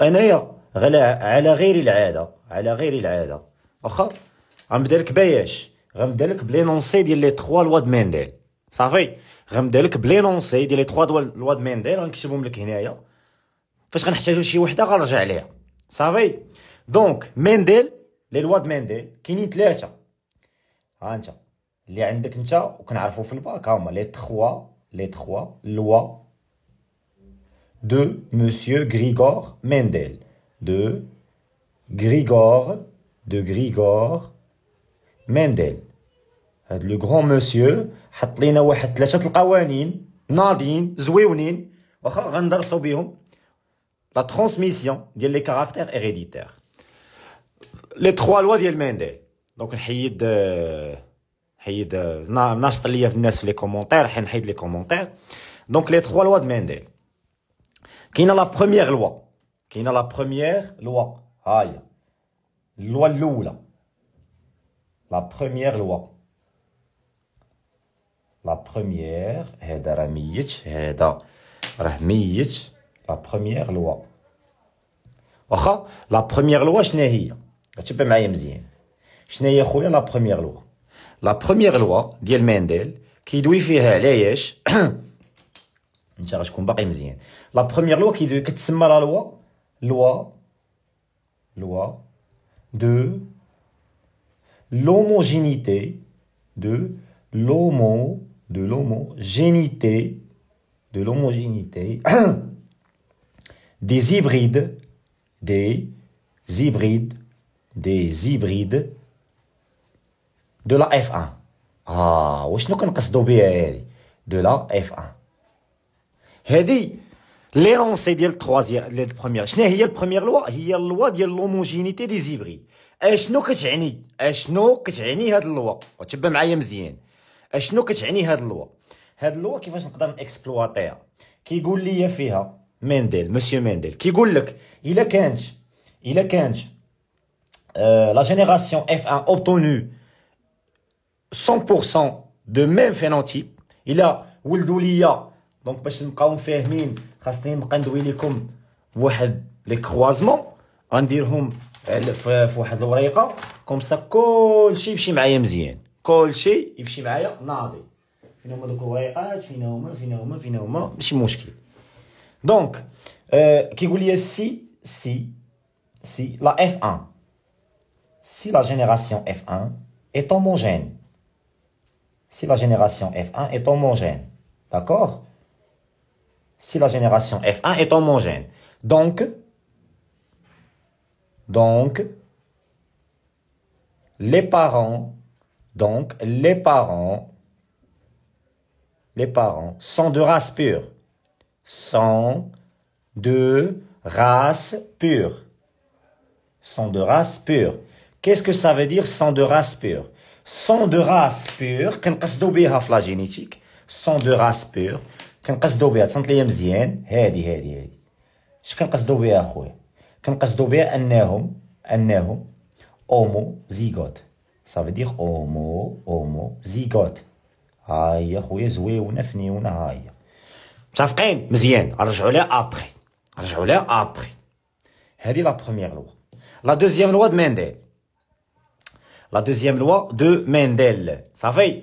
انايا على غير العاده على غير العاده واخا غنبدا لك باياش غنبدا لك بلينونسي ديال لي تخوا لوا مينديل صافي غنبدا لك بلينونسي ديال لي تخوا لوا مينديل غنكتبهم لك هنايا فاش غنحتاجو شي وحده غنرجع ليها صافي دونك مينديل لي لوا مينديل كاينين ثلاثه ها انت اللي عندك انت وكنعرفو في الباك هما لي تخوا لي تخوا لوا de monsieur Grigor Mendel de Grigor de Grigor Mendel le grand monsieur hattina wahd 3 tlat qawanin nadin zwwinin la transmission dial les caractères héréditaires les trois lois de Mendel Donc nhid nhid nass talia fnas f les commentaires commentaires Donc les trois lois de Mendel qui n'a la première loi qui n'a la première loi aïe loi l'oula la première loi la première la première loi la première loi je n'ai rien tu peux la première loi la première loi dit mendel qui doit la première loi qui est s'appelle la loi Loi... Loi... De... l'homogénéité de l'homo de l'homogénéité de l'homogénéité des hybrides des hybrides des hybrides de la F1 اه que كنقصدو بها هذه de la F1 L'énoncé ديال التروازيام ديال البروميير شنو هي البروميير لوا هي اللوا ديال لوموجينيتي دي زيبري اشنو كتعني اشنو كتعني هاد اللوا وتبع معايا مزيان اشنو كتعني هاد اللوا هاد اللوا كيفاش نقدر كيقول لي فيها مندل مسيو مندل كيقول لك الا كانت الا كانت la génération F1 obtenu 100% de même phénotype il a ولدوا ليا دونك باش نبقاو فاهمين donc نبقى ندوي لكم واحد لي كروازمون غنديرهم 1 euh, si la génération F1 est homogène. Si la génération F1 est homogène. D'accord si la génération F1 est homogène. Donc, donc, les parents, donc, les parents, les parents sont de race pure. Sont de race pure. Sont de race pure. Qu'est-ce que ça veut dire sont de race pure Sont de race pure, qu'en la génétique, sont de race pure. كنقصدو بها تصنت ليا مزيان هادي هادي هادي اش كنقصدو بها اخويا كنقصدو بها انهم انهم اومو زيغوت صافي دير اومو اومو زيغوت هي خويا زويونه فنيونه هي متفقين مزيان نرجعو لها ابخي نرجعو لها ابخي هادي لا بروميير لوا لا دوزيام لوا دو مانديل لا دوزيام لوا دو مانديل صافي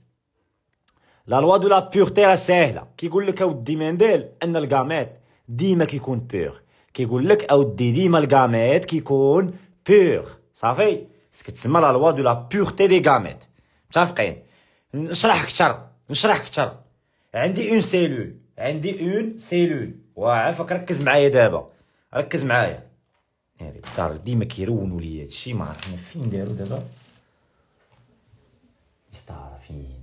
لا لوا دو لا بيغتي راه ساهله كيقول لك اودي مانديل ان الكاميت ديما كيكون بيغ كيقول لك اودي ديما الكاميت كيكون بيغ صافي تسمى لا لوا دو لا بيغتي دي كاميت متفقين نشرح اكثر نشرح اكثر عندي اون سيلول عندي اون سيلول وعافاك ركز معايا دابا ركز معايا يعني الدار ديما كيرونوا لي هادشي ما عرفنا فين دارو دابا يستعرف فين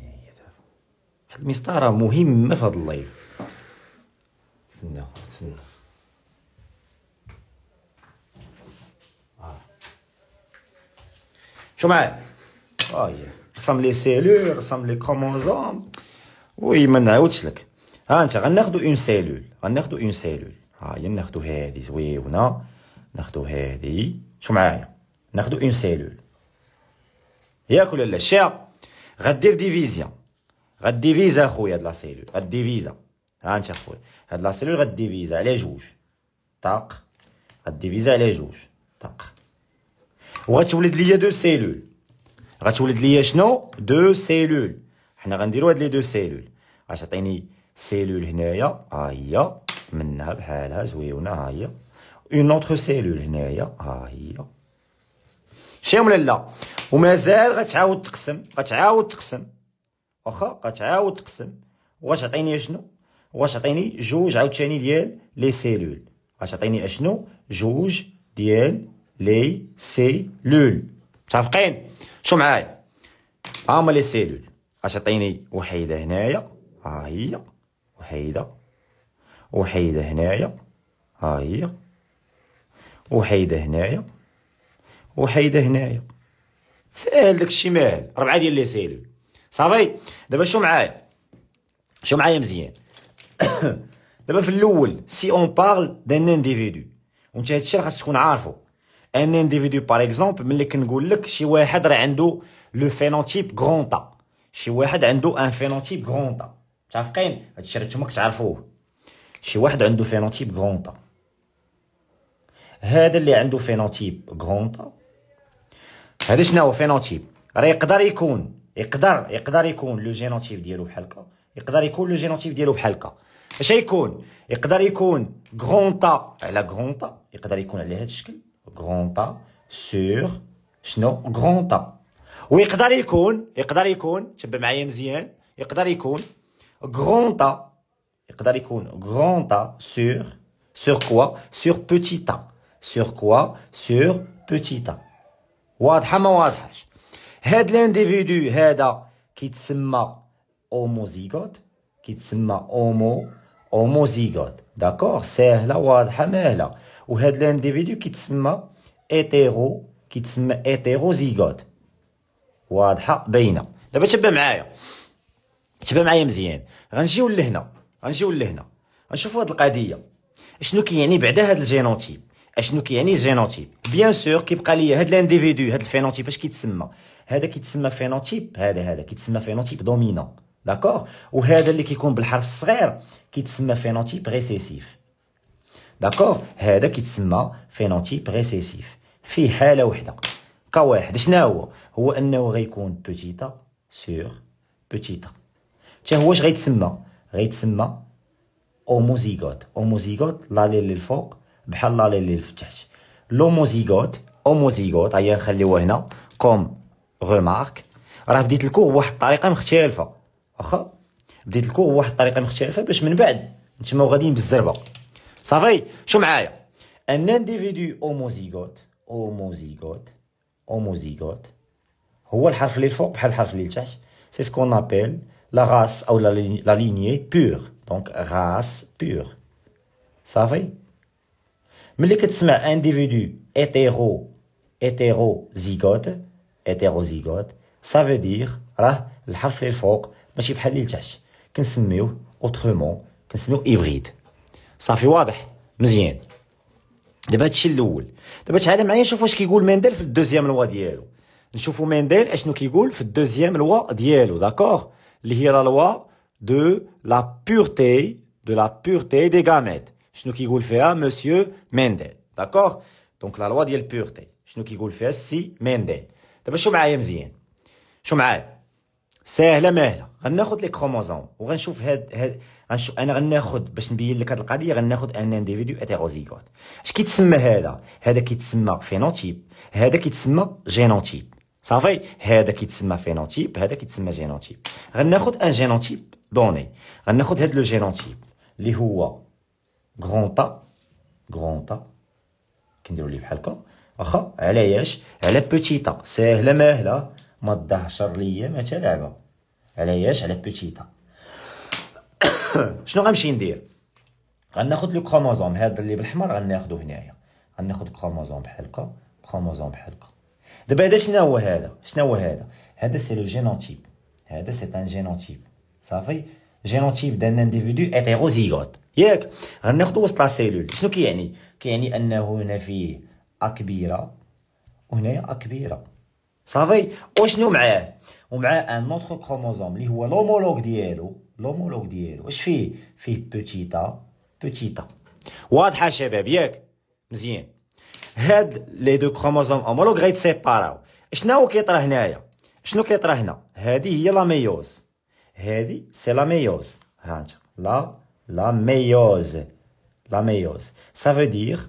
المسطره مهمه في هذا اللايف استنى استنى آه. شو معايا اه رسم لي سيلول رسم لي كروموزوم وي ما نعاودش لك ها انت غناخدو اون سيلول غناخدو اون سيلول ها هي ناخدو هادي زويونه ناخدو هادي شو معايا ناخدو اون سيلول ياك ولا لا شاب غدير ديفيزيون غديفيزا اخويا هاد لا سيلول غديفيزا ها انت اخويا هاد لا سيلول غديفيزا على جوج طاق غديفيزا على جوج طاق وغتولد ليا دو سيلول غتولد ليا شنو دو سيلول حنا غنديرو هاد لي دو سيلول غتعطيني سيلول هنايا ها هي منها بحالها زويونه ها هي اون اوتر سيلول هنايا ها هي شي ولا لا ومازال غتعاود تقسم غتعاود تقسم واخا غتعاود تقسم واش عطيني شنو واش عطيني جوج عاوتاني ديال لي سيلول واش عطيني اشنو جوج ديال لي سيلول متفقين شو معايا ها هما لي سيلول واش عطيني وحيده هنايا ها هي وحيده وحيده هنايا ها هي وحيده هنايا وحيده هنايا ساهل داكشي مال ربعه ديال لي سيلول صافي دابا شو معايا شو معايا مزيان دابا في الاول سي اون بارل دان انديفيدو وانت هادشي راه خاص تكون عارفو ان انديفيدو باغ اكزومبل ملي كنقول لك شي واحد راه عنده لو فينوتيب غونطا شي واحد عنده ان فينوتيب غونطا متفقين هادشي راه نتوما كتعرفوه شي واحد عنده فينوتيب غونطا هذا اللي عنده فينوتيب غونطا هذا شنو هو فينوتيب راه يقدر يكون يقدر يقدر يكون لو جينوتيف ديالو بحال هكا يقدر يكون لو جينوتيف ديالو بحال هكا اش يكون يقدر يكون غونطا على غونطا يقدر يكون على هذا الشكل غونطا سور شنو غونطا ويقدر يكون يقدر يكون تبع معايا مزيان يقدر يكون غونطا يقدر يكون غونطا سور سور كوا سور بوتيتا سور كوا سور بوتيتا واضحه ما واضحاش هاد لانديفيدو هذا كيتسمى اوموزيغوت كيتسمى اومو اوموزيغوت داكور ساهله واضحه ماهله وهاد لانديفيدو كيتسمى ايتيرو كيتسمى ايتيروزيغوت واضحه باينه دابا تبع معايا تبع معايا مزيان غنجيو لهنا غنجيو لهنا غنشوفوا هاد القضيه شنو كيعني بعدا هاد الجينوتيب اشنو كيعني الجينوتيب بيان سور كيبقى ليا هاد لانديفيدو هاد الفينوتيب اش كيتسمى هذا كيتسمى فينوتيب هذا هذا كيتسمى فينوتيب دومينون داكور وهذا اللي كيكون بالحرف الصغير كيتسمى فينوتيب ريسيسيف داكور هذا كيتسمى فينوتيب ريسيسيف فيه حاله وحده كواحد شنو هو هو انه غيكون بوتيتا سور بوتيتا تا هو اش غيتسمى غيتسمى اوموزيغوت اوموزيغوت لا اللي الفوق بحال لا اللي لتحت لوموزيغوت اوموزيغوت هيا نخليوه هنا كوم غومارك راه بديت الكور بواحد الطريقه مختلفه واخا بديت الكور بواحد الطريقه مختلفه باش من بعد نتما غاديين بالزربه صافي شو معايا ان انديفيدو اوموزيغوت اوموزيغوت اوموزيغوت هو الحرف اللي الفوق بحال الحرف اللي لتحت سي سكون ابيل لا راس او لا لينيي بور دونك راس بور صافي ملي كتسمع انديفيدو ايتيرو ايتيرو زيغوت hétérozygote ça veut راه الحرف اللي الفوق ماشي بحال اللي لتحت كنسميوه اوترومون كنسميوه ايبريد صافي واضح مزيان دابا هادشي الاول دابا تعالى معايا نشوف واش كيقول مندل في الدوزيام لوا ديالو نشوفوا مندل اشنو كيقول في الدوزيام لوا ديالو داكوغ اللي هي لا لوا دو لا بورتي دو لا بورتي دي غاميت شنو كيقول فيها مسيو مندل داكوغ دونك لا لوا ديال بورتي شنو كيقول فيها السي مندل دابا طيب، شو معايا مزيان شو معايا ساهله ماهله غناخذ لي كروموزوم وغنشوف هاد هاد غنشوف انا غناخذ باش نبين لك هاد القضيه غناخذ ان انديفيدو اتيروزيغوت اش كيتسمى هذا هذا كيتسمى فينوتيب هذا كيتسمى جينوتيب صافي هذا كيتسمى فينوتيب هذا كيتسمى جينوتيب غناخذ ان جينوتيب دوني غناخذ هاد لو جينوتيب اللي هو غرونطا غرونطا كنديرو ليه بحال هكا واخا علاش على بوتيتا ساهله ماهله ما تدهشر ليا ما تلعبها علاش على بوتيتا شنو غنمشي ندير غناخد لو كروموزوم هذا اللي بالاحمر غناخدو هنايا غناخد كروموزوم بحال هكا كروموزوم بحال هكا دابا هذا شنو هو هذا شنو هو هذا هذا سي لو جينوتيب هذا سي ان جينوتيب صافي جينوتيب دان انديفيدو هيتيروزيغوت ياك غناخدو وسط لا سيلول شنو كيعني كيعني انه هنا فيه ا كبيره وهنايا ا كبيره صافي وشنو معاه ومعاه ان اوتر كروموزوم اللي هو لومولوغ ديالو لومولوغ ديالو واش فيه فيه بوتيتا بوتيتا واضحه شباب ياك مزيان هاد لي دو كروموزوم هومولوغ غيتسيباراو شنو كيطرا هنايا شنو كيطرا هنا هادي هي لا ميوز هادي سي لا ميوز هانت لا لا ميوز لا ميوز سا دير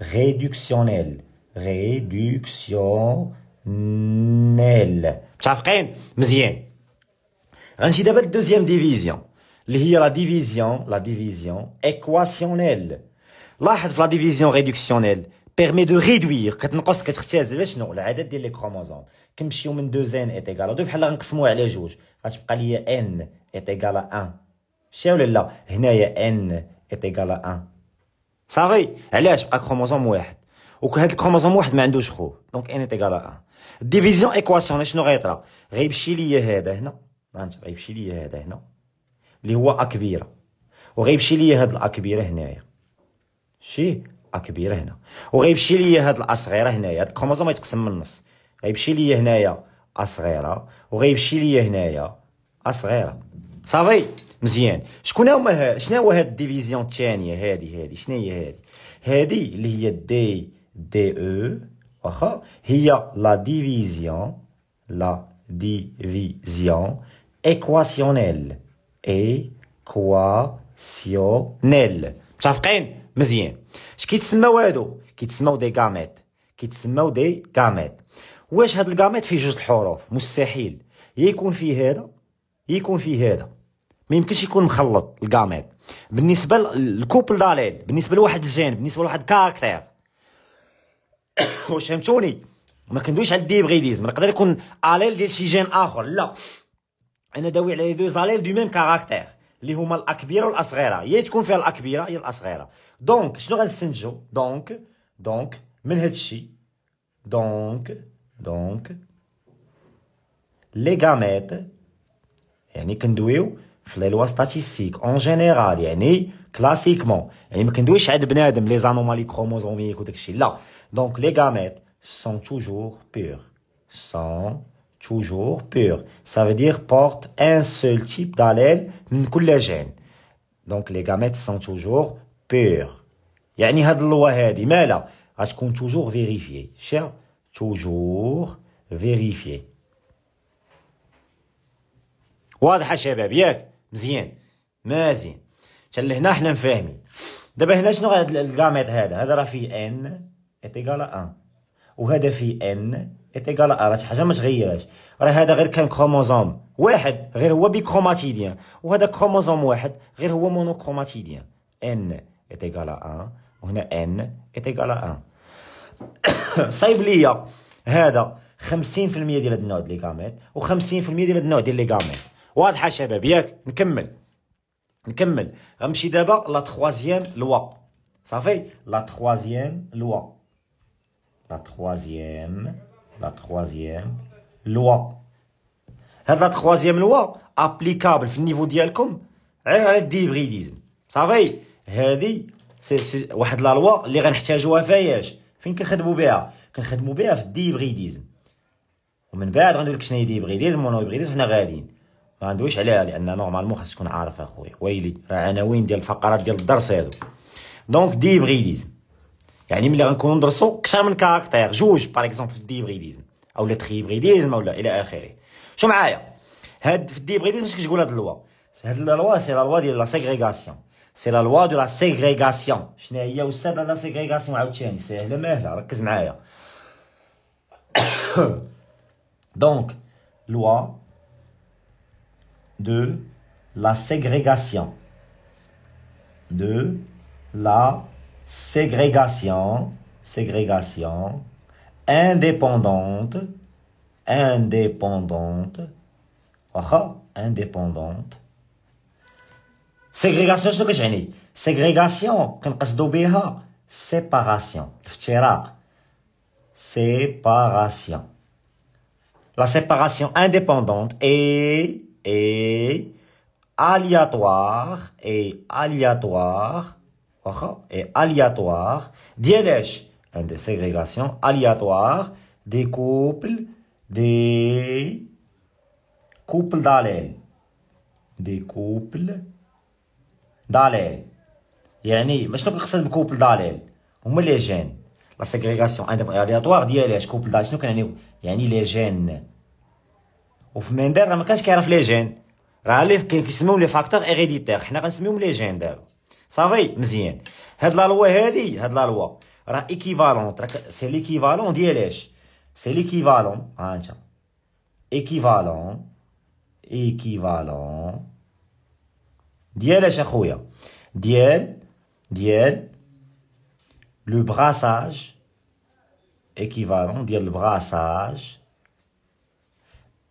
réductionnel. Réductionnel. Chafrin, mzien. Ainsi d'abord, deuxième division. La division, la division équationnelle. La division réductionnelle permet de réduire. Quand on pense que tu as dit, non, la date des chromosomes. Quand je suis en deux n est égal à deux, je vais faire un peu de temps. Je vais faire n est égal à 1. Je vais faire n est égal à 1. صافي علاش بقى كروموزوم واحد وهاد الكروموزوم واحد ما عندوش خو دونك ان ايتيغال ا الديفيزيون ايكواسيون شنو غيطرا غيمشي ليا هذا هنا غيمشي ليا هذا هنا اللي هو ا كبيره وغيمشي ليا هاد الا كبيره هنايا شي ا كبيره هنا وغيمشي ليا هاد الا صغيره هنايا هاد الكروموزوم يتقسم من النص غيمشي ليا هنايا ا صغيره وغيمشي ليا هنايا ا صغيره صافي مزيان شكون هما شنو هو هاد الديفيزيون الثانيه هادي هادي شنو هي هادي هادي اللي هي دي دي او واخا هي لا ديفيزيون لا ديفيزيون ايكواسيونيل ايكواسيونيل متفقين مزيان اش كيتسماو هادو كيتسماو دي غاميت كيتسماو دي غاميت واش هاد الغاميت فيه جوج الحروف مستحيل يكون فيه هذا يكون فيه هذا ما يمكنش يكون مخلط الكاميل بالنسبه للكوبل داليل بالنسبه لواحد الجين بالنسبه لواحد كاركتير واش فهمتوني ما كندويش على الديبغيديزم نقدر يكون اليل ديال شي جين اخر لا انا داوي على دو زاليل دو ميم كاركتير اللي هما الاكبيره والاصغيره يا تكون فيها الاكبيره يا الاصغيره دونك شنو غنستنتجو دونك دونك من هاد الشيء دونك دونك لي غاميت يعني كندويو les lois statistiques en général classiquement les anomalies chromosomiques donc les gamètes sont toujours pures sont toujours pures ça veut dire portent un seul type d'allèle tous les gènes. donc les gamètes sont toujours pures had هاد had là as compte toujours vérifiée cher toujours vérifiée واضحة شباب ياك مزيان مزيان شل هنا حنا مفاهمين دابا هنا شنو هاد الكاميت هذا هذا راه في ان اتيكال 1 وهذا في ان اتيكال ا راه حاجه ما تغيرش راه هذا غير كان كروموزوم واحد غير هو بيكروماتيديان وهذا كروموزوم واحد غير هو مونوكروماتيديان ان اتيكال 1 وهنا ان اتيكال 1 صايب ليا هذا 50% ديال هاد النوع ديال لي و 50% ديال هاد النوع ديال لي كاميط واضحه شباب ياك نكمل نكمل غنمشي دابا لا تخوازيام لوا صافي لا تخوازيام لوا لا تخوازيام لا تخوازيام لوا هاد لا تخوازيام لوا ابليكابل في النيفو ديالكم غير على الديفريديزم صافي هادي سي سي واحد لا لوا اللي غنحتاجوها فياش فين كنخدموا بها كنخدموا بها في الديفريديزم ومن بعد غندير لك شنو هي ديفريديزم ونو حنا غاديين ما عندويش عليها لان نورمالمون خاص تكون عارف اخويا ويلي راه عناوين ديال الفقرات ديال الدرس هادو دونك ديبغيديزم يعني ملي غنكونو ندرسو كثر من كاركتير جوج باغ اكزومبل في الديبغيديزم اولا تريبغيديزم اولا الى اخره شو معايا هاد في الديبغيديزم شنو كتقول هاد اللوا هاد اللوا سي لا لوا ديال لا سيغريغاسيون سي لا لوا دو لا سيغريغاسيون شنو هي استاذ لا سيغريغاسيون عاوتاني ساهله ماهله ركز معايا دونك لوا de la ségrégation. De la ségrégation, ségrégation indépendante, indépendante, indépendante. Ségrégation, شنو كتعني؟ ségrégation, بها séparation, Séparation. La séparation indépendante et et aléatoire et aléatoire et aléatoire, dièdeche, un des ségrégations aléatoire, des couples des couples d'allées, des couples d'allées. Etanni, mais je ne sais pas que c'est le couple d'allées, ou les gènes. La ségrégation est aléatoire, dièdeche, couple d'allées, donc il y a les gènes. وفي مندار ما كانش كيعرف لي جين راه لي كيسميهم لي فاكتور ايريديتير حنا كنسميوهم لي جين دابا صافي مزيان هاد لا لوا هادي هاد لا لوا راه ايكيفالونت راه سي ليكيفالون ديال اش سي ليكيفالون ها انت ايكيفالون ايكيفالون ديال اش اخويا ديال ديال لو براساج ايكيفالون ديال البراساج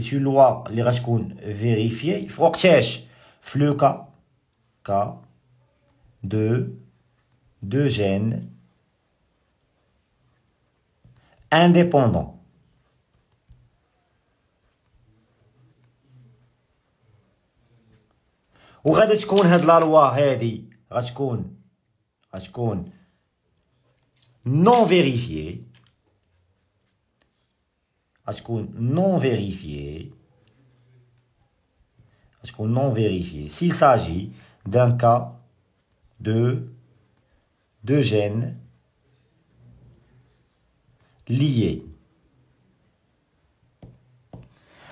Sur la loi, les rascons vérifiés, il faut que je cherche le cas de deux gènes indépendants. Vous avez dit que la loi est non vérifiée. Ashkoun non vérifié. Ashkoun non vérifié. S'il s'agit d'un cas de, de gènes liés.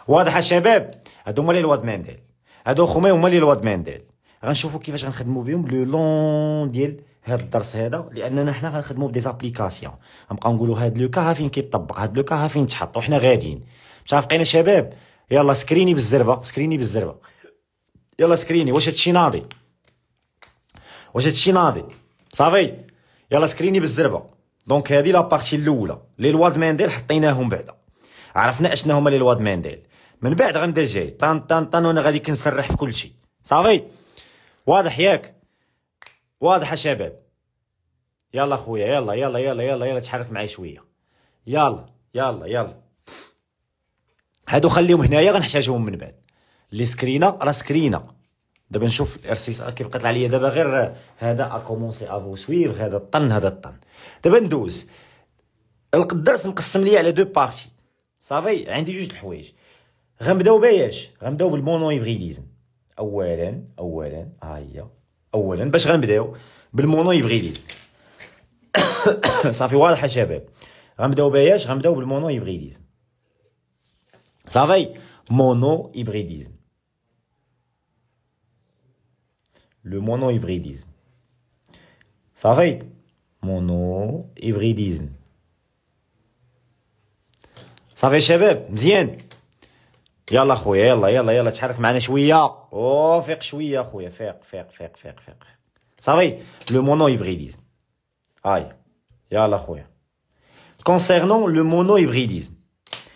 واضحه شباب هادو هما لي الواد مانديل هادو خوما هما لي الواد مانديل غنشوفو كيفاش غنخدمو بهم لو لون ديال هذا الدرس هذا لاننا حنا غنخدموا بدي زابليكاسيون غنبقاو نقولوا هاد لو كا فين كيطبق هاد لو كا فين تحط وحنا غاديين متفقين شباب يلا سكريني بالزربه سكريني بالزربه يلا سكريني واش هادشي ناضي واش هادشي ناضي صافي يلا سكريني بالزربه دونك هذه لا بارتي الاولى لي لواد مانديل حطيناهم بعدا عرفنا اشنا هما لي لواد مانديل من بعد غنبدا جاي طن طن طن وانا غادي كنسرح في كلشي صافي واضح ياك واضحه شباب يلا اخويا يلا يلا يلا يلا يلا تحرك معايا شويه يلا يلا يلا هادو خليهم هنايا غنحتاجهم من بعد لي سكرينه راه سكرينه دابا نشوف الارسيس كي بقات عليا دابا غير هذا اكومونسي افو سويف هذا الطن هذا الطن دابا ندوز الدرس مقسم ليا على دو بارتي صافي عندي جوج الحوايج غنبداو باياش غنبداو بالمونو هيبريديزم اولا اولا ها هي اولا باش غنبداو بالمونو هيبريديد صافي واضحه شباب غنبداو باياش غنبداو بالمونو هيبريديزم صافي مونو هيبريديزم لو مونو هيبريديزم صافي مونو هيبريديزم صافي شباب مزيان يلا خويا يلا يلا يلا تحرك معنا شويه او فيق شويه خويا فيق فيق فيق فيق فيق صافي لو مونو هيبريديزم هاي يلا خويا كونسيرنون لو مونو هيبريديزم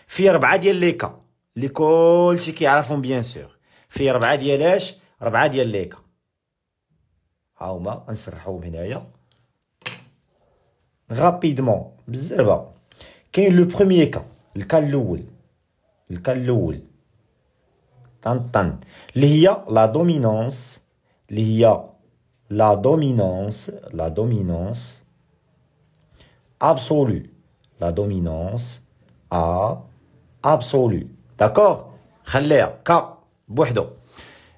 فيه ربعه ديال لي كا لي كلشي كيعرفهم بيان سور فيه ربعه ديال اش ربعه ديال كا ها هما نسرحوهم هنايا رابيدمون بالزربه كاين لو بخوميي كا الكا الاول الكا الاول Tantan. a la dominance. a la dominance. La dominance absolue. La dominance a absolue. D'accord خليها K, bouhdo.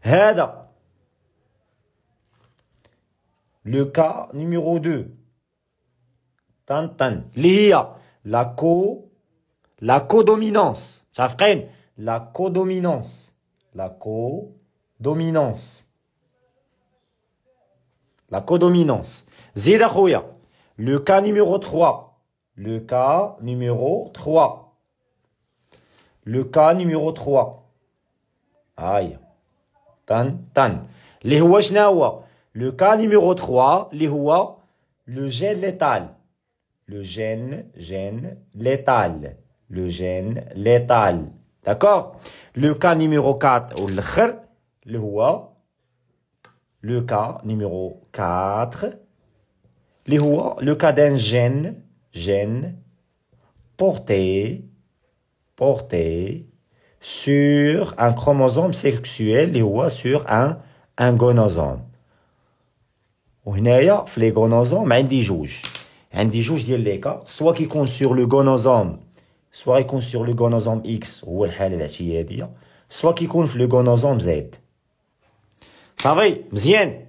هذا le cas numéro 2 Tantan. طن La هي la كو لا codominance, la la codominance. La codominance. Zid Le cas numéro 3. Le cas numéro 3. Le cas numéro 3. Aïe. Tan, tan. Le cas numéro 3, le gène létal. Le gène, gène létal. Le gène létal. D'accord Le cas numéro 4, ou le huwa. Le cas numéro 4, le huwa, le cas d'un gène, gène, porté, porté, sur un chromosome sexuel, le huwa, sur un, un gonozome. وهنايا في لي غونوزوم عندي جوج عندي جوج ديال soit qui سوا sur sur le gonosome. سوا يكون سيغ لو غونوزوم اكس هو الحاله الاعتياديه سوا كيكون في لو غونوزوم زيد صافي مزيان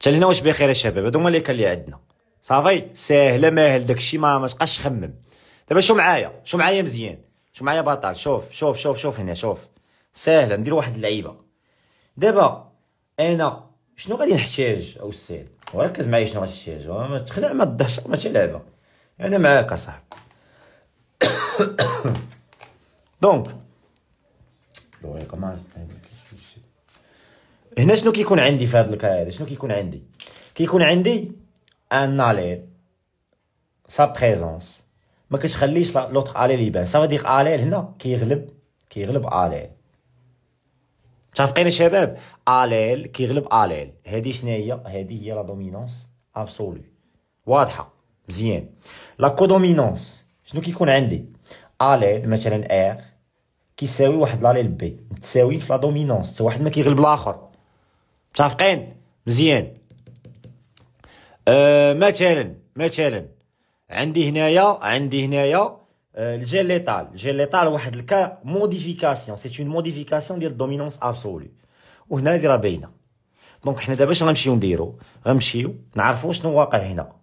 تالينا واش بخير يا شباب هادو هما اللي عندنا صافي ساهله ماهل داكشي ما ما تبقاش تخمم دابا شو معايا شو معايا مزيان شو معايا بطل شوف شوف شوف شوف هنا شوف ساهله ندير واحد اللعيبه دابا انا شنو غادي نحتاج او السيد وركز معايا شنو غادي نحتاج ما تخلع ما تضحش ما تلعبها انا معاك اصاحبي دونك دقيقه ما هنا شنو كيكون عندي في هذا الكاد شنو كيكون عندي كيكون عندي ان اليل سا بريزونس ما كتخليش لوطخ لي يبان سافا دير اليل هنا كيغلب كيغلب اليل متفقين الشباب شباب كيغلب اليل هذه شنو هي هذه هي لا دومينونس ابسولو واضحه مزيان لا كودومينونس شنو كيكون عندي اليل مثلا ار كيساوي واحد لاليل بي متساويين في لا دومينونس حتى واحد ما كيغلب الاخر متفقين مزيان أه مثلا مثلا عندي هنايا عندي هنايا الجيل ليتال الجيل ليتال واحد الكا موديفيكاسيون سي اون موديفيكاسيون ديال الدومينونس ابسولو وهنا اللي راه باينه دونك حنا دابا اش غنمشيو نديرو غنمشيو نعرفو شنو واقع هنا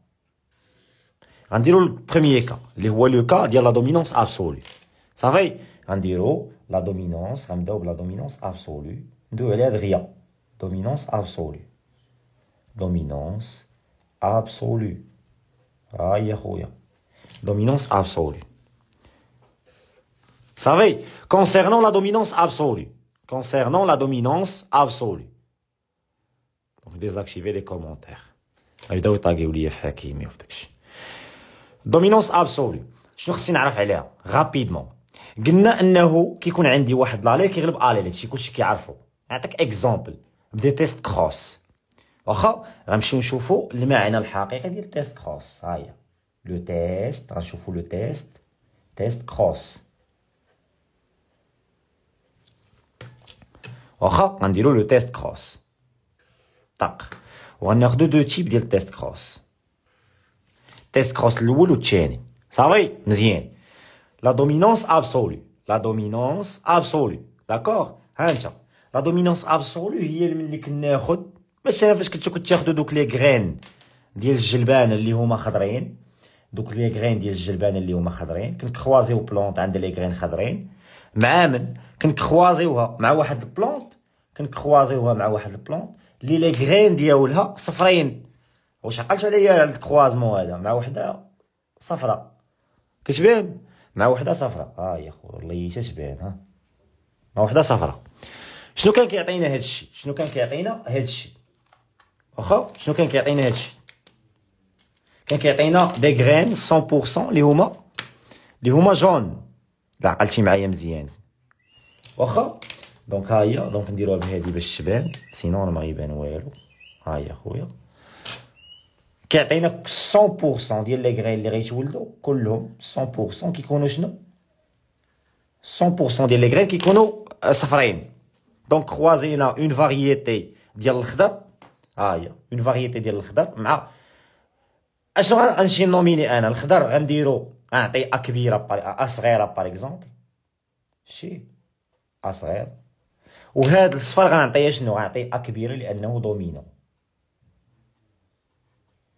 On dirait le premier cas. Les roues le cas, dire la dominance absolue. Vous on dirait la dominance, on la dominance absolue. Vous dominance rien. Dominance absolue. Dominance absolue. Vous ah, savez, concernant la dominance absolue. Concernant la dominance absolue. Donc désactivez les commentaires. Vous دومينونس ابسولي شنو خصني نعرف عليها غابيدمون قلنا انه كيكون عندي واحد لالي كيغلب اليل هادشي كلشي كيعرفو نعطيك اكزومبل بدي تيست كروس واخا غنمشيو نشوفو المعنى الحقيقي ديال تيست كروس ها هي لو تيست غنشوفو لو تيست تيست كروس واخا غنديرو لو تيست كروس طق وغناخدو دو تيب ديال تيست كروس تيست كروس الاول والثاني صافي مزيان لا دومينونس ابسولو لا دومينونس ابسولو داكوغ ها انت لا دومينونس ابسولو هي ملي كناخد باش انا فاش كنت كنت تاخذ دوك لي غرين ديال الجلبان اللي هما خضرين دوك لي غرين ديال الجلبان اللي هما خضرين كنكخوازيو بلونط عندها لي غرين خضرين مع من كنكخوازيوها مع واحد البلونط كنكخوازيوها مع واحد البلونط اللي لي غرين ديالها صفرين واش عقلتو عليا هاد الكروازمون هذا مع وحده صفراء كتبان مع وحده صفراء اه يا خو الله تبان ها مع وحده صفراء شنو كان كيعطينا هذا الشيء شنو كان كيعطينا هذا الشيء واخا شنو كان كيعطينا هذا الشيء كان كيعطينا دي غرين 100% اللي هما اللي هما جون لا عقلتي معايا مزيان واخا دونك ها هي دونك نديروها بهادي باش تبان سينون ما يبان والو ها هي خويا كيعطينك 100% ديال لي غرين اللي غيتولدوا كلهم 100% كيكونوا شنو 100% ديال لي غرين كيكونوا صفرين دونك خوازينا اون فاريتي ديال الخضر ها آه هي اون فاريتي ديال الخضر مع اشنو غنمشي نوميني انا الخضر غنديرو نعطي ا كبيره بار ا صغيره باغ اكزومبل شي ا صغير وهاد الصفر غنعطيه شنو غنعطيه ا كبيره لانه دومينو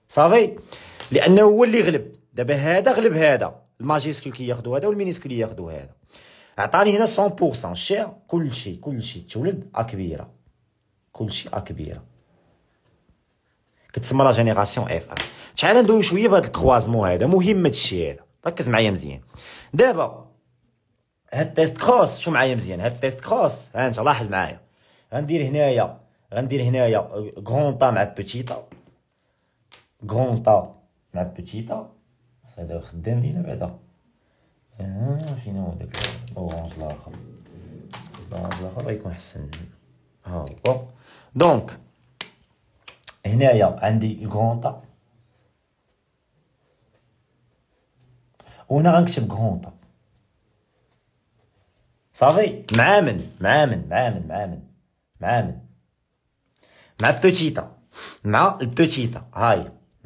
صافي لانه هو اللي غلب دابا هذا غلب هذا الماجيسكول كياخذوا هذا والمينيسكول ياخذوا هذا عطاني هنا 100% شيء كلشي كلشي تولد ا كبيره كلشي ا كبيره كتسمى لا جينيراسيون اف ان تعال ندوي شويه بهذا الكروازمون هذا مهم الشيء هذا ركز معايا مزيان دابا هاد تيست كروس شو معايا مزيان هاد تيست كروس ها انت لاحظ معايا غندير هنايا غندير هنايا غرون آه، مع بوتيتا كغون مع بوتي طا هذا خدام لينا بعدا اه فين هو داك الاورانج الاخر الاورانج الاخر غيكون حسن ها هو دونك هنايا عندي غون طا وهنا غنكتب غون صافي مع من مع من مع من مع من مع من مع بوتيتا مع البوتيتا هاي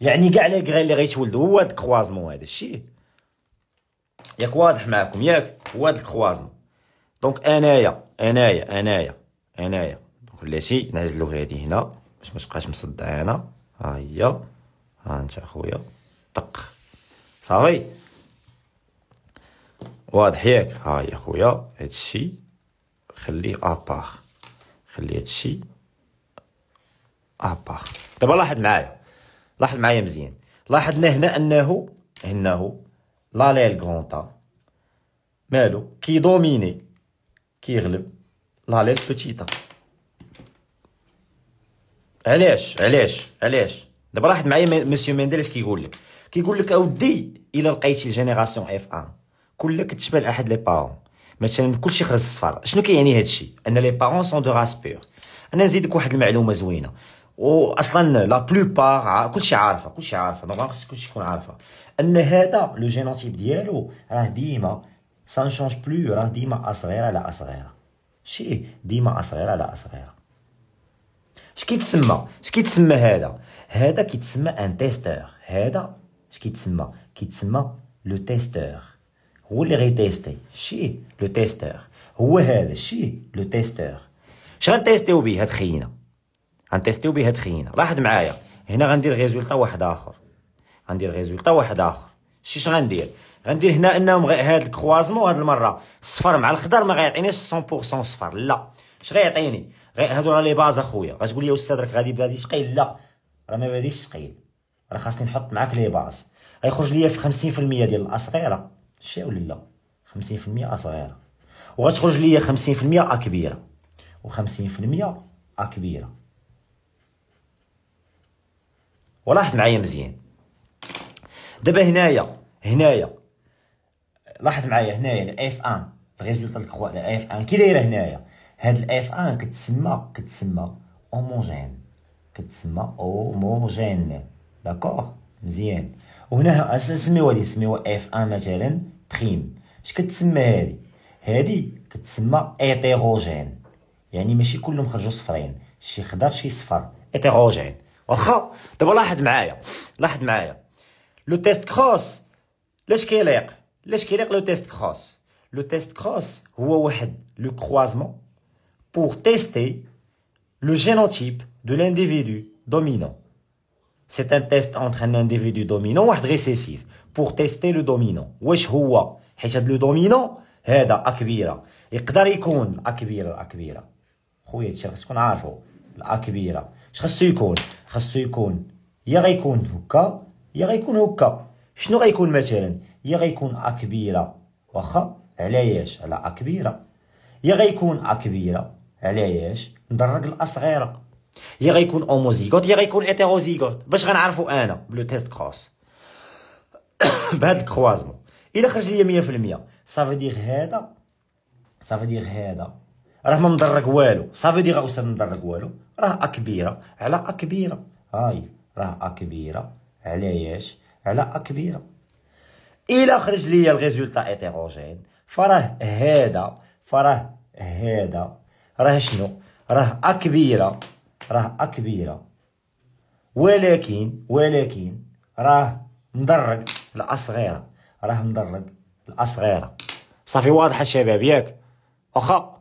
يعني كاع لي غير اللي غيتولدوا هو هاد الكروازمون هذا الشيء ياك واضح معكم ياك هو هاد الكروازمون دونك انايا انايا انايا انايا دونك نعزلو هادي هنا باش ما تبقاش مصدعه انا ها هي ها انت اخويا طق صافي واضح ياك ها هي خويا هادشي خليه ابار خلي هادشي ابار دابا لاحظ معايا لاحظ معايا مزيان لاحظنا هنا انه انه لا ليل غونطا مالو كي دوميني كيغلب لا ليل بوتيتا علاش علاش علاش دابا لاحظ معايا مسيو مندلس كيقول لك كيقول لك اودي الا لقيتي جينيراسيون اف 1 كلك تشبه لاحد لي بارون مثلا كلشي خرج الصفار شنو كيعني كي هادشي ان لي بارون سون دو راس بيور انا نزيدك واحد المعلومه زوينه واصلا لا بلوبار كلشي عارفه كلشي عارفه نورمال خص كلشي يكون عارفه ان هذا لو جينوتيب ديالو راه ديما سان شونج بلو راه ديما اصغيره على اصغيره شي ديما اصغيره على اصغيره اش كيتسمى اش كيتسمى هذا هذا كيتسمى ان تيستور هذا اش كيتسمى كيتسمى لو تيستور هو اللي غيتيستي شي لو تيستور هو هذا شي لو تيستور اش غنتيستيو به هاد خينا غنتيستيو بها تخينه لاحظ معايا هنا غندير ريزولطا واحد اخر غندير ريزولطا واحد اخر شتي اش غندير غندير هنا انهم هاد الكروازمون هاد المره الصفر مع الخضر ما غيعطينيش 100% صفر لا اش غيعطيني غي هادو راه لي باز اخويا غتقول لي استاذ راك غادي بلادي ثقيل لا راه ما باديش ثقيل راه خاصني نحط معاك لي باز غيخرج ليا في 50% ديال الاصغيره شتي ولا لا 50% اصغيره وغتخرج ليا 50% ا كبيره و 50% ا كبيره ولاحظ معايا مزيان دابا هنايا هنايا لاحظ معايا هنايا الاف ان الريزولتا الكخوا الاف ان كي دايره هنايا هاد الاف ان كتسمى كتسمى اوموجين كتسمى اوموجين داكوغ مزيان وهنا نسميوها هادي نسميوها اف ان مثلا بريم اش كتسمى هادي هادي كتسمى ايتيروجين يعني ماشي كلهم خرجوا صفرين شي خضر شي صفر ايتيروجين واخا دابا لاحظ معايا لاحظ معايا لو تيست كروس لاش كيليق لاش كيليق لو تيست كروس لو تيست كروس هو واحد لو كروازمون pour تيستي لو جينوتيب دو l'individu دومينون C'est un test entre un individu dominant et un récessif pour tester le dominant. واش هو حيت هاد لو دومينون هذا اكبيره يقدر يكون اكبيره الاكبيره خويا هادشي خاص تكون عارفو الاكبيره اش خاصو يكون خاصو يكون يا غيكون هكا يا غيكون هكا شنو غيكون مثلا يا غيكون ا كبيره واخا علاش على ا كبيره يا غيكون ا كبيره علاش ندرك الاصغيره يا غيكون اوموزيغوت يا غيكون ايتيروزيغوت باش غنعرفو انا بلو تيست كروس بهاد الكروازمون الا خرج ليا 100% صافي دير هذا صافي دير هذا راه ما مضرك والو صافي ديغا استاذ مضرك والو راه ا كبيره على ا كبيره هاي راه ا كبيره علاش على ا كبيره الا خرج ليا الريزولتا ايتيروجين فراه هذا فراه هذا راه شنو راه ا كبيره راه ا كبيره ولكن ولكن راه مضرك الاصغيره راه مضرك الاصغيره صافي واضحه الشباب ياك واخا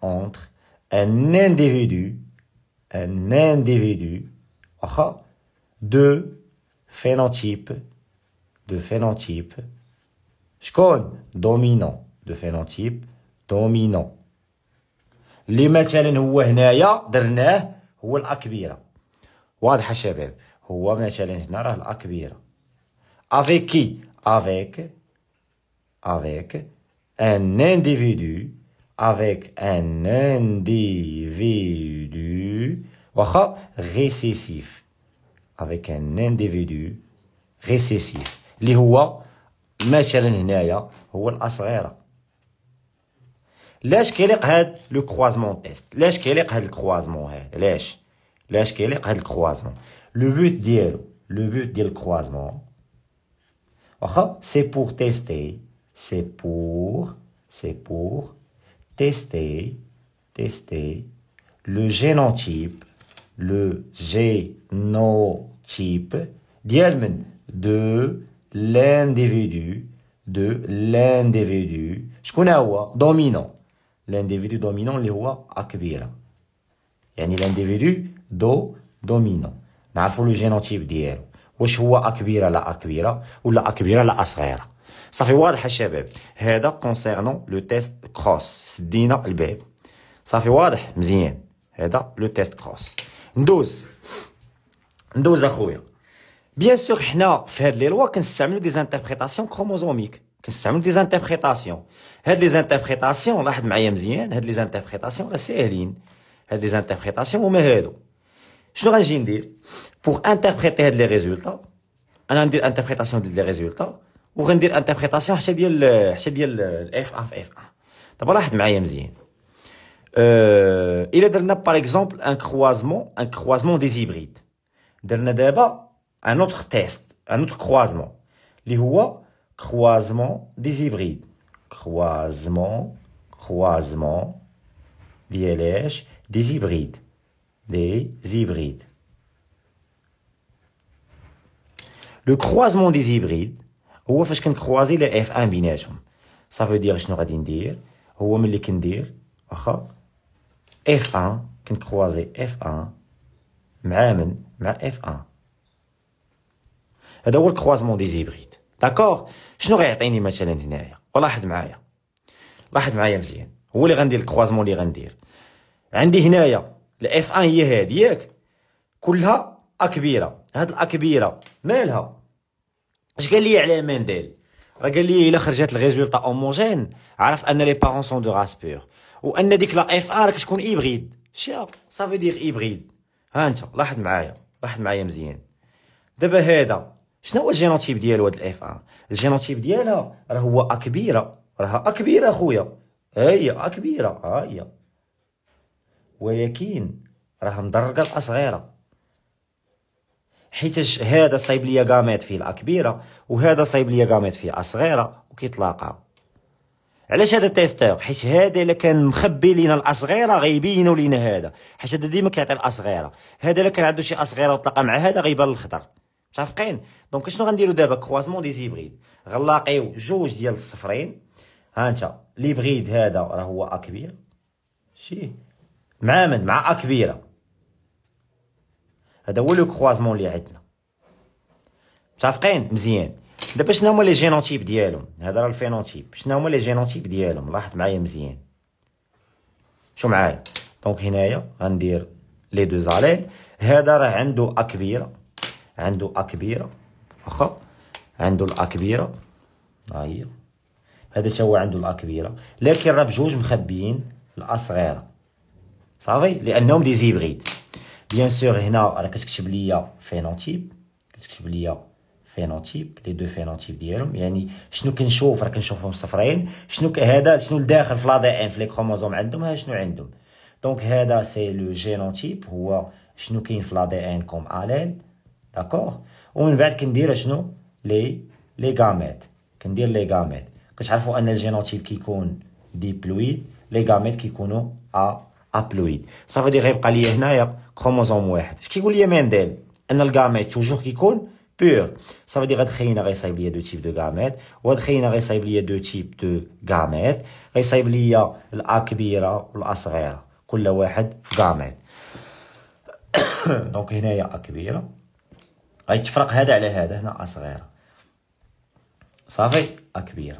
entre un individu, un individu, de phénotype, de phénotype, شكون dominant, phénotypes dominant. دومينون اللي مثلا هو هنايا درناه هو plus هو مثلا هنا راه plus Avec... qui, avec, individu avec un individu récessif. Avec un individu récessif. اللي هو مثلا هنايا هو الأصغيرة. لاش كيليق هاد لو كروازمون تيست le كيليق هاد الكروازمون le لاش le كيليق هاد Le لو بوت ديالو لو بوت ديال Le واخا سي بور c'est سي بور سي tester, tester le génotype, le génotype de l'individu, de l'individu. Je connais dominant. L'individu dominant, le roi akbira. يعني l'individu do dominant. نعرفوا le génotype je vois هو la لا ou la اكبيره la صغيره صافي واضح الشباب هذا كونسيرنون لو تيست كروس سدينا الباب صافي واضح مزيان هذا لو تيست كروس ندوز ندوز اخويا بيان سور حنا في هاد لي لوا كنستعملو دي زانتربريتاسيون كروموزوميك كنستعملو دي زانتربريتاسيون هاد لي زانتربريتاسيون لاحظ معايا مزيان هاد لي زانتربريتاسيون راه ساهلين هاد لي زانتربريتاسيون هما هادو شنو غنجي ندير بوغ انتربريتي هاد لي ريزولتا انا ندير انتربريتاسيون ديال لي ريزولتا On va l'interprétation sur ce qui F1 F1 Il y a, par exemple, un croisement un croisement des hybrides. On a là un autre test, un autre croisement qui est croisement des hybrides. Croisement Croisement des hybrides. Des hybrides. Le croisement des hybrides هو فاش كنكروازي لي اف ان بيناتهم صافي دير شنو غادي ندير هو ملي كندير واخا اف ان كنكروازي اف ان مع من مع اف ان هذا هو الكروازمون دي زيبريد داكور شنو غيعطيني مثلا هنايا ولاحظ معايا لاحظ معايا مزيان هو اللي غندير الكروازمون اللي غندير عندي هنايا الاف ان هي هادي ياك كلها ا كبيره هاد الا كبيره مالها اش قال لي على مانديل راه قال لي الا خرجت الريزولطا اوموجين عرف ان لي بارون سون دو راس بيغ وان ديك لا اف ار كتكون ايبغيد شي صافي دير ايبغيد ها انت لاحظ معايا لاحظ معايا مزيان دابا هذا شنو هو الجينوتيب ديالو هاد الاف ار الجينوتيب ديالها راه هو ا كبيره راه ا كبيره خويا ها هي ا كبيره ها هي ولكن راه مدرقه صغيره حيتاش هذا صايب ليا غاميت فيه كبيره وهذا صايب ليا غاميت فيه صغيره وكيتلاقاو علاش هذا التيستور حيت هذا الا كان مخبي لينا الاصغيره غيبينوا لينا هذا حيت هذا ديما كيعطي الاصغيره هذا الا كان عنده شي اصغيره وتلاقى مع هذا غيبان الخضر متفقين دونك شنو غنديروا دابا كروازمون دي زيبريد غنلاقيو جوج ديال الصفرين ها انت ليبغيد هذا راه هو ا كبير شي مع من مع ا كبيره هذا هو لو كروازمون اللي عندنا متفقين مزيان دابا شنو هما لي جينوتيب ديالهم هذا راه الفينوتيب شنو هما لي جينوتيب ديالهم لاحظ معايا مزيان شو معايا دونك هنايا غندير لي دو زاليل هذا راه عنده ا كبيره عنده ا كبيره واخا عنده الا كبيره ها هي هذا حتى هو عنده الا كبيره لكن راه بجوج مخبيين الا صغيره صافي لانهم دي زيبريد بيان سور هنا راه كتكتب ليا فينوتيب كتكتب ليا فينوتيب لي دو فينوتيب ديالهم يعني شنو كنشوف راه كنشوفهم صفرين شنو هذا شنو الداخل في لا دي ان في لي كروموزوم عندهم ها شنو عندهم دونك هذا سي لو جينوتيب هو شنو كاين في لا دي ان كوم الين داكوغ ومن بعد كندير شنو لي لي غاميت كندير لي غاميت كتعرفوا ان الجينوتيب كيكون ديبلويد لي غاميت كيكونوا ا ابلويد صافي دير غيبقى ليا هنايا كروموزوم واحد اش كيقول لي مانديل ان الكاميت توجور كيكون بور صافي دي غتخينا غيصايب ليا دو تيب دو غاميت وغتخينا غيصايب ليا دو تيب دو غاميت غيصايب ليا الا كبيره والا صغيره كل واحد في غاميت دونك هنايا ا كبيره غيتفرق هذا على هذا هنا ا صغيره صافي ا كبيره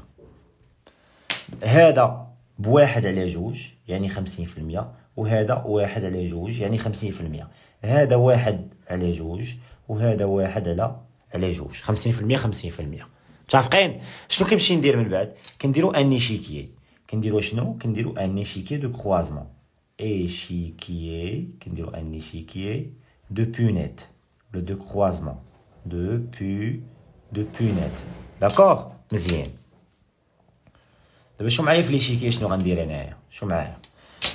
هذا بواحد على جوج يعني خمسين في المية وهذا واحد على جوج يعني خمسين في المية هذا واحد على جوج وهذا واحد على على جوج خمسين في المية خمسين في المية متفقين شنو كنمشي ندير من بعد كنديرو شيكي كنديرو شنو كنديرو شيكي دو كروازمون échiquier, كنديرو ان شيكي دو بونيت لو دو croisement دو بو دو بونيت داكوغ مزيان دابا شو معايا في ليشيكي شنو غندير انايا شو معايا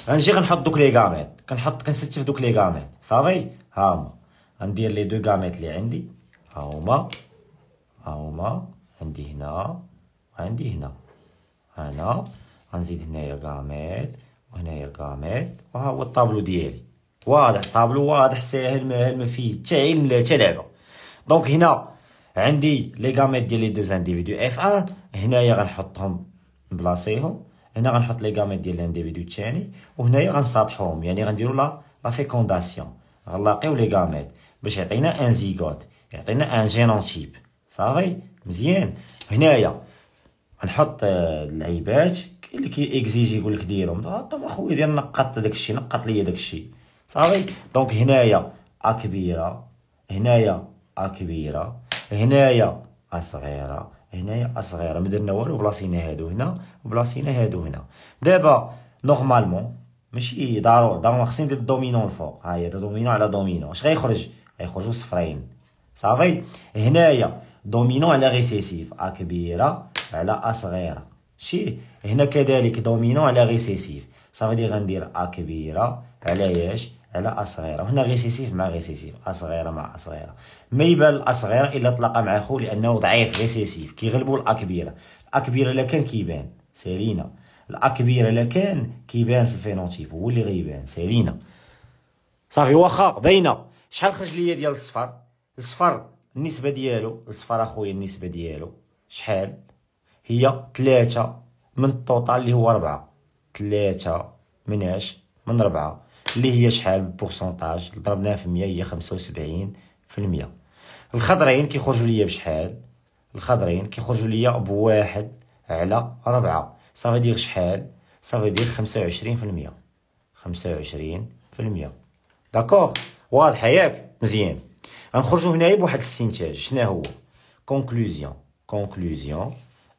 غنجي غنحط دوك لي غاميت كنحط كنستف دوك لي غاميت صافي ها هما غندير لي دو غاميت لي عندي ها هما ها هما عندي هنا عندي هنا هنا غنزيد هنايا غاميت وهنايا غاميت وها هو الطابلو ديالي واضح طابلو واضح ساهل ما ما فيه حتى علم لا حتى لعبه دونك هنا عندي لي غاميت ديال لي دو انديفيدو اف 1 هنايا غنحطهم نبلاصيهم هنا غنحط لي غاميت ديال الانديفيدو الثاني وهنايا غنصطحوهم يعني غنديرو لا لا فيكونداسيون غنلاقيو لي غاميت باش يعطينا ان زيغوت يعطينا ان جينوتيب صافي مزيان هنايا غنحط آه، العيبات اللي كي اكزيجي يقول لك ديرهم آه، طب اخويا ديال نقط داكشي نقط ليا داكشي صافي دونك هنايا ا كبيره هنايا ا كبيره هنايا ا صغيره هنايا اصغيره ما درنا والو بلاصينا هادو هنا وبلاصينا هادو هنا دابا نورمالمون ماشي ضروري ضروري خصني ندير الدومينو الفوق ها هي دومينو على دومينو اش غيخرج غيخرجوا صفرين صافي هنايا دومينو على ريسيسيف ا كبيره على ا صغيره شي هنا كذلك دومينو على ريسيسيف صافي غندير ا كبيره على ياش على أصغيرة وهنا غيسيسيف مع غيسيسيف أصغيرة مع أصغيرة ما يبان الأصغيرة إلا طلق مع خو لأنه ضعيف غيسيسيف كيغلبوا الأكبيرة الأكبيرة الا كان كيبان سالينا الأكبيرة الا كان كيبان في الفينوتيب هو اللي غيبان سالينا صافي واخا باينة شحال خرج ليا ديال الصفر الصفر النسبة ديالو الصفر أخويا النسبة ديالو شحال هي ثلاثة من التوتال اللي هو ربعة ثلاثة من اش من ربعة اللي هي شحال بورسونتاج ضربناها في 100 هي 75 في المية الخضرين كيخرجوا ليا بشحال الخضرين كيخرجوا ليا بواحد على ربعة صافي دير شحال صافي دير خمسة وعشرين في المية خمسة وعشرين في المية داكوغ واضحة ياك مزيان غنخرجو هنايا بواحد الاستنتاج شنا هو كونكلوزيون كونكلوزيون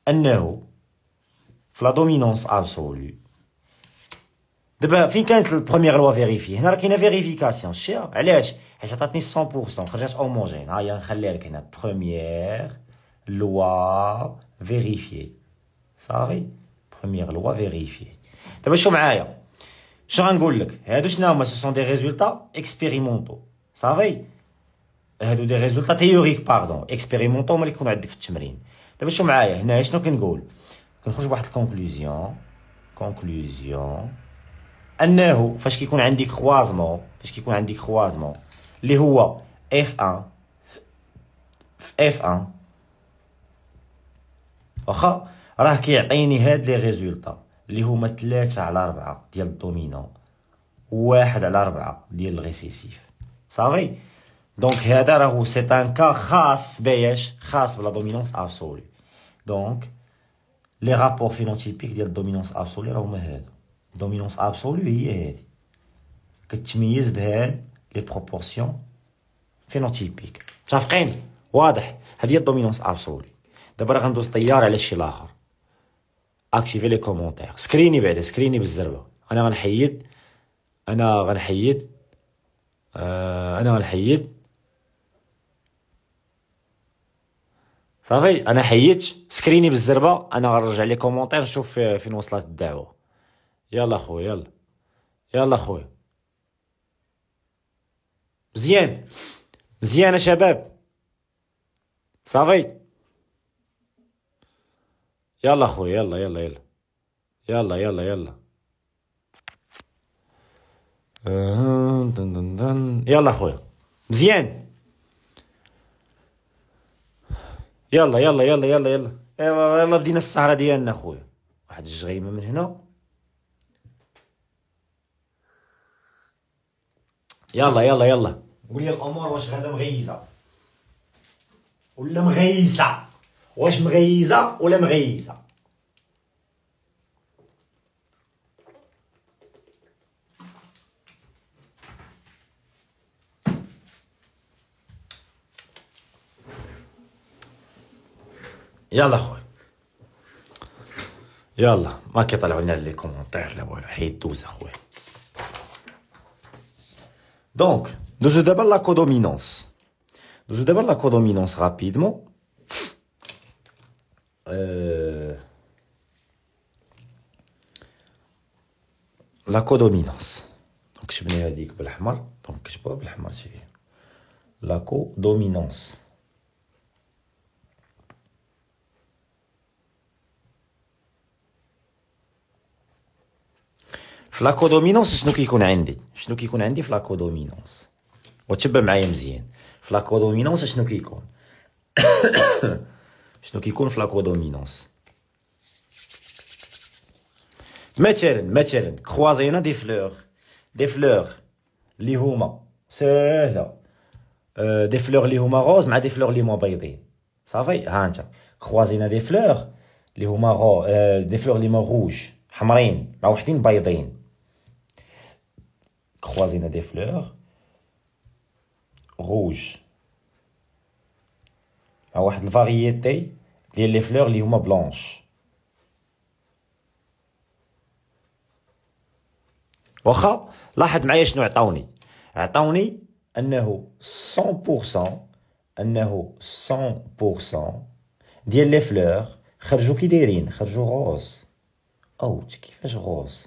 انه في لا دومينونس ابسولو D'abord, ben, où a la première loi vérifiée il y a une vérification. 100%. C'est homogène. la première loi vérifiée. va Première loi vérifiée. que Ce sont des résultats expérimentaux. Ce des résultats théoriques, pardon. Expérimentaux, mais qui sont en Je une Conclusion. Conclusion. انه فاش كيكون عندك كروازمون فاش كيكون عندك كروازمون اللي هو اف 1 في اف 1 واخا راه كيعطيني هاد لي ريزولطا اللي هما 3 على 4 ديال الدومينون واحد على 4 ديال الريسيسيف صافي دونك هذا راهو سي ان كا خاص باش خاص بلا دومينونس ابسولي دونك لي رابور فينوتيبيك ديال الدومينونس ابسولي راهما هادو دومينونس ابسولو هي هذه كتميز بها لي بروبورسيون فينوتيبيك متفقين واضح هذه هي الدومينونس ابسولي دابا راه غندوز طيار على شي لاخر اكتيفي لي كومونتير سكريني بعدا سكريني بالزربه انا غنحيد انا غنحيد آه انا غنحيد صافي انا حيدت سكريني بالزربه انا غنرجع لي كومونتير نشوف فين وصلت الدعوه يلا خويا يلا يلا خويا مزيان مزيان يا شباب صافي يلا خويا يلا يلا يلا يلا يلا يلا آه، يلا خويا مزيان يلا يلا يلا يلا يلا يلا إيه، بدينا السهره ديالنا خويا واحد الجغيمه من هنا يلا يلا يلا قول لي الامور واش غدا مغيزه ولا مغيزه واش مغيزه ولا مغيزه يلا خويا يلا ما كيطلعوا لنا لي كومونتير لا والو حيد دوز اخويا Donc, nous avons la codominance. Nous avons la codominance rapidement. Euh, la codominance. Donc, je vais vous dire que c'est la codominance. في لاكو دومينونس شنو كيكون عندي شنو كيكون عندي في لاكو دومينونس وتشبه معايا مزيان في لاكو دومينونس شنو كيكون شنو كيكون في لاكو دومينونس مثلا مثلا كروازينا دي فلور دي فلور لي هما سهله دي فلور لي هما روز مع دي فلور لي هما بيضين صافي ها انت كروازينا دي فلور لي هما رو دي فلور لي هما روج حمرين مع وحدين بيضين croisina des fleurs rouge مع ah, واحد الفاريتي ديال لي فلور اللي هما بلونش واخا لاحظ معايا شنو عطاوني عطاوني انه 100% انه 100% ديال لي فلور خرجوا كي دايرين خرجوا غوز اوت كيفاش غوز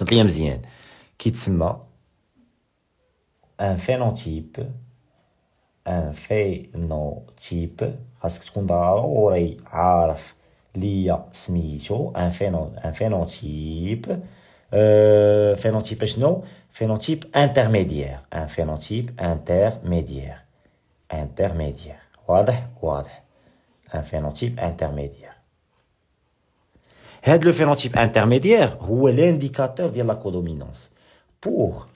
un phénotype, un phénotype? Un phénotype parce que un un phénotype un phénotype intermédiaire un phénotype intermédiaire intermédiaire un phénotype intermédiaire هذا لو فينوتيب انترميديير هو لانديكاتور ديال لا كودومينونس بور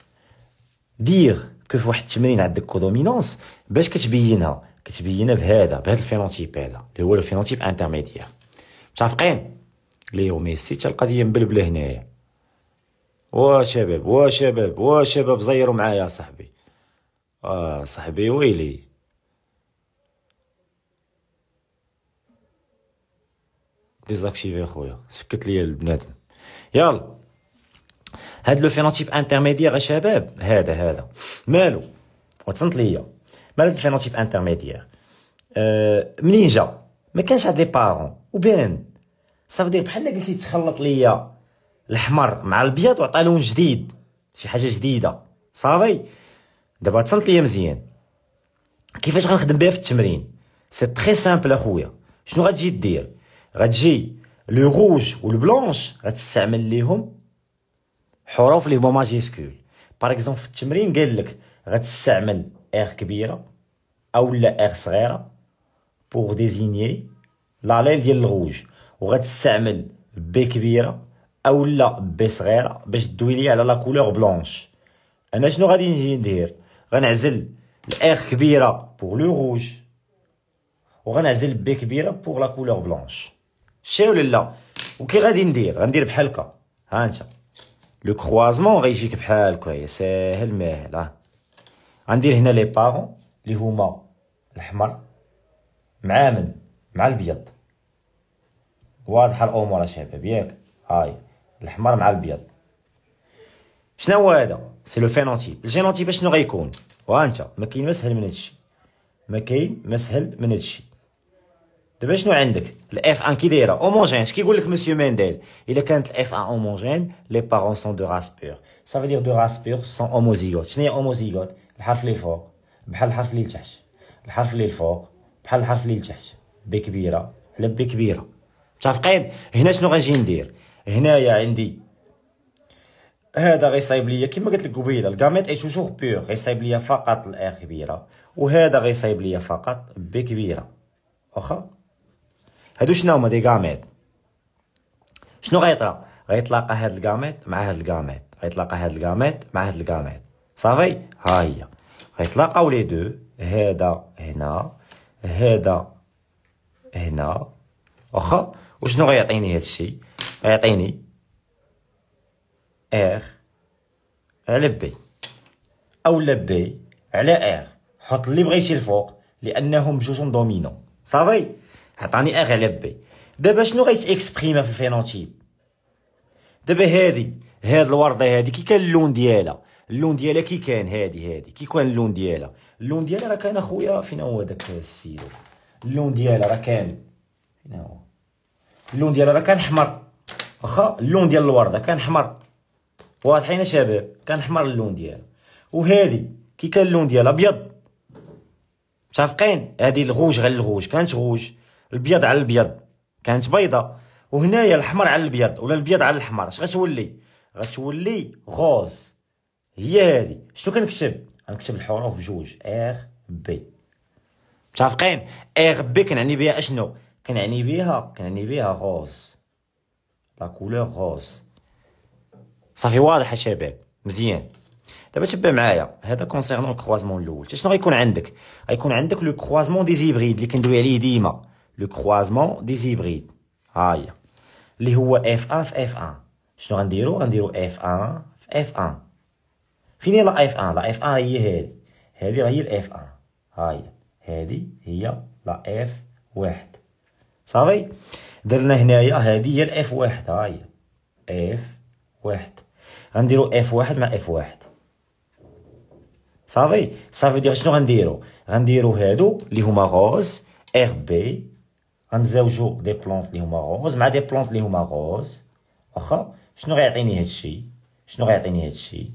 دير كو في واحد التمرين عندك كودومينونس باش كتبينها كتبينها بهذا بهذا الفينوتيب هذا اللي هو لو فينوتيب انترميديير متفقين ليو ميسي حتى القضيه مبلبله هنايا وا شباب وا شباب وا شباب زيروا معايا صاحبي اه صاحبي ويلي ديزاكتيفي خويا سكت ليا البنادم يلا هاد لو فينوتيب انترميديير شباب هذا هذا مالو وتصنت ليا مال هاد الفينوتيب انترميديير أه منين جا ما كانش عند لي بارون وبان صافي بحال قلتي تخلط ليا الاحمر مع الابيض وعطى لون جديد شي حاجه جديده صافي دابا تصنت ليا مزيان كيفاش غنخدم بها في التمرين سي تري سامبل اخويا شنو غتجي دير غتجي لو روج البلونش غتستعمل ليهم حروف لي هما ماجيسكول باغ اكزومبل في التمرين قال لك غتستعمل اغ كبيره او لا اغ صغيره بوغ ديزيني لا ديال الغوج وغتستعمل بي كبيره او لا بي صغيره باش دوي لي على لا كولور بلونش انا شنو غادي نجي ندير غنعزل الاغ كبيره بوغ لو روج وغنعزل بي كبيره بوغ لا كولور بلونش شي ولا لا وكي غادي ندير غندير بحال هكا ها انت لو كروازمون غيجيك بحال هكا ساهل ماهل ها غندير هنا لي بارون اللي هما الاحمر مع من مع البيض واضحه الامور يا شباب ياك هاي الاحمر مع البيض شنو هو هذا سي لو فينوتيب الجينوتيب شنو غيكون وها انت ما كاين ما سهل من هادشي ما كاين ما سهل من هادشي دابا شنو عندك الاف ان كي دايره اوموجين كيقول لك مسيو مانديل الا كانت الاف ان اوموجين لي بارون سون دو راس بور سا فيدير دير دو راس بور سون اوموزيغوت شنو هي اوموزيغوت الحرف اللي فوق بحال الحرف اللي لتحت الحرف اللي الفوق بحال الحرف اللي لتحت بي كبيره على بي كبيره متفقين هنا شنو غنجي ندير هنايا عندي هذا غيصايب ليا كما قلت لك قبيله الكاميت اي توجور بيغ غيصايب ليا فقط الار كبيره وهذا غيصايب ليا فقط بي كبيره واخا هادو شنو هما دي غاميت شنو غيطرا غيتلاقى هاد الغاميت مع هاد الغاميت غيتلاقى هاد الغاميت مع هاد الغاميت صافي ها هي غيتلاقاو لي دو هذا هنا هذا هنا واخا وشنو غيعطيني هادشي غيعطيني ار على بي اولا بي على ار حط اللي بغيتي الفوق لانهم جوج دومينو صافي عطاني اغلب بي دابا شنو اكسبريما في الفينوتيب دابا هادي هاد الورده هادي كي كان اللون ديالها اللون ديالها كي كان هادي هادي كي كان اللون ديالها اللون ديالها راه كان اخويا فين هو داك السيد اللون ديالها راه كان فين هو اللون ديالها راه كان احمر واخا اللون ديال الورده كان احمر واضحين يا شباب كان احمر اللون ديالها وهادي كي كان اللون ديالها ابيض متفقين هادي الغوج غير الغوج كانت غوج البيض على البيض كانت بيضه وهنايا الاحمر على البيض ولا البيض على الاحمر اش غتولي غتولي غوز هي هادي شنو كنكتب غنكتب الحروف بجوج ار بي متفقين ار بي كنعني بها اشنو كنعني بها كنعني بها غوز لا كولور غوز صافي واضح يا شباب مزيان دابا تبع معايا هذا كونسيرنون الكروازمون الاول شنو غيكون عندك غيكون عندك لو كروازمون دي زيبريد اللي كندوي عليه ديما لو كروازمون دي زيبريد هاهي اللي هو اف ان في اف ان شنو غنديرو غنديرو اف ان في اف ان فين هي لا اف ان لا اف ان هي هادي هادي راه هي الاف ان هاهي هادي هي لا اف واحد صافي درنا هنايا هادي هي الاف واحد هاهي اف واحد غنديرو اف واحد مع اف واحد صافي صافي دير شنو غنديرو غنديرو هادو اللي هما غوز ار بي غنزاوجو دي بلونط لي هما غوز مع دي بلونط لي هما غوز واخا شنو غيعطيني هادشي شنو غيعطيني هادشي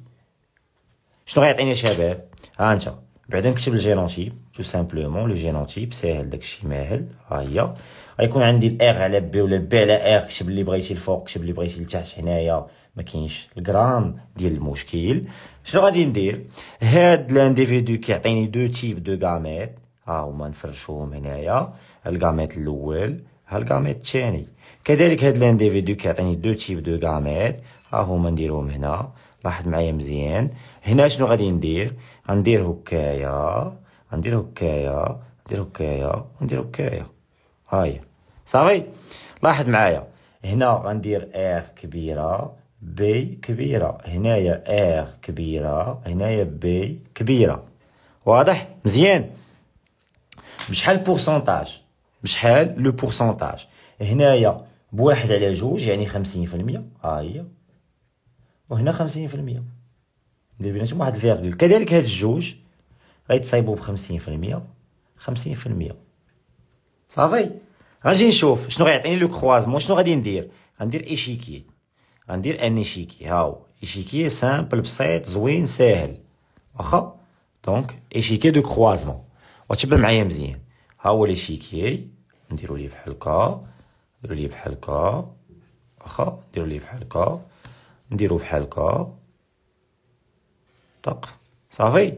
شنو غيعطيني شباب ها انت بعدا نكتب الجينوتيب تو سامبلومون لو جينوتيب ساهل داكشي ماهل ها هي غيكون عندي الاغ على بي ولا البي على اغ كتب اللي بغيتي الفوق كتب اللي بغيتي لتحت هنايا ما كاينش الغرام ديال المشكل شنو غادي ندير هاد لانديفيدو كيعطيني دو تيب دو غاميت ها هما نفرشوهم هنايا القاميت الاول هالقاميت الثاني كذلك هاد لانديفيدو كيعطيني دو تيب دو قاميت ها هما نديرهم هنا لاحظ معايا مزيان هنا شنو غادي ندير غندير هكايا غندير هكايا ندير هكايا وندير هكايا هاهي صافي لاحظ معايا هنا غندير ار كبيره بي كبيره هنايا ار كبيره هنايا بي كبيره واضح مزيان بشحال بورسونتاج بشحال لو بورسونتاج هنايا بواحد على جوج يعني خمسين في المية ها هي وهنا خمسين في المية ندير بيناتهم واحد الفيرغول كذلك هاد الجوج غيتصايبو بخمسين في المية خمسين في المية صافي غنجي نشوف شنو غيعطيني لو كخوازمون شنو غادي ندير غندير ايشيكي غندير ان ايشيكي هاو ايشيكي سامبل بسيط زوين ساهل واخا دونك ايشيكي دو كخوازمون وتبع معايا مزيان ها هو شيكي نديرو ليه بحال هكا نديرو ليه بحال هكا واخا نديرو ليه بحال هكا نديرو بحال هكا طق صافي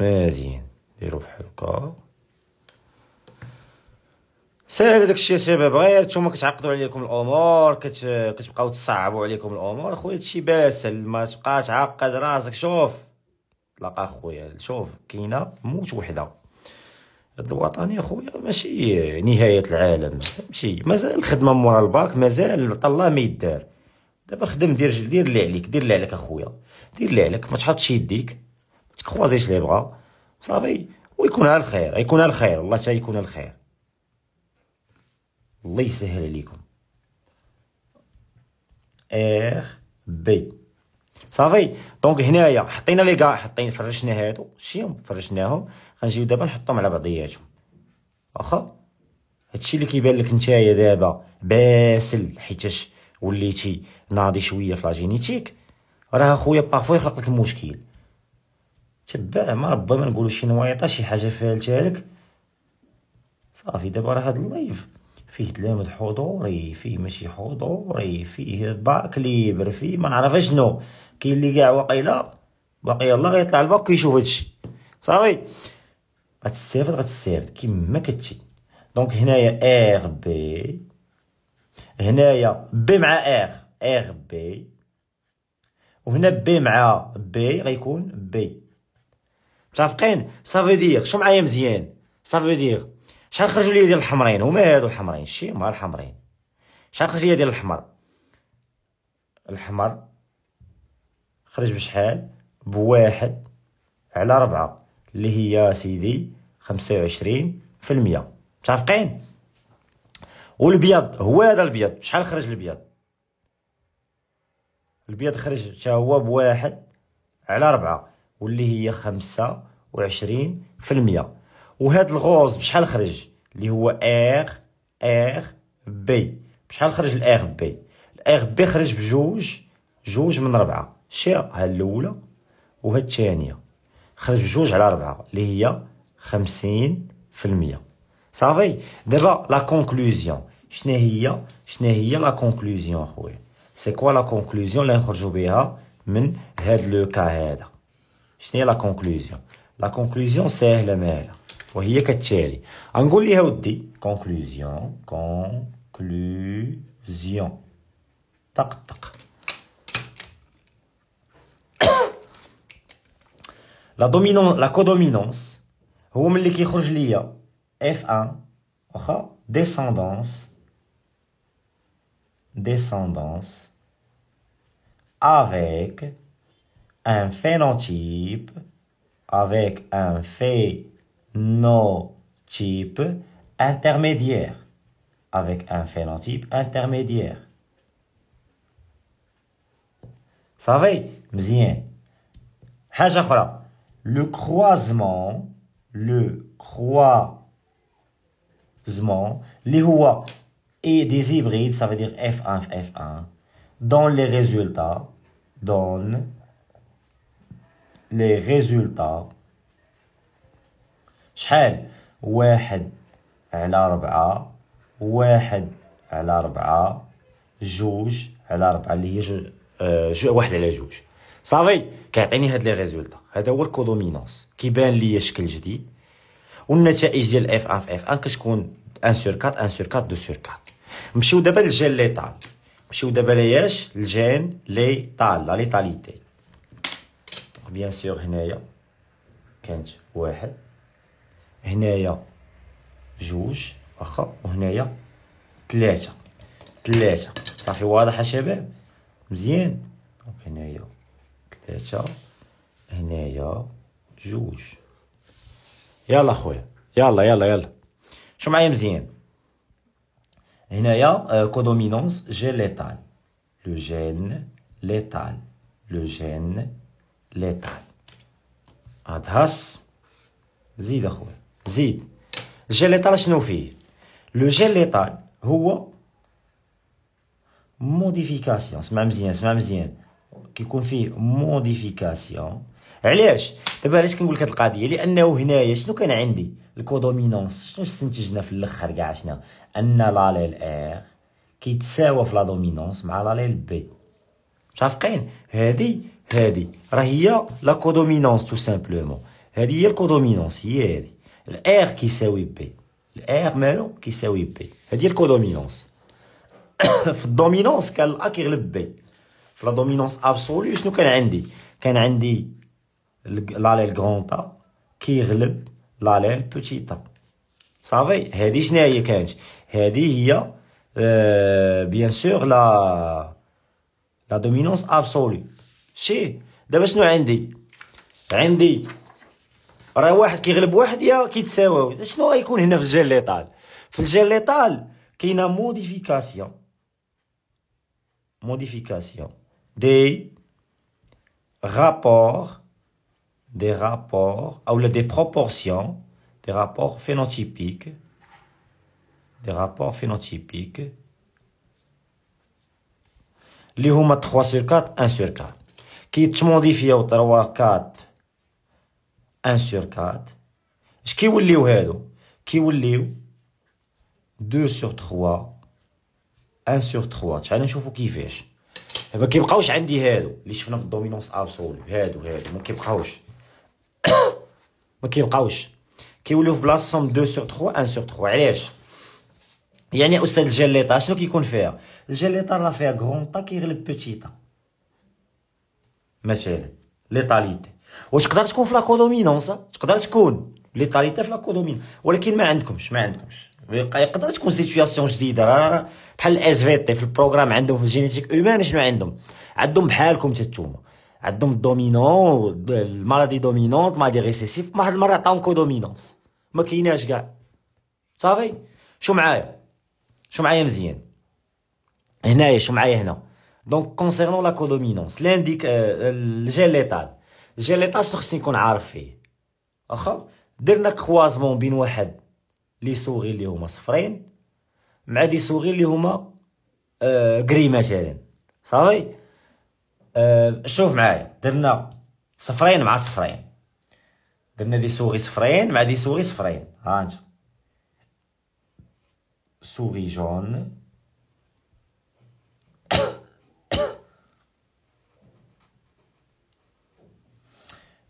مزيان نديرو بحال هكا ساهل داكشي شباب غير نتوما كتعقدوا عليكم الامور كت... كتبقاو تصعبوا عليكم الامور خويا هادشي باسل ما تبقاش عاقد راسك شوف تلاقى خويا شوف كاينه موت وحده هاد الوطني اخويا ماشي نهايه العالم ماشي مازال الخدمه مورا الباك مازال طلع ما يدار دابا خدم دير دير اللي عليك دير اللي عليك اخويا دير اللي عليك ما تحطش يديك ما تكوازيش اللي بغا صافي ويكون على الخير يكون على الخير والله حتى يكون على الخير الله يسهل عليكم اخ بي صافي دونك هنايا حطينا لي كاع حطينا فرشنا هادو شي فرشناهم غنجيو دابا نحطهم على بعضياتهم واخا هادشي اللي كيبان لك نتايا دابا باسل حيتاش وليتي ناضي شويه في لاجينيتيك راه اخويا بارفو يخلق لك المشكل تبع ما ربما نقولوا شي نوايطه شي حاجه فالتها لك صافي دابا راه هاد اللايف فيه تلامد حضوري فيه ماشي حضوري فيه باك ليبر فيه ما نعرف شنو كاين اللي كاع واقيلا باقي الله غيطلع الباك ويشوف هادشي صافي غتستافد غتستافد كيما كتجي دونك هنايا ار بي هنايا بي مع ار ار بي وهنا بي مع بي غيكون بي متفقين صافي دير شو معايا مزيان صافي دير شحال خرجوا لي ديال الحمرين هما هادو الحمرين شي مع الحمرين شحال خرج لي ديال الحمر الحمر خرج بشحال بواحد على ربعة اللي هي سيدي 25 في المية متفقين والبيض هو هذا البيض شحال خرج البيض البيض خرج حتى هو بواحد على ربعة واللي هي خمسة وعشرين في المية هاد الغوز بشحال خرج اللي هو اغ اغ بي بشحال خرج الاغ بي الاغ بي خرج بجوج جوج من ربعة شي ها الاولى وهاد الثانية خرج بجوج على ربعة اللي هي 50%. la conclusion. Je n'ai rien. la conclusion. C'est quoi la conclusion? la conclusion. La conclusion c'est le mère. Voyez Conclusion. Conclusion. Tac tac. La co La codominance. F1 descendance descendance avec un phénotype avec un phénotype intermédiaire avec un phénotype intermédiaire ça va حاجه le croisement le croisement, les voix et des hybrides, ça veut dire F1, F1, dans les résultats, donne les résultats. شحال واحد على ربعة واحد على ربعة جوج على ربعة اللي هي واحد على صافي كيعطيني هاد لي ريزولتا هذا هو الكودومينونس كيبان ليا شكل جديد والنتائج ديال اف اف اف ان كتكون ان سور 4 ان سور 4 دو سور 4 نمشيو دابا للجين طال نمشيو دابا لياش الجين طال لا ليتاليتي بيان سور هنايا كانت واحد هنايا جوج واخا وهنايا ثلاثة ثلاثة صافي واضح يا شباب مزيان هنايا ثلاثة هنايا جوج يلا خويا يلا يلا يلا شو معايا مزيان هنايا كودومينونس جي ليتال لو جين ليتال لو جين ليتال عاد هاس زيد اخويا زيد جي ليتال شنو فيه لو جي ليتال هو موديفيكاسيون سمع مزيان سمع مزيان كيكون فيه موديفيكاسيون علاش دابا علاش كنقول لك هاد القضيه لانه هنايا شنو كان عندي الكودومينونس شنو استنتجنا في الاخر كاع شنا ان لاليل ار كيتساوى في لا دومينونس مع لاليل بي متفقين هادي هادي راه هي لا كودومينونس تو سامبلومون هادي هي الكودومينونس هي هادي الار كيساوي بي الار مالو كيساوي بي هادي الكودومينونس في الدومينونس كان الا كيغلب بي في لا دومينونس ابسولي شنو كان عندي كان عندي لاليل غونطا كيغلب لاليل بوتيتا صافي هادي شنو هي كانت هادي هي بيان سور لا لا دومينونس ابسولي شي دابا شنو عندي عندي راه واحد كيغلب واحد يا كيتساواو شنو غيكون هنا في الجيل ليطال في الجيل ليطال كاينه موديفيكاسيون موديفيكاسيون des rapports, des rapports, ah, ou des proportions, des rapports phénotypiques, des rapports phénotypiques, les 3 sur 4, 1 sur 4, qui est modifié au 3, 4, 1 sur 4, ce qui est 2 sur 3, 1 sur 3, tu as un ما كيبقاوش عندي هادو اللي شفنا في الدومينونس ابسولي هادو هادو ما كيبقاوش ما كيبقاوش كيوليو في بلاصتهم 2 سور 3 1 سور 3 علاش يعني استاذ الجليطه شنو كيكون فيها الجليطه راه فيها غرون طا كيغلب بوتيتا مثلا ليطاليتي واش تقدر تكون في لاكودومينونس تقدر تكون ليطاليتي في لاكودومين ولكن ما عندكمش ما عندكمش يقدر تكون سيتوياسيون جديده راه بحال الاس في تي في البروغرام عندهم في الجينيتيك اومان شنو عندهم عندهم بحالكم حتى نتوما عندهم الدومينون المالادي دومينونت مالادي ريسيسيف واحد المره عطاهم كودومينونس ما كايناش كاع صافي شو معايا شو معايا مزيان هنايا شو معايا هنا دونك كونسيرنون لا كودومينونس لانديك الجيل ليتال الجيل ليتال خصني نكون عارف فيه واخا درنا كروازمون بين واحد لي سوغي اللي هما صفرين مع دي سوغي اللي هما آه كري مثلا صافي آه شوف معايا درنا صفرين مع صفرين درنا دي سوغي صفرين مع دي سوغي صفرين ها انت سوغي جون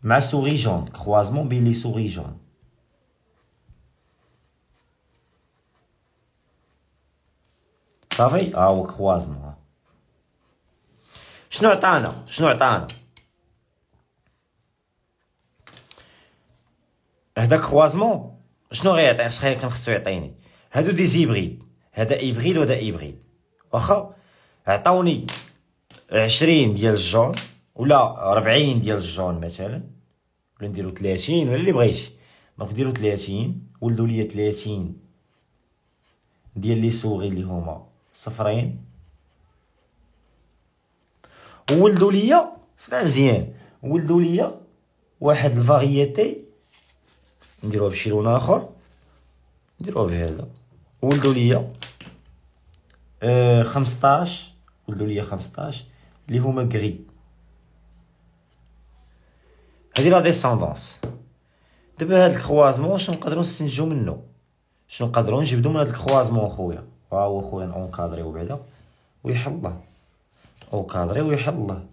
مع سوغي جون كروازمون بين لي سوغي جون صافي ها هو كخوازمون شنو عطانا شنو عطانا هداك كخوازمون شنو غيعطي اش كان خصو يعطيني هادو دي زيبريد هذا ايبريد وهذا ايبريد واخا عطاوني عشرين ديال الجون ولا ربعين ديال الجون مثلا ولا نديرو تلاتين ولا اللي بغيتي دونك ديرو تلاتين ولدو ليا تلاتين ديال لي سوغي اللي هما صفرين ولدوا ليا سمع مزيان ولدوا ليا واحد الفاريتي نديروها بشي لون اخر نديروها بهذا ولدوا ليا آه 15 ولدوا ليا 15 اللي هما كغي هذه لا ديسوندونس دابا هاد الكروازمون شنو نقدروا نستنتجوا منه شنو نقدروا نجبدوا من هاد الكروازمون خويا واو خويا نونكادريو بعدا ويحله اونكادري الله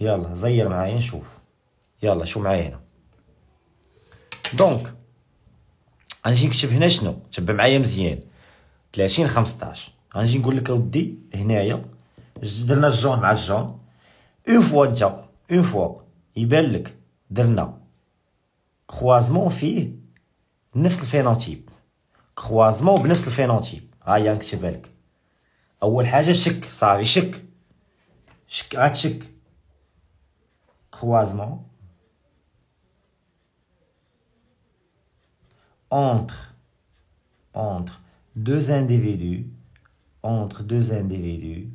يلا زير معايا نشوف يلا شو معايا هنا دونك غنجي نكتب هنا شنو تبع معايا مزيان 30 15 غنجي نقول لك اودي هنايا درنا الجون مع الجون اون فوا انت اون فوا يبان لك درنا كروازمون فيه نفس الفينوتيب Croisement وبنفس الفينوتيب هيا نكتب لك اول حاجه شك صافي شك شك غتشك croisement entre entre deux individus entre deux individus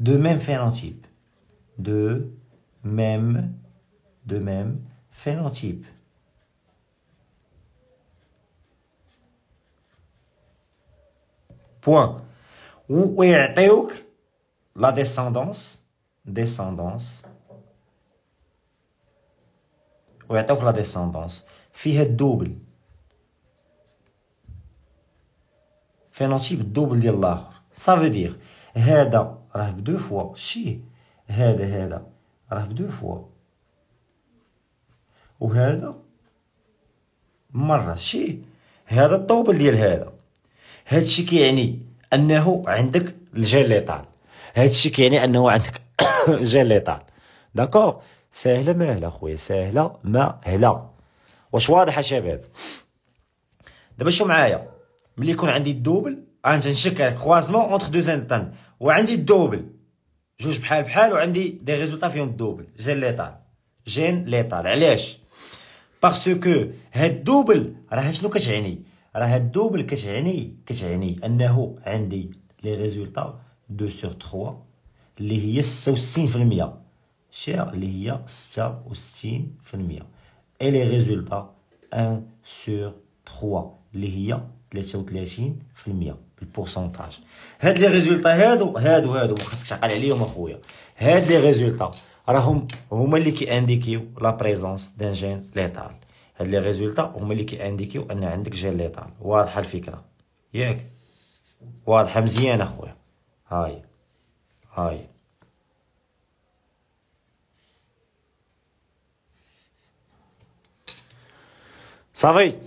de même phénotype de même de même phénotype point. La descendance, descendance. Ou est-ce que la descendance Fille double. Phénotype double de l'art. Ça veut dire, Heda, raf deux fois. Chi, Heda, Heda, raf deux fois. Ou Heda, Marra, Chi, Heda, double de l'art. هادشي كيعني انه عندك الجليطان هادشي كيعني انه عندك جليطان داكوغ ما مهله خويا ما مهله واش واضح يا شباب دابا شو معايا ملي يكون عندي الدوبل انت نشكل كروازمون اونتر دو زانتان وعندي الدوبل جوج بحال بحال وعندي دي ريزولطا فيهم الدوبل جين ليطال جين ليطال علاش باسكو هاد الدوبل راه شنو كتعني راه الدوبل كتعني كتعني انه عندي لي ريزولطا 2 سور 3 اللي هي 66% شير اللي هي 66% اي لي ريزولطا 1 سور 3 اللي هي 33% بالبورسونتاج هاد لي ريزولطا هادو هادو هادو ما خاصكش تعقل عليهم اخويا هاد لي ريزولطا راهم هما اللي كيانديكيو لا بريزونس دان جين ليتال هاد لي ريزولطا هما اللي كيانديكيو ان عندك جيل ليطال واضحه الفكره ياك واضحه مزيان اخويا هاي هاي صافي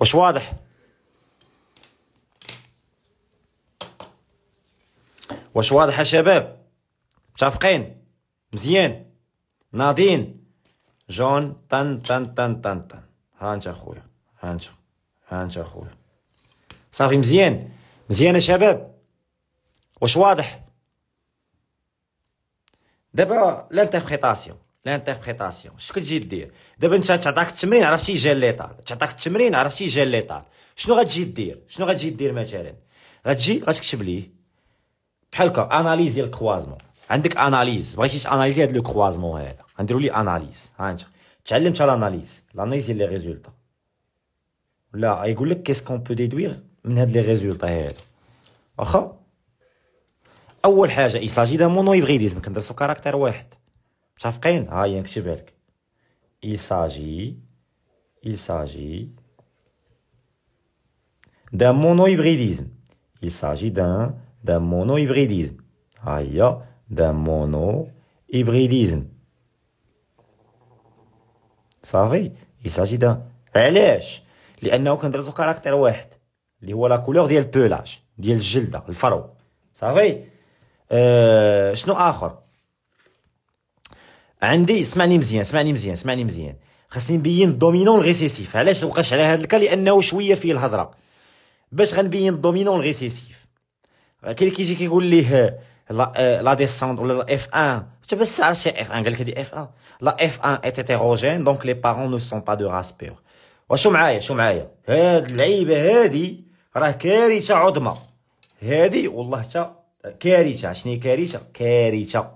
واش واضح واش واضح يا شباب متفقين مزيان ناضين جون طن طن طن طن تن هانش اخويا هانش هانش اخويا صافي مزيان مزيان يا شباب واش واضح دابا لانتربريتاسيون لانتربريتاسيون شكون تجي دير دابا انت تعطاك التمرين عرفتي جا ليطال تعطاك التمرين عرفتي جا ليطال شنو غتجي دير شنو غتجي دير مثلا غتجي غتكتب ليه بحال هكا اناليزي الكوازمون عندك اناليز بغيتي تاناليزي هاد لو كوازمون هذا غنديرو لي اناليز ها انت تعلمت على لاناليز ديال لي ريزولطا لا يقول لك كيس كون بو ديدوير من هاد لي ريزولطا هادو واخا اول حاجه ساجي دان مونو هيبريديزم كندرسو كاركتر واحد متفقين ها هي نكتبها لك هيبريديزم اي ساجي monohybridisme. دو مونو هيبريديزم ها هي دو مونو هيبريديزم صافي يساجي دان علاش لانه كندرسو كاركتير واحد اللي هو لا كولور ديال بولاج ديال الجلده الفرو صافي أه شنو اخر عندي اسمعني مزيان اسمعني مزيان اسمعني مزيان خاصني نبين الدومينون الريسيسيف علاش وقعش على هذا الكا لانه شويه فيه الهضره باش غنبين الدومينون الريسيسيف كاين اللي كيجي كيقول ليه لا آه، لا ديسوند ولا اف 1 Tu peux ça chez F1, قال لك هذه F1 لا F1 est hétérogène donc les parents ne sont pas de race pure واش معايا شو معايا هاد اللعيبه هادي راه كارثه عظمى هادي والله حتى كارثه شنو كارثه كارثه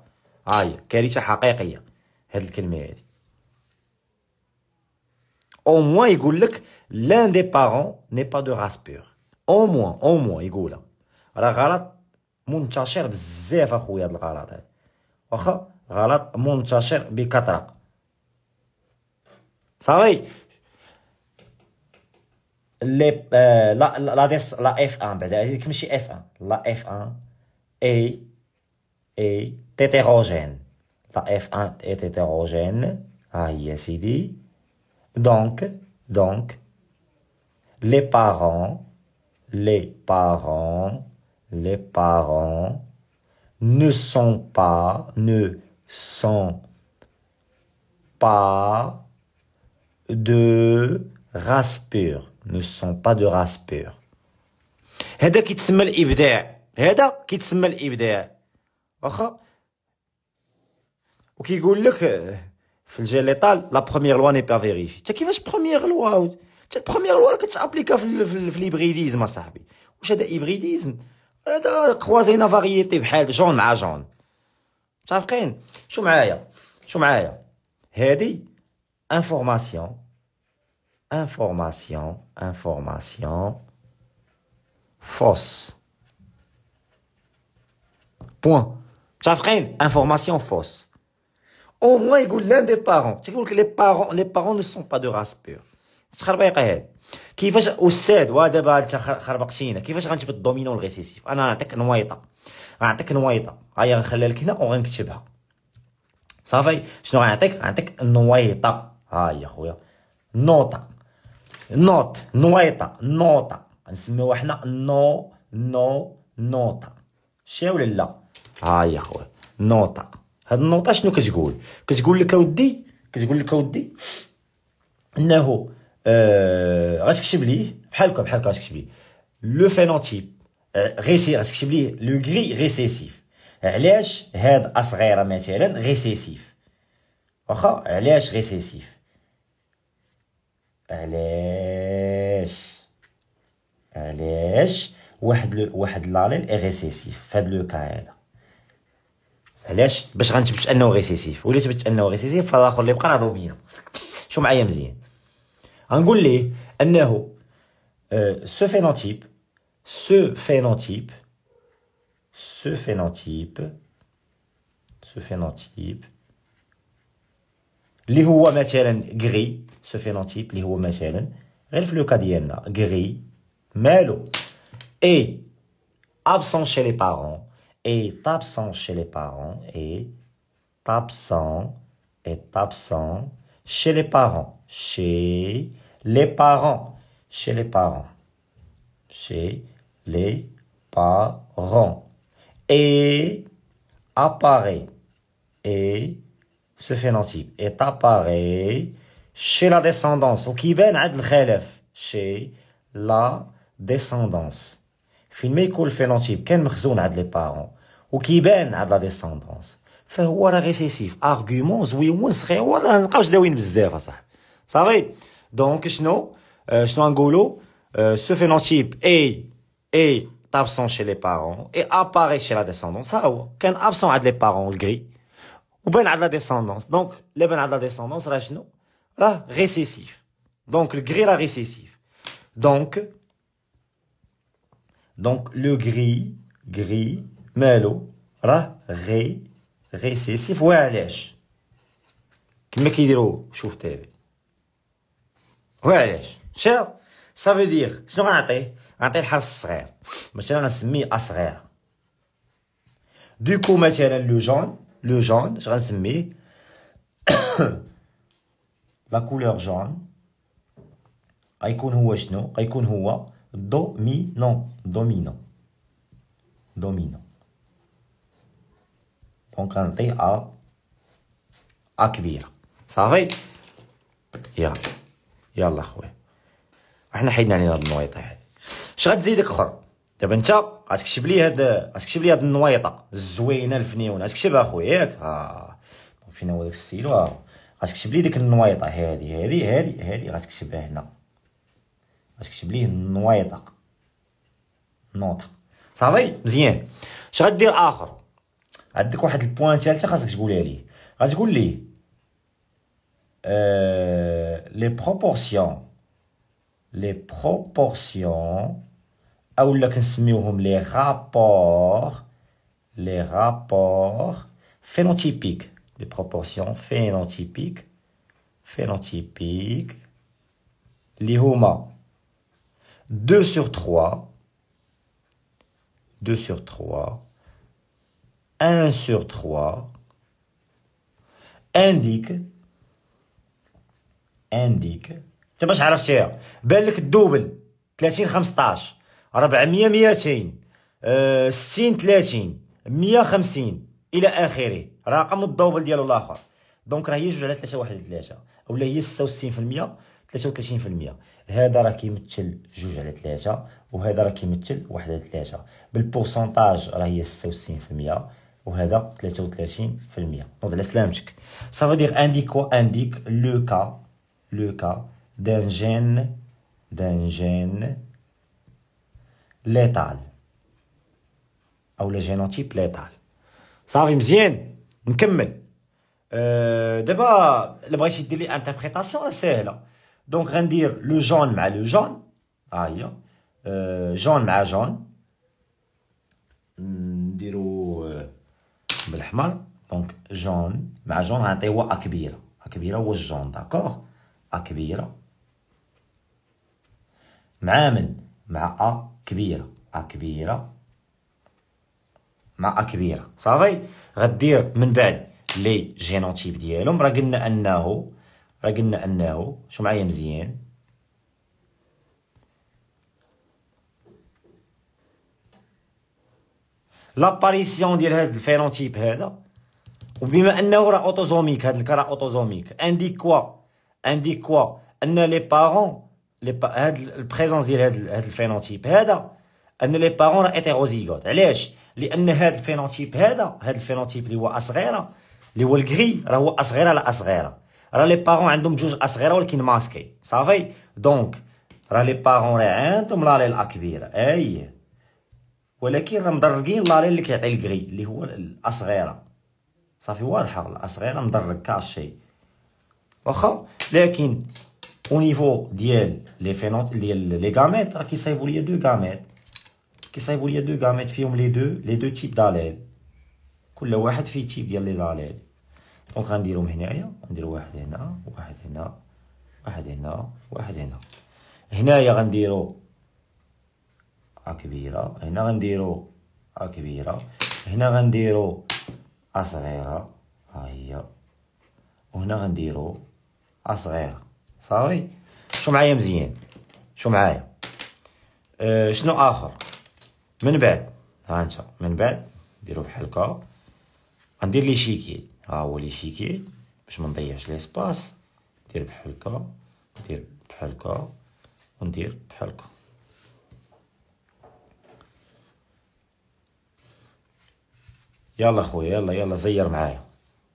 هاي كارثه حقيقيه هاد الكلمه هادي او موان يقول لك لان دي بارون ني با دو راس بيور او موان او موان يقولها راه غلط منتشر بزاف اخويا هاد الغلط هاد واخا غلط منتشر بكثرة صافي لي لا لا ديس لا اف ان بعدا هذيك ماشي اف ان لا اف ان اي اي تيتيروجين لا اف ان اي تيتيروجين ها هي سيدي دونك دونك لي بارون لي بارون لي بارون ne sont pas, ne sont pas de race pure, ne sont pas de race pure. هذا كيتسمى الابداع هذا كيتسمى الابداع واخا وكيقول لك في الجيليطال لا بروميير لوا ني با فيريفي حتى كيفاش بروميير لوا حتى البروميير لوا راه كتابليكا في, في, في, في الابريديزم اصاحبي واش هذا ابريديزم croiser une variété jaune à jaune مع جون متفقين شو information information information fausse point ça information fausse au moins il dit l'un des parents tu que parents les parents ne sont pas de race pure تخربيقه هذه كيفاش استاذ ودابا انت خربقتينا كيفاش غنجيب الدومينو الريسيسيف انا نعطيك نويطه غنعطيك نويطه هيا غنخليها لك هنا وغنكتبها صافي شنو غنعطيك غنعطيك نويطه هيا خويا نوطه نوط نويطه نوطه غنسميوها حنا نو نو نوطه شي ولا لا هيا خويا نوطه هاد النوطه شنو كتقول كتقول لك اودي كتقول لك اودي انه غتكتب ليه بحال هكا بحال هكا غتكتب لو فينوتيب غيسي غتكتب ليه لو غري ريسيسيف علاش هاد اصغيره مثلا ريسيسيف واخا علاش ريسيسيف علاش علاش واحد لو واحد لاليل ريسيسيف فهاد لو كا هذا علاش باش غنثبت انه ريسيسيف ولا ثبت انه ريسيسيف فالاخر اللي بقى راه بيا شو معايا مزيان Angulé, euh, ce phénotype, ce phénotype, ce phénotype, ce phénotype, ce phénotype, l'héroïne est et gris, parents. est absent et les est gris, et les et est les et chez les parents. Chez les parents. Chez les parents. Et apparaît. Et ce phénotype est apparaît chez la descendance. Ou qui ben Chez la descendance. quoi le phénotype. Ken mkhzoun ad les parents. Ou qui ben ad la descendance. serait ou à la. زويون ça صافي donc شنو شنو نقولوا ce phénotype est est absent chez les parents et apparaît chez la descendance ça هو absent عند les parents gris, وبان de la descendance donc le بان de la descendance راه شنو راه récessif donc le gris راه récessif donc donc le gris gris melo, راه ré récessif وعلاش كما كيديروا شوف تابي oui, ça veut dire, je vais vous donner Je un Du coup, je le jaune. Le jaune, je vais la couleur jaune. Je vais vous donner un Donc, je vais vous donner un يلا خويا احنا حيدنا علينا هاد النويطه هادي اش غتزيدك اخر دابا انت غتكتب لي هاد غتكتب لي هاد النويطه الزوينه الفنيونه غتكتبها اخويا ياك اه فين هو داك السيلو ها غتكتب لي ديك النويطه هادي هادي هادي هادي غتكتبها هنا غتكتب ليه النويطه نوطه صافي مزيان اش غدير اخر عندك واحد البوان ثالثه خاصك تقولها ليه غتقول ليه Euh, les proportions les proportions les rapports les rapports phénotypiques les proportions phénotypiques phénotypiques les humains. 2 sur 3 2 sur 3 1 sur 3 indique انديك انت باش عرفتيها بان لك الدوبل 30 15 400 200 60 30 150 الى اخره رقم الدوبل ديالو الاخر دونك راه هي جوج على 3 واحد 3 اولا هي 66% 33% هذا راه كيمثل جوج على 3 وهذا راه كيمثل واحد على 3 بالبورسنتاج راه هي 66% وهذا 33% نوض على سلامتك صافي دير انديك و انديك لو كا le cas d'un gène, d'un gène létal او لجينوتيب ليتال صافي مزيان نكمل أه دابا الا بغيتي دير لي انتربريتاسيون ساهله دونك غندير لو جون مع لو جون ها آه هي أه جون مع جون نديرو بالحمر دونك جون مع جون غنعطيو ا كبيره ا كبيره هو الجون داكوغ أ كبيرة مع من مع أ كبيرة أ كبيرة مع أ كبيرة صافي غدير من بعد لي جينوتيب ديالهم راه قلنا أنه راه قلنا أنه شو معايا مزيان لاباريسيون ديال هاد الفينوتيب هذا وبما انه راه اوتوزوميك هاد الكره اوتوزوميك انديك كوا indique quoi ان لي بارون لي هاد البريزونس ديال هاد هاد الفينوتيب هذا ان لي بارون راه ايتيروزيغوت علاش لان هاد الفينوتيب هذا هاد الفينوتيب اللي هو اصغيره اللي هو الكري راه هو اصغيره على اصغيره راه لي بارون عندهم جوج اصغيره ولكن ماسكي صافي دونك راه لي بارون راه عندهم لاليل اكبيره اي ولكن راه مدرقين لاليل اللي كيعطي الكري اللي هو الاصغيره صافي واضحه الاصغيره مدرك كاشي واخا لكن او نيفو ديال لي فينوت ديال لي غاميت راه كيصايبوا ليا دو غاميت كيصايبوا ليا دو غاميت فيهم لي دو لي دو تيب داليل كل واحد فيه تيب ديال لي داليل دونك غنديرهم هنايا غندير واحد هنا واحد هنا واحد هنا واحد هنا هنايا غنديرو ا كبيره هنا غنديرو ا كبيره هنا غنديرو ا صغيره ها هي وهنا غنديرو صغيره صافي شو معايا مزيان شو معايا أه شنو اخر من بعد ها انت من بعد نديرو بحال هكا غندير لي شيكي ها هو لي شيكي باش ما نضيعش ليسباس ندير بحال هكا ندير بحال هكا وندير بحال هكا يلا خويا يلا يلا زير معايا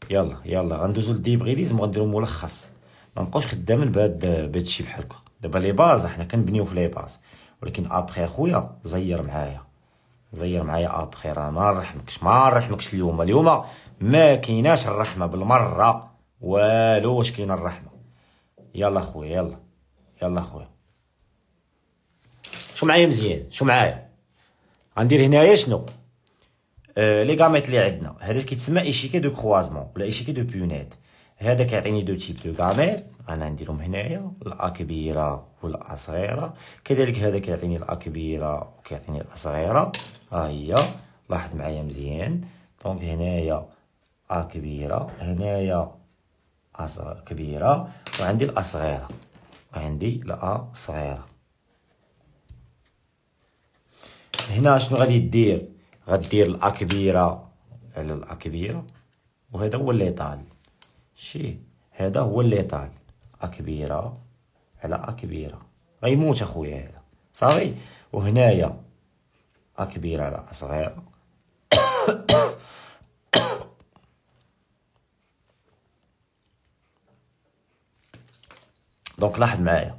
يلا يلا غندوزو لديبغيليزم غنديرو ملخص ما نبقاوش خدامين بهاد بهاد الشيء بحال هكا دابا لي باز حنا كنبنيو في لي باز ولكن ابخي اخويا زير معايا زير معايا ابخي راه ما نرحمكش ما نرحمكش اليوم اليوم ما كيناش الرحمه بالمره والو واش كاين الرحمه يلا خويا يلا يلا خويا شو معايا مزيان شو معايا غندير هنايا شنو آه لي غاميت اللي عندنا هذا كيتسمى ايشيكي دو كروازمون ولا ايشيكي دو بيونيت هذا كيعطيني دو تيب دو غاميت انا نديرهم هنايا الا كبيره ولا صغيره كذلك هذا كيعطيني الا كبيره وكيعطيني الا صغيره ها هي لاحظ معايا مزيان دونك هنايا ا كبيره هنايا ا كبيره وعندي الا صغيره وعندي لا صغيره هنا شنو غادي دير غدير الا كبيره على الا كبيره وهذا هو ليطال شي هذا هو اللي طال ا كبيره على ا كبيره غيموت اخويا هذا صافي وهنايا ا كبيره على ا صغيره دونك لاحظ معايا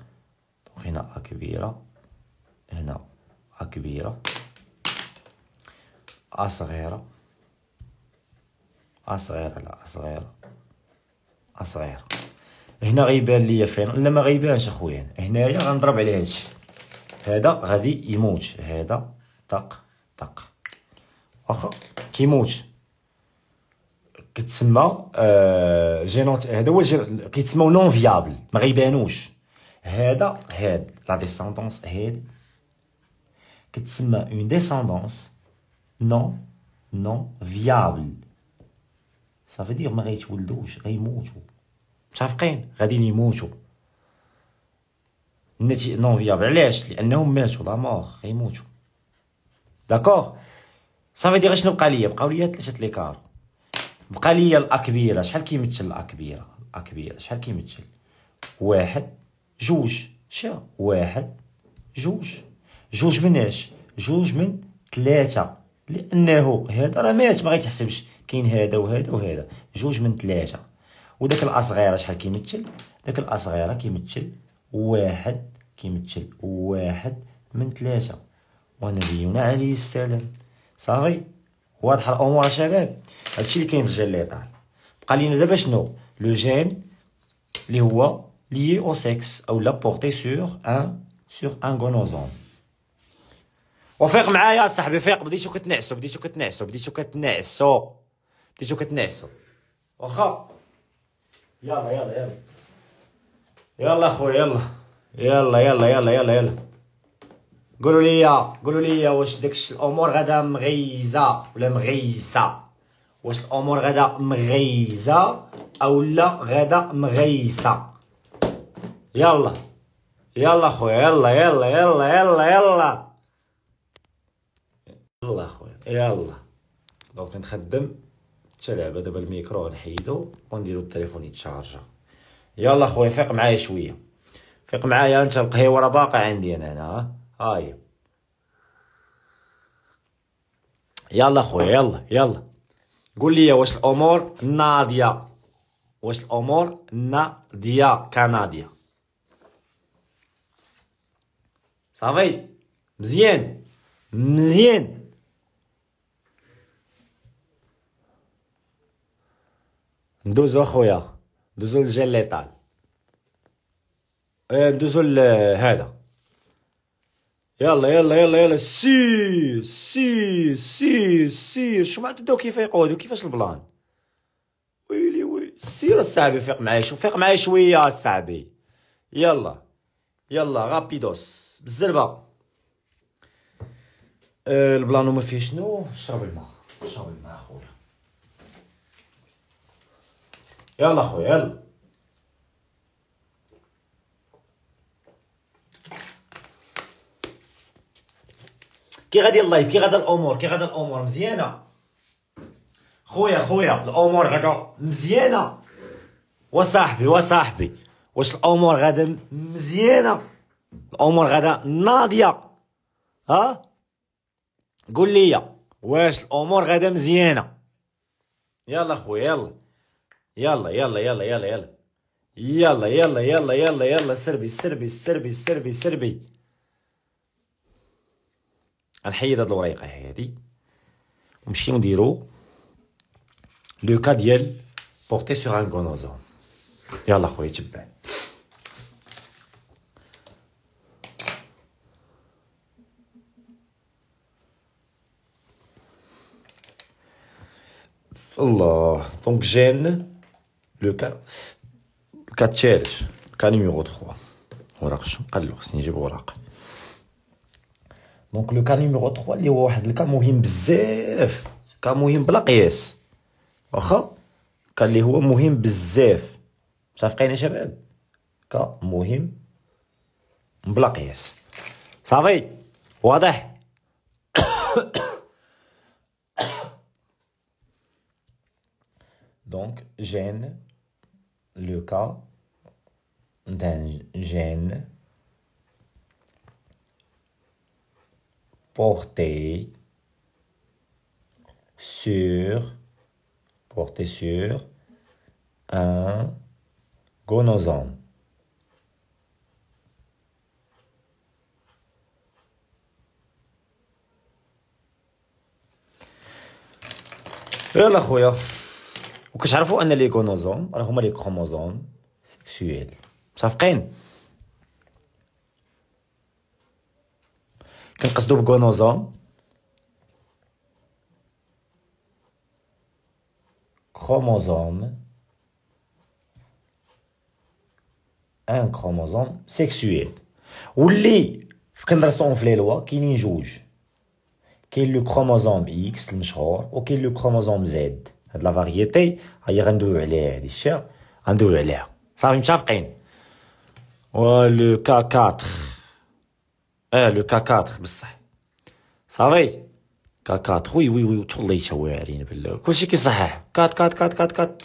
دونك هنا ا كبيره هنا ا كبيره ا صغيره ا صغيره على ا صغيره صغير هنا غيبان ليا فين لا ما غيبانش اخويا هنايا غنضرب على هادشي هذا غادي يموت هذا طق طق واخا كيموت كتسمى آه، جينوت هذا هو جين... نون فيابل ما غيبانوش هذا هاد لا ديسوندونس هاد كتسمى اون ديسوندونس نون نون فيابل صافي دير ما غيتولدوش غيموتوا متفقين غاديين يموتوا نتي نون فياب علاش لانهم ماتوا لا مور غيموتوا داكوغ صافي دير شنو بقى ليا بقاو ليا ثلاثه كار بقى ليا الاكبيره شحال كيمثل الاكبيره الاكبيره شحال كيمثل واحد جوج شا واحد جوج جوج من اش جوج من ثلاثه لانه هذا راه مات ما غيتحسبش كاين هذا وهذا وهذا جوج من ثلاثه وداك الاصغيره شحال كيمثل داك الاصغيره كيمثل واحد كيمثل واحد من ثلاثه ونبينا عليه السلام صافي واضحه الامور شباب هادشي اللي كاين في طال بقى لينا دابا شنو لو جين اللي هو لي او سيكس او لا بورتي سور ان سور ان غونوزوم وفيق معايا صاحبي فيق بديتو كتنعسو بديتو كتنعسو بديتو كتنعسو تيجو كتنعسو واخا يلا يلا يلا يلا اخويا يلا يلا يلا يلا يلا يلا قولوا لي قولوا لي واش داك الامور غدا مغيزه ولا مغيسه واش الامور غدا مغيزه او لا غدا مغيسه يلا يلا اخويا يلا يلا يلا يلا يلا يلا اخويا يلا دونك نخدم حتى لعبه دابا الميكرو غنحيدو ونديرو التليفون يتشارجا يلا خويا فيق معايا شويه فيق معايا انت القهيوه راه باقا عندي انا هنا هاي يلا خويا يلا يلا قول لي واش الامور ناضيه واش الامور ناضيه كناضيه صافي مزيان مزيان ندوزو خويا ايه، ندوزو للجيل ليطال ندوزو لهذا يلا يلا يلا يلا سي سي سي سي شو ما تبداو كيف يقعدوا كيفاش البلان ويلي ويلي سير الصاحبي فيق معايا شوف فيق معايا شويه الصاحبي يلا يلا رابيدوس بالزربه أه البلان ما فيه شنو شرب الماء شرب الماء اخويا يلا اخويا يلا كي غادي اللايف كي غادا الامور كي غادا الامور مزيانه خويا خويا الامور غادا مزيانه وصاحبي وصاحبي واش الامور غادا مزيانه الامور غادا ناضيه ها قول لي واش الامور غادا مزيانه يلا خويا يلا يلا يلا يلا يلا يلا يلا يلا يلا يلا يلا سربي سربي سربي سربي سربي غنحيد هاد الوريقه هادي ونمشيو نديرو لو كا ديال بورتي سوغ ان كونوزون يلا خويا تبع الله دونك جين لو كا كا كا نيميرو 3 وراق الشنقل خصني نجيب وراق دونك لو كا نيميرو 3 اللي هو واحد الكا مهم بزاف كا مهم بلا قياس واخا كا اللي هو مهم بزاف متفقين يا شباب كا مهم بلا قياس صافي واضح Donc, gène, le cas d'un gène porté sur, porté sur un gonosome. يلا خويا وكتعرفوا ان لي كونوزوم راه هما لي كروموزوم سيكسويل متفقين كنقصدوا بكونوزوم كروموزوم ان كروموزوم سيكسويل واللي كندرسوهم في لي لوا كاينين جوج كاين لو كروموزوم اكس المشهور وكاين لو كروموزوم زد هاد لا فاريتي هي غندويو عليها هادي الشير غندويو عليها صافي متفقين و لو كا 4 اه لو كا 4 بصح صافي كا 4 وي وي وي والله تا واعرين بالله كلشي كيصحح كات كات كات كات كات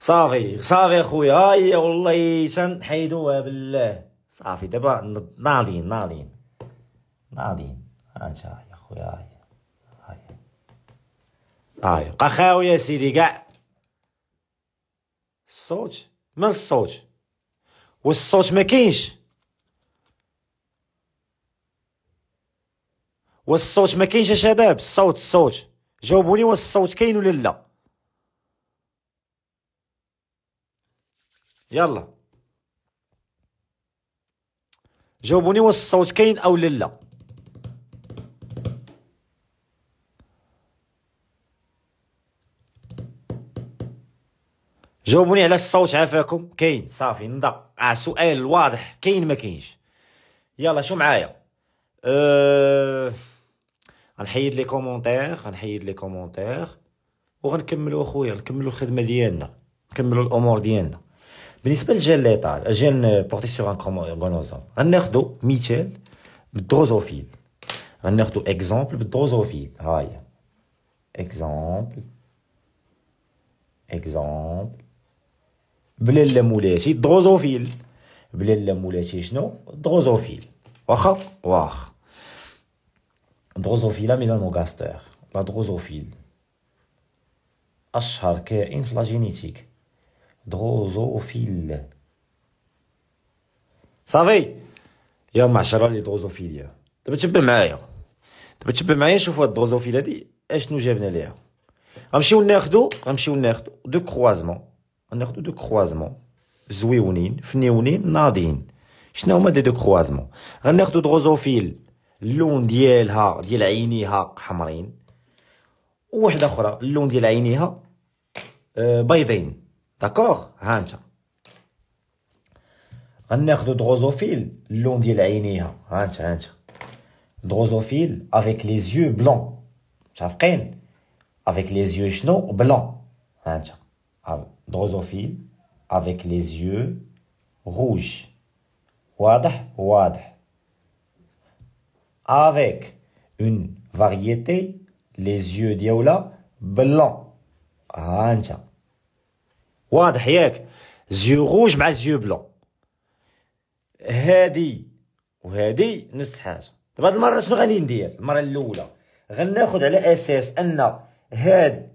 صافي صافي خويا هاي والله حيدوها بالله صافي دابا ناضين ناضين ناضين هانت يا خويا هاي ايوا قخاو يا سيدي كاع الصوت من الصوت والصوت ما كاينش والصوت ما كاينش يا شباب الصوت الصوت جاوبوني واش الصوت كاين ولا لا يلا جاوبوني واش الصوت كاين او لا جاوبوني على الصوت عافاكم كاين صافي نضى اه سؤال واضح كاين ما كاينش يلا شو معايا أه... غنحيد لي كومونتير غنحيد لي كومونتير وغنكملوا اخويا نكملوا الخدمه ديالنا نكملوا الامور ديالنا بالنسبه لي ليطال جيل بورتي سور ان كروموزوم غناخذوا مثال بالدروزوفيل غناخذوا اكزومبل بالدروزوفيل هاهي اكزومبل اكزومبل بلا لا مولاتي دروزوفيل بلا لا مولاتي شنو دروزوفيل واخا واخ دروزوفيلا ميلانوغاستر لا دروزوفيل اشهر كائن في لاجينيتيك دروزوفيل صافي يا معشرة لي دروزوفيليا دابا تبع معايا دابا تبع معايا شوف هاد الدروزوفيل هادي اشنو جابنا ليها غنمشيو ناخدو غنمشيو ناخدو دو كروازمون ناخدو دو كخوازمون زويونين فنيونين ناضين شنو هما دي دو كخوازمون غناخدو دغوزوفيل اللون ديالها ديال عينيها حمرين وواحده اخرى اللون ديال عينيها بيضين داكوغ ها انت غناخدو دغوزوفيل اللون ديال عينيها ها انت ها انت دغوزوفيل افيك لي زيو بلون متفقين افيك لي زيو شنو بلون ها انت drosophile avec les yeux rouges. Wadah, wadah. Avec une variété, les yeux diaoula blancs. Anja. Wadah, yak. Yeux rouges, mais yeux blancs. هادي وهادي نفس الحاجه دابا هاد المره شنو غادي ندير المره الاولى غناخذ على اساس ان هاد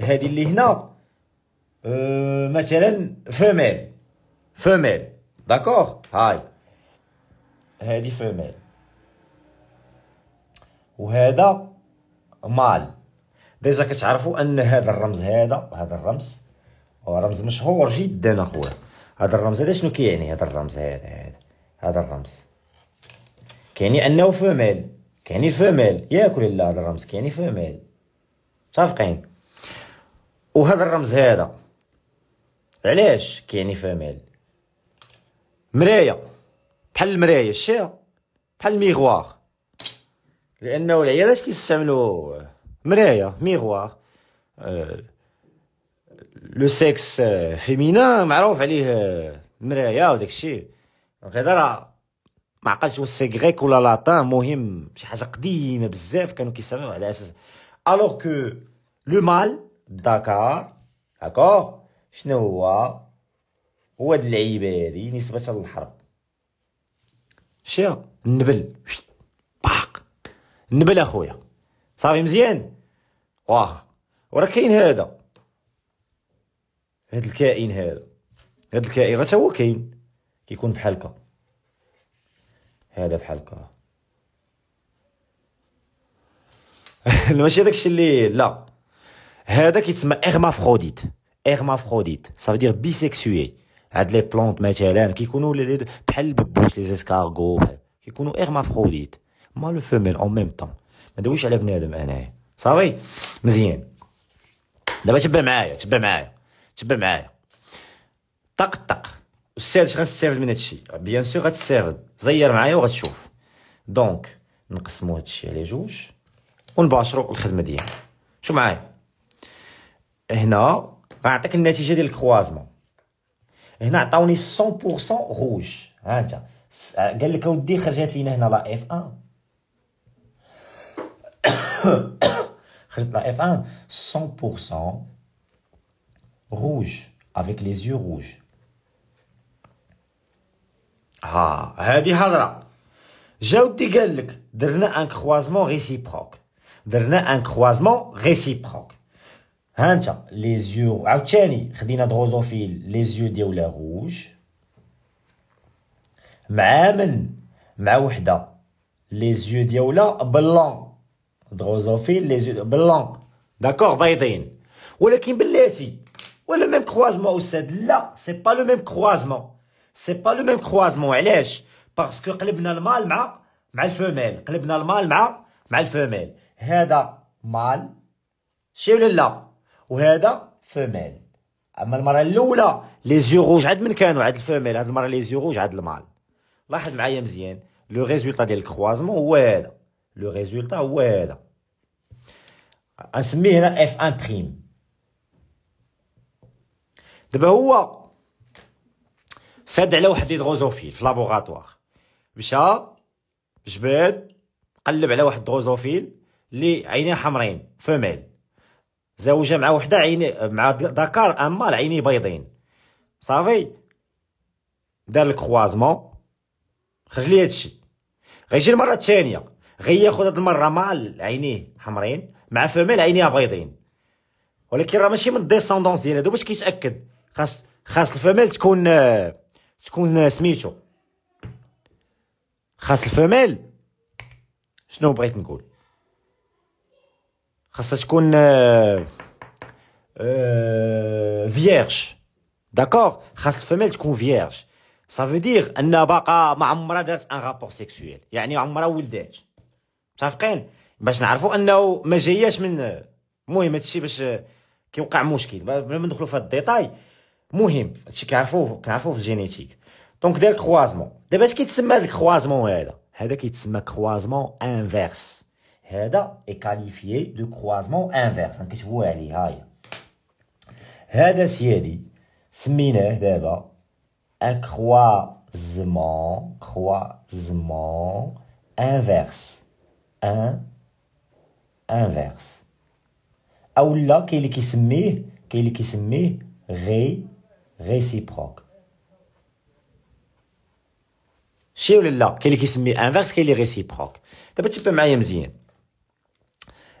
هادي اللي هنا مثلا فيميل فيميل داكور هاي هذه فيميل وهذا مال ديجا كتعرفوا ان هذا الرمز هذا هذا الرمز هو رمز مشهور جدا اخويا هذا الرمز هذا شنو كيعني هذا الرمز هذا هذا هذا الرمز كيعني انه فمال كيعني فيميل ياكل لا هذا الرمز كيعني فمال صافقين وهذا الرمز هذا علاش كيعني فمال مرايه بحال المرايه الشيء بحال الميغوار لانه العيال اش كيستعملوا مرايه ميغوار أه... لو سيكس آه، فيمينا معروف عليه آه، مرايه وداك الشيء هذا راه ما عقلتش واش سي غريك ولا لاتان مهم شي حاجه قديمه بزاف كانوا كيستعملوها على اساس الوغ كو لو مال داكار داكور شنو هو هو هاد اللعيبه هادي نسبه للحرب شيا النبل باق النبل اخويا صافي مزيان واخ وراه كاين هذا هاد الكائن هذا هاد الكائن راه هو كاين كيكون بحال هكا هذا بحال هكا ماشي داكشي اللي لا هذا كيتسمى اغمافروديت هيرمافروديت سا فدير بيسيكسوي هاد لي بلونت مثلا كيكونوا بحال البوش لي زيسكارغو كيكونوا ما لو فيميل اون ميم طون ما دويش على بنادم انايا صافي مزيان دابا تبع معايا تبع معايا تبع معايا طق طق اش غنستافد من هادشي بيان سور غتستافد زير معايا وغتشوف دونك نقسمو هادشي على جوج ونباشرو الخدمه ديالنا شو معايا هنا غنعطيك النتيجه ديال الكوازمون هنا عطاوني 100% روج ها انت آه، قال لك اودي خرجت لينا هنا لا اف 1 خرجت لا اف 1 100% روج افيك لي زيو روج ها هادي هضره جاودي قال لك درنا ان كروازمون ريسيبروك درنا ان كروازمون ريسيبروك ها انت لي زيو عاوتاني خدينا دروزوفيل لي زيو ديالها روج مع من مع وحده لي زيو ديالها بلون دروزوفيل لي زيو بلون داكور بيضين ولكن بلاتي ولا ميم كروازمون استاذ لا سي با لو ميم كروازمون سي با لو ميم كروازمون علاش باسكو قلبنا المال مع مع الفوميل قلبنا المال مع مع الفوميل هذا مال شي ولا لا وهذا فيميل اما المره الاولى لي زيغوج عاد من كانوا عاد الفيميل هاد المره لي زيغوج عاد المال لاحظ معايا مزيان لو ريزولطا ديال الكروازمون هو هذا لو ريزولطا هو هذا غنسميه هنا اف ان بريم دابا هو ساد على واحد ليدروزوفيل في لابوغاتوار مشى جبد قلب على واحد دروزوفيل لي عينيه حمرين فيميل زوجة مع وحدة عيني مع دكار أما العيني بيضين صافي دار الكخوازمون خرج لي هادشي غيجي المرة الثانية غياخد هاد المرة مال عينيه حمرين مع فوميل عينيها بيضين ولكن راه ماشي من ديسوندونس ديال هادو باش كيتأكد خاص خاص الفوميل تكون تكون سميتو خاص الفوميل شنو بغيت نقول خاصها تكون فيرج آه، داكور آه، خاص الفيميل تكون فيرج سا فو دير ان باقا ما عمرها دارت ان رابور سيكسويل يعني عمرها ولدات متفقين باش نعرفوا انه ما جاياش من المهم هادشي باش آه، كيوقع مشكل بلا ما ندخلوا في هاد الديتاي مهم هادشي كنعرفوه كنعرفوه في الجينيتيك دونك داير كروازمون دابا اش كيتسمى هاد الكروازمون هذا هذا كيتسمى كروازمون انفيرس C'est est qualifié de croisement inverse. cest hein, ce que dire? C'est Un croisement, inverse, inverse. qui se met, qui se réciproque? Chez qui inverse, est réciproque? tu peux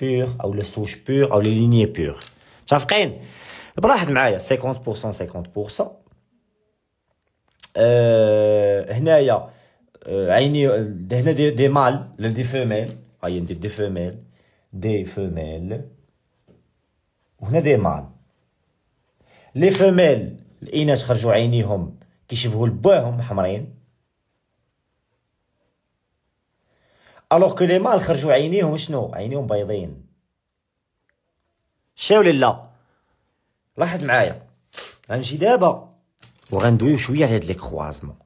بور او لي سوش بور او لي ليني بور متفقين براحت معايا 50% 50% آه، هنايا آه، عيني آه، هنا دي, دي مال دي فيميل هاي ندير دي فيميل دي فيميل وهنا دي مال لي فيميل الاناث خرجوا عينيهم كيشبهوا لباهم حمرين الوغ كو لي مال خرجوا عينيهم شنو عينيهم بيضين شا ولا لا لاحظ معايا غنجي دابا وغندوي شويه على هاد لي كروازمون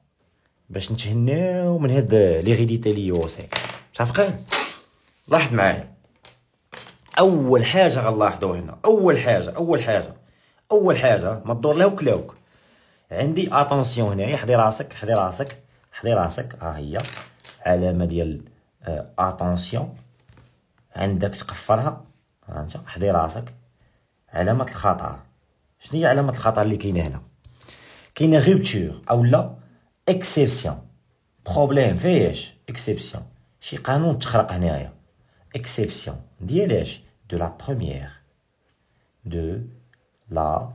باش نتهناو من هاد لي غيديتي لي يوسي سيكس متفقين لاحظ معايا اول حاجه غنلاحظوا هنا اول حاجه اول حاجه اول حاجه ما تدور لاوك لاوك عندي اتونسيون هنايا حضي راسك حضي راسك حضي راسك ها هي علامه ديال Attention... عندك تقفرها انت حدي راسك علامه الخطر شنو هي علامه الخطر اللي كاينه هنا كاينه غيبتور اولا Exception... بروبليم فيش Exception... شي قانون تخرق هنايا Exception... ديال اش دو لا بروميير دو لا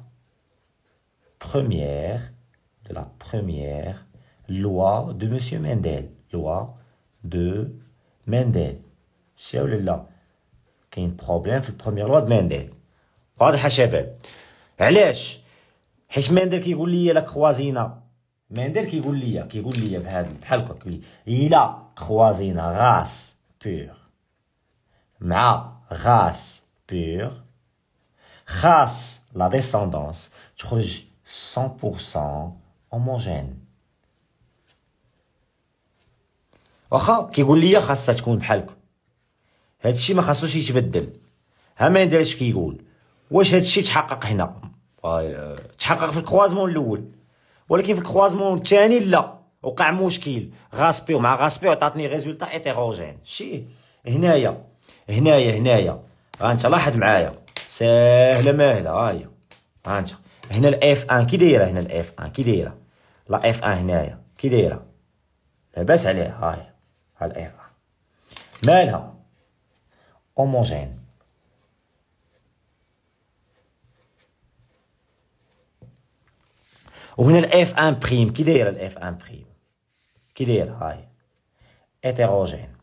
de la première loi de M. Mendel, loi de Mendel. Chez le là. il y a un problème, pour la première loi de Mendel. Pas de hachabab. Allez. Mendel qui la croisine. Mendel qui voulait qui croisine, Il a croisine, race pure. Ma race pure. Race, la descendance. Tu 100% homogène. واخا كيقول لي خاصها تكون بحالكم هادشي ما خاصوش يتبدل ها ما نديرش كيقول واش هادشي تحقق هنا آه، تحقق في الكوازمون الاول ولكن في الكوازمون الثاني لا وقع مشكل غاسبي ومع غاسبي عطاتني ريزولتا ايتيروجين شي هنايا هنايا هنايا غانت لاحظ معايا ساهله ماهله هاهي غانت هنا الاف ان كي دايره هنا الاف ان كي دايره لا اف ان هنايا كي دايره لاباس عليه هاي الاف ار مالها هوموجين وهنا الاف ان بريم كي دايره الاف ان بريم كي داير هاي هيتيروجين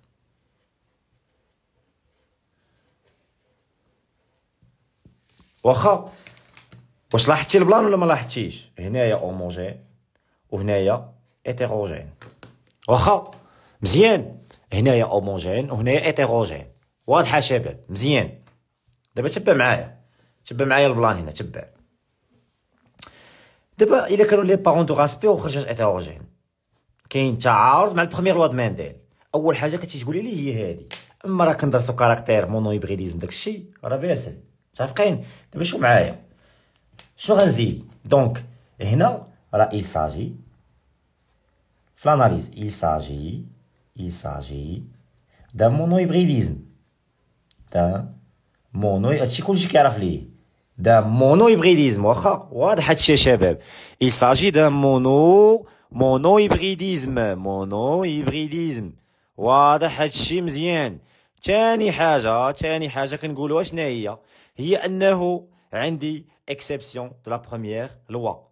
واخا واش لاحظتي البلان ولا ما لاحظتيش هنايا هوموجين وهنايا هيتيروجين واخا مزيان هنايا اوموجين وهنايا ايتيروجين واضحه شباب مزيان دابا تبع معايا تبع معايا البلان هنا تبع دابا الا كانوا لي بارون دو غاسبي وخرجت ايتيروجين كاين تعارض مع البريمير لوا مانديل اول حاجه كتجي تقولي لي هي هذه اما راه كندرسو كاركتير مونو هيبريديزم داكشي راه باسل متفقين دابا شو معايا شنو غنزيد دونك هنا راه il ساجي في l'analyse ساجي Il s'agit d'un monohybridisme. D'un mono Il d'un monohybridisme monohybridisme. il s'agit d'un mono monohybridisme monohybridisme واضح هادشي مزيان حاجه exception de la première loi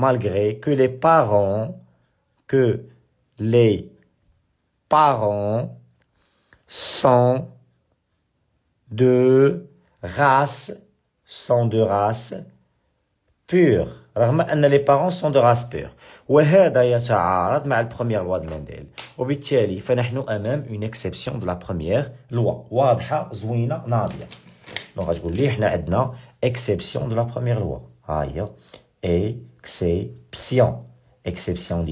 malgré que les parents, que les parents sont de race, sont de race pure. les parents sont de race pure. وهذا يتعارض مع première loi دو وبالتالي فنحن أمام une exception de exception, exception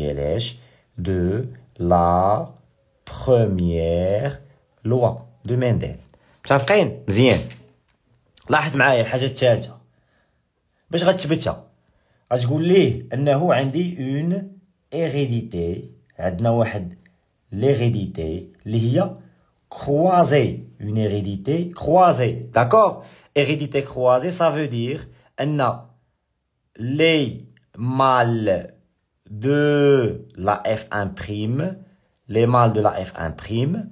de la première loi de Mendel. متفقين مزيان لاحظ معايا الحاجة Je باش غتثبتها غتقول ليه انه عندي je عندنا واحد ليغيديتي اللي هي croisée, une hérédité croisée. D'accord Hérédité croisée, ça veut dire, que mâles de la F1', les mâles de la F1',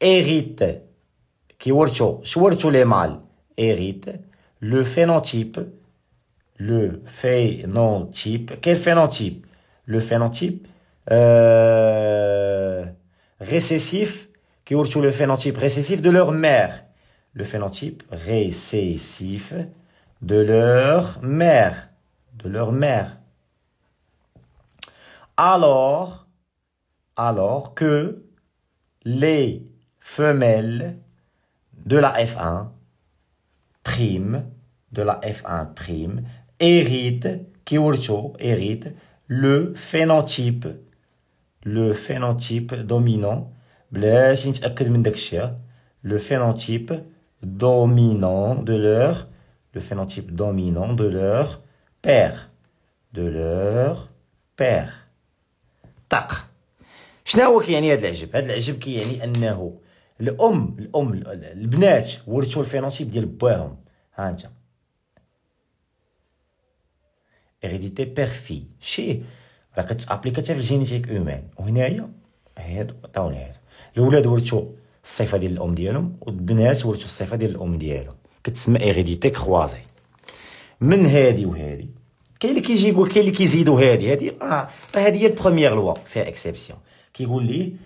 héritent, qui les mâles, héritent le phénotype, le phénotype, quel phénotype Le phénotype euh, récessif, qui le phénotype récessif de leur mère. Le phénotype récessif de leur mère. De leur mère alors, alors que les femelles de la F1 prime, de la F1 prime, qui Kiurcho hérite le phénotype, le phénotype dominant, le phénotype dominant de leur, le phénotype dominant de leur père, de leur père. طق شنو هو كيعني هذا العجب هذا العجب كيعني انه الام الام البنات ورثوا الفينوتيب ديال باهم ها انت هيريديتي بير في شي راه كتابليكا حتى في الجينيتيك اومان وهنايا هاد عطاوني هاد الاولاد ورثوا الصفه ديال الام ديالهم والبنات ورثوا الصفه ديال الام ديالهم كتسمى هيريديتي كروازي من هادي وهادي كاين اللي كيجي يقول كاين اللي كيزيدوا هذه هذه اه هذه première loi لوا exception اكسبسيون كيقول لي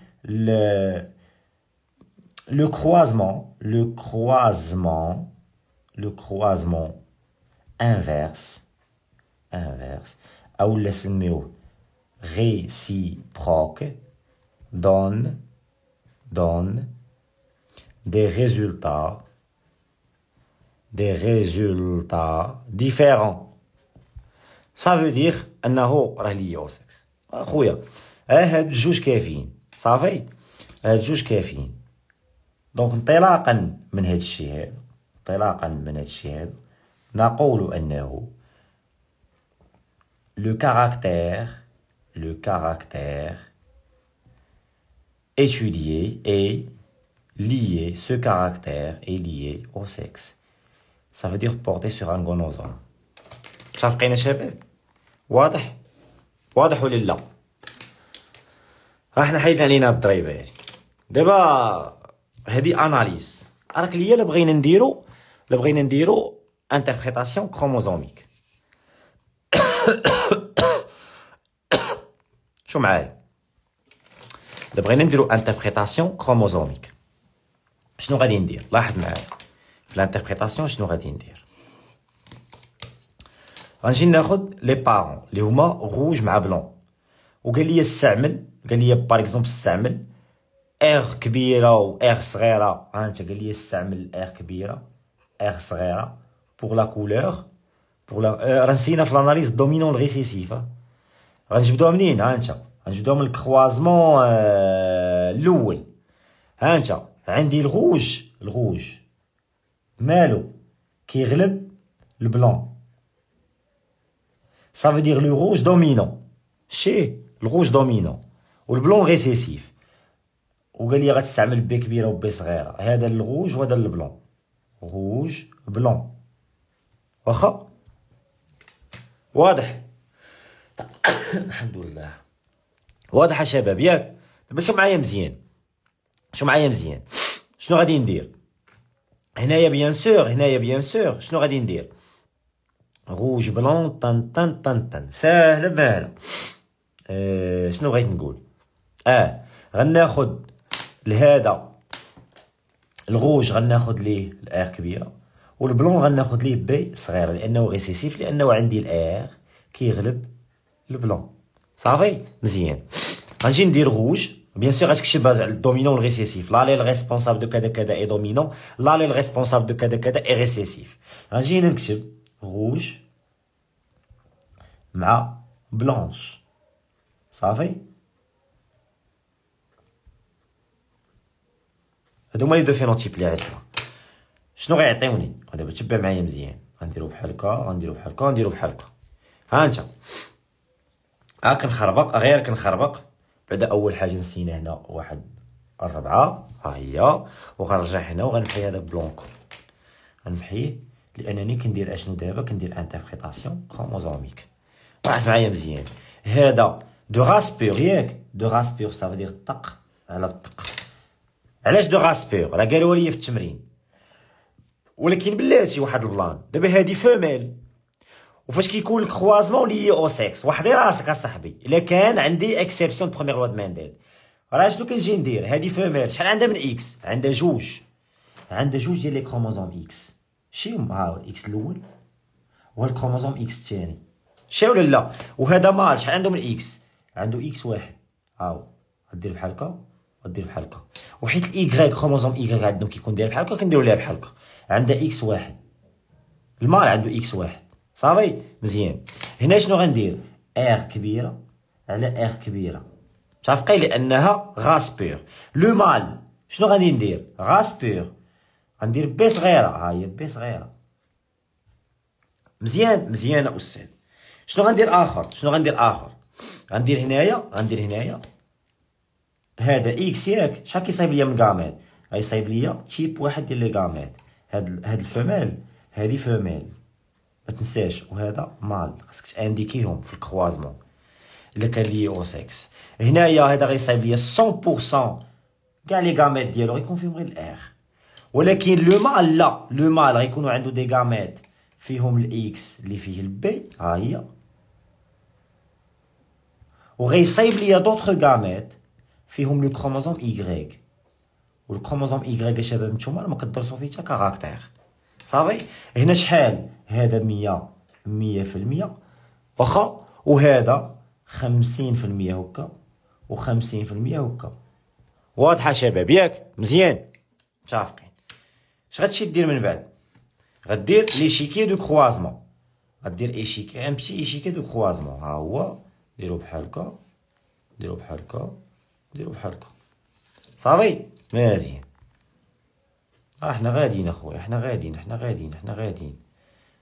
le croisement, le croisement, le croisement inverse, inverse, ou le réciproque, donne, donne des résultats, des résultats différents. Ça veut dire انه راه ليا او سكس خويا هاد جوج كافيين صافي هاد جوج كافيين دونك انطلاقا من هاد الشيء انطلاقا من هاد نقول انه caractère le caractère étudié est lié, ce caractère est lié au sexe. Ça veut dire porter sur un gonozome. Ça fait واضح واضح ولا لا احنا حيدنا علينا الضريبه يعني دابا هذه اناليز راك ليا لا بغينا نديرو لا بغينا نديرو انتربريتاسيون كروموزوميك شو معايا لا بغينا نديرو انتربريتاسيون كروموزوميك شنو غادي ندير لاحظ معايا في الانتربريتاسيون شنو غادي ندير غنجي ناخد لي بارون اللي هما غوج مع بلون وقال لي استعمل قال لي باغ اكزومبل استعمل اغ كبيره و اغ صغيره ها آه، انت قال لي استعمل اغ كبيره اغ صغيره بوغ لا كولور بوغ لا راه نسينا في لاناليز دومينون ريسيسيف غنجبدوها منين ها آه، انت غنجبدوها من الكروازمون آه، الاول ها انت عندي الغوج الغوج مالو كيغلب البلون Ça veut dire le rouge dominant. Chez le rouge dominant. Ou le blanc récessif. وقال لي غتستعمل بي كبيره وبي صغيره هذا الروج وهذا البلون روج بلون واخا واضح الحمد لله واضح يا شباب ياك دابا شو معايا مزيان شو معايا مزيان شنو غادي ندير هنايا بيان سور هنايا بيان سور شنو غادي ندير غوج بلون طن طن طن طن ساهله باهلة آه شنو بغيت نقول اه غناخد لهذا الغوج غناخد ليه الار كبيره والبلون غناخد ليه بي صغيره لانه ريسيسيف لانه عندي الار كيغلب البلون صافي مزيان غنجي ندير غوج بيان سور غتكتب على الدومينون لا لي ريسبونسابل دو كذا كذا اي دومينون لي ريسبونسابل دو كذا كذا اي ريسيسيف غنجي نكتب غوج مع بلونش صافي هادو هما لي دو فينوتيب لي عندنا شنو غيعطيوني دابا تبع معايا مزيان غنديرو بحال هكا غنديرو بحال هكا غنديرو بحال هكا ها انت ها كنخربق غير كنخربق بعدا اول حاجه نسينا هنا واحد الربعه ها هي وغنرجع هنا وغنمحي هذا بلونكو غنمحيه لانني كندير اشنو دابا كندير انتربريتاسيون كروموزوميك واحد معايا مزيان هذا دو راس بيغ ياك دو راس بيغ فدير طق الطق على الطق علاش دو راس بيغ راه قالوها لي في التمرين ولكن بلاتي واحد البلان دابا هادي فوميل وفاش كيكون لك كروازمون لي او سيكس وحدي راسك اصاحبي الا كان عندي اكسبسيون بروميير لوا مانديل راه شنو كنجي ندير هادي فوميل شحال عندها من اكس عندها جوج عندها جوج ديال لي كروموزوم اكس شي مع الاكس الاول والكروموزوم اكس الثاني شي ولا لا وهذا مال شحال عنده من اكس عنده اكس واحد هاو غدير بحال هكا غدير بحال هكا وحيت الايكغيك كروموزوم ايكغيك عندهم كيكون داير بحال هكا كنديرو ليها بحال هكا عندها اكس واحد المال عنده اكس واحد صافي مزيان هنا شنو غندير ار كبيره على ار كبيره متفقين لانها غاسبور لو مال شنو غادي ندير غاسبور غندير بي صغيره ها هي بي صغيره مزيان مزيانه استاذ شنو غندير اخر شنو غندير اخر غندير هنايا غندير هنايا هذا اكس ياك شحال كيصايب ليا من كاميت غيصايب ليا تيب واحد ديال لي كاميت هاد هاد الفمال هادي فمال ما تنساش وهذا مال خاصك تانديكيهم في الكروازمون الا كان لي او سيكس هنايا هذا غيصايب ليا 100% كاع لي كاميت ديالو غيكون فيهم غير الاخ ولكن لو مال لا لو مال غيكونوا عنده دي غاميت فيهم الاكس اللي فيه البي ها هي وغيصايب ليا دوطخ غاميت فيهم لو كروموزوم ايغريك والكروموزوم ايغريك يا شباب نتوما ما كدرسو فيه حتى كاركتير صافي هنا شحال هذا 100 100% واخا وهذا 50% هكا و50% هكا واضحه شباب ياك مزيان متفقين اش غتمشي دير من بعد غدير ليشيكي دو كروازمون غدير ايشيكي ان اي ايشيكي دو كروازمون ها هو ديرو بحال هكا ديرو بحال هكا ديرو بحال هكا صافي مزيان راه حنا غاديين اخويا حنا غاديين حنا غاديين حنا غاديين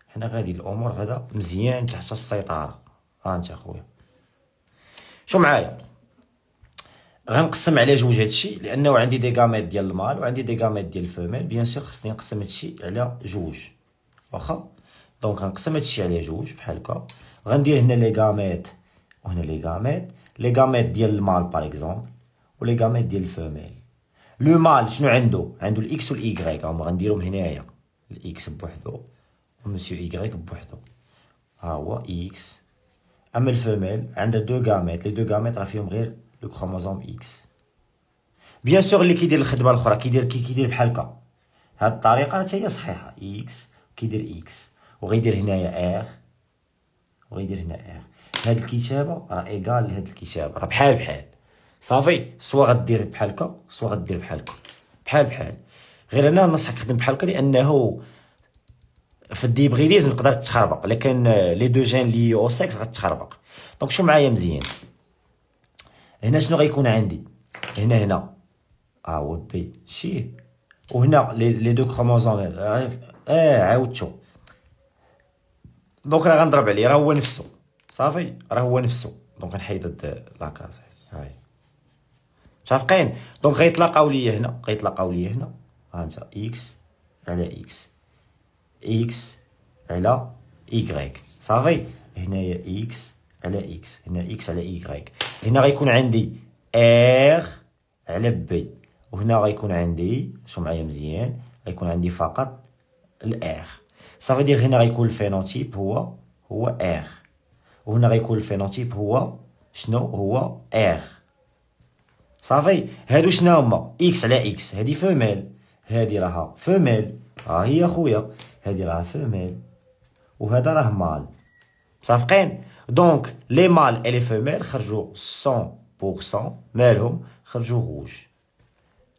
حنا غادي الامور هذا مزيان تحت السيطره ها انت اخويا شو معايا غنقسم على جوج هادشي لانه عندي دي غاميت ديال المال وعندي دي غاميت ديال الفوميل بيان سور خصني نقسم هادشي على جوج واخا دونك غنقسم هادشي على جوج بحال هكا غندير هنا لي غاميت وهنا لي غاميت لي غاميت ديال المال باغ اكزومبل ولي غاميت ديال الفوميل لو مال شنو عنده عنده الاكس والايغريك هما غنديرهم هنايا الاكس بوحدو ومسيو ايغريك بوحدو ها هو اكس اما الفوميل عندها دو غاميت لي دو غاميت راه فيهم غير لو كروموزوم اكس بيان سور اللي كيدير الخدمه الاخرى كيدير كي كيدير بحال هكا هاد الطريقه حتى هي صحيحه اكس كيدير اكس وغيدير هنايا ار وغيدير هنا ار هاد الكتابه راه ايكال لهاد الكتابه راه بحال بحال صافي سوا غدير بحال هكا سوا غدير بحال هكا بحال بحال غير انا نصحك خدم بحال هكا لانه في الديبغيليز نقدر تخربق لكن لي دو جين لي او سيكس غتخربق دونك شو معايا مزيان هنا شنو غيكون عندي هنا هنا ها آه، هو بي شيه وهنا لي دو كروموزوم اه, آه، عاودتو دونك راه غنضرب عليه راه هو نفسه صافي راه هو نفسه دونك نحيد هاد لاكاز هاي متفقين دونك غيتلاقاو ليا هنا غيتلاقاو ليا هنا ها انت اكس على اكس اكس على y صافي هنايا اكس على اكس هنا اكس على ايكغيك هنا غيكون عندي ار على بي وهنا غيكون عندي شو معايا مزيان غيكون عندي فقط الار صافي دير هنا غيكون الفينوتيب هو هو ار وهنا غيكون الفينوتيب هو شنو هو ار صافي هادو شنو هما اكس على اكس هادي فوميل هادي راها فوميل ها آه هي خويا هادي راها فوميل وهذا راه مال صافقين دونك لي مال اي لي فيميل خرجوا 100% مالهم خرجوا غوج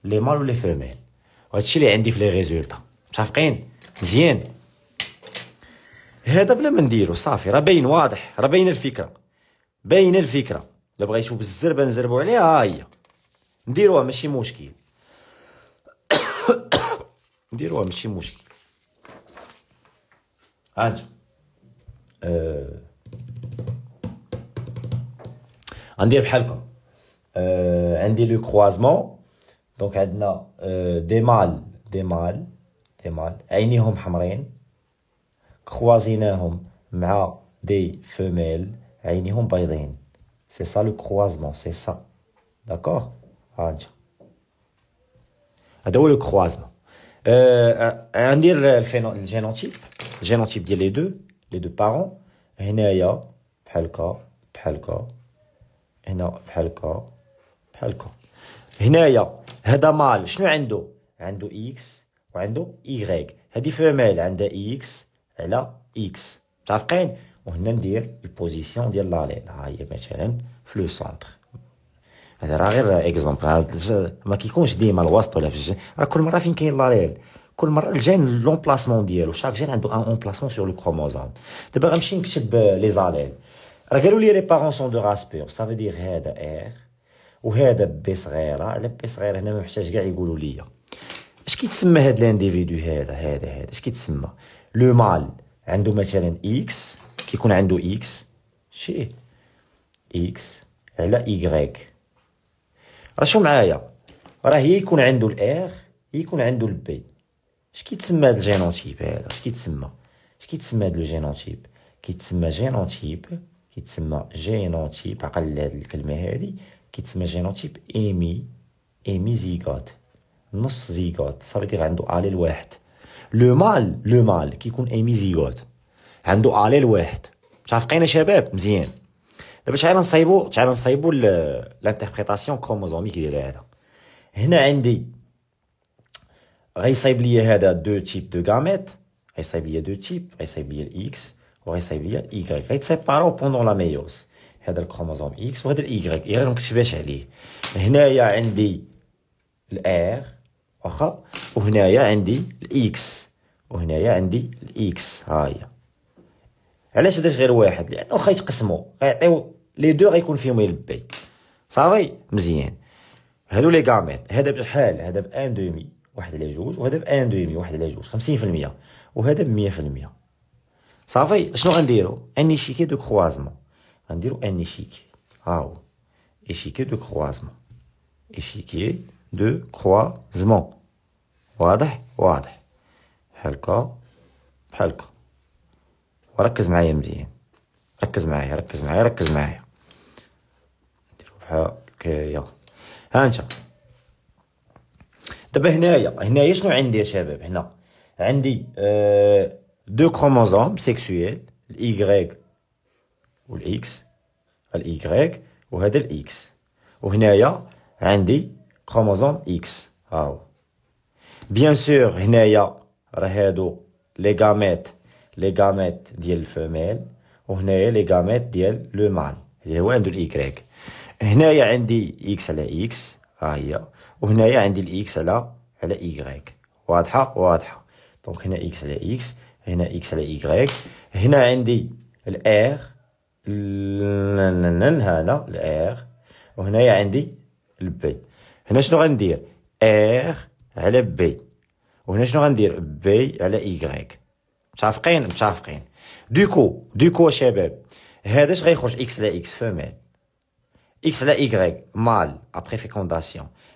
لي مال ولي فيميل وهادشي اللي عندي في لي ريزولطا متفقين مزيان هذا بلا ما نديرو صافي راه باين واضح راه باينه الفكره باينه الفكره الا بغيتو بالزربه نزربو عليها ها هي نديروها ماشي مشكل نديروها ماشي مشكل ها انت On dit le croisement. Donc, on a des mâles, des mâles, des mâles, des mâles, des femelles, des femelles, des femelles. C'est ça le croisement, c'est ça. D'accord On dit le croisement. On dit le génotype. Le génotype, il y a les deux. لي دو بارون هنايا بحال هكا بحال هكا هنا بحال هكا بحال هكا هنايا هذا مال شنو عنده عنده اكس وعنده ايغيك هذه فيميل عندها اكس على اكس متفقين وهنا ندير البوزيسيون ديال لالين ها هي مثلا في لو سونتر هذا راه غير اكزومبل ما كيكونش ديما الوسط ولا في الجنب راه كل مره فين كاين لالين كل مره الجين لومبلاسمون ديالو شاك جين عنده ان اومبلاسمون سور لو كروموزوم دابا غنمشي نكتب لي euh, زاليل راه قالوا لي لي بارون سون دو راس بيغ سافو دير هذا ار وهذا بي صغيره على بي صغير هنا ما محتاج كاع يقولوا لي اش كيتسمى هاد لانديفيدو هذا هذا هذا اش كيتسمى لو مال عنده مثلا اكس كيكون عنده اكس شي اكس على ايغريك راه شو معايا راه يكون عنده الار يكون عنده البي اش كيتسمى هاد الجينوتيب هذا اش كيتسمى اش كيتسمى هاد الجينوتيب كيتسمى جينوتيب كيتسمى جينوتيب عقل هاد الكلمه هادي كيتسمى جينوتيب ايمي ايمي زيغوت نص زيغوت صافي تيغ عنده اليل واحد لو مال لو مال كيكون ايمي زيغوت عنده اليل واحد متفقين شباب مزيان دابا تعال نصايبو تعال نصايبو لانتربريتاسيون كروموزوميك ديال هذا هنا عندي غيصايب ليا هذا دو تيب دو غاميت غيصايب ليا دو تيب غيصايب ليا الاكس وغيصايب ليا الايغريك غيتسيباراو بوندون لا ميوز هذا الكروموزوم اكس وهذا الايغريك غير ما كتباش عليه هنايا عندي الار واخا وهنايا عندي الاكس وهنايا عندي الاكس ها هي علاش درت غير واحد لانه واخا يتقسموا غيعطيو لي دو غيكون فيهم يلبي صافي مزيان هادو لي غاميت هذا بشحال هذا بان دومي واحد على جوج وهذا بان دومي واحد على جوج خمسين في المية وهذا بمية في المية صافي شنو غنديرو ان ايشيكي دو كروازمون غنديرو ان ايشيكي هاهو ايشيكي دو كروازمون ايشيكي دو كروازمون واضح واضح بحال هكا بحال هكا وركز معايا مزيان ركز معايا ركز معايا ركز معايا نديرو بحال هكايا ها انت دابا طيب، هنايا هنايا شنو عندي يا شباب هنا عندي آه، دو كروموزوم سيكسويل الايغريك والاكس الايغريك وهذا الاكس وهنايا عندي كروموزوم اكس هاو بيان سور هنايا راه هادو لي غاميت لي غاميت ديال الفميل وهنايا لي غاميت ديال لو مال اللي هو عنده الايكريك هنايا عندي اكس على اكس ها هي وهنايا عندي الاكس على على ايغريك واضحه واضحه دونك هنا اكس على اكس هنا اكس على ايغريك هنا عندي الار هذا الار وهنايا عندي البي هنا شنو غندير ار على بي وهنا شنو غندير بي على ايغريك متافقين متافقين دوكو دوكو شباب هذا اش غيخرج اكس على اكس فمال اكس على ايغريك مال ابخي فيكونداسيون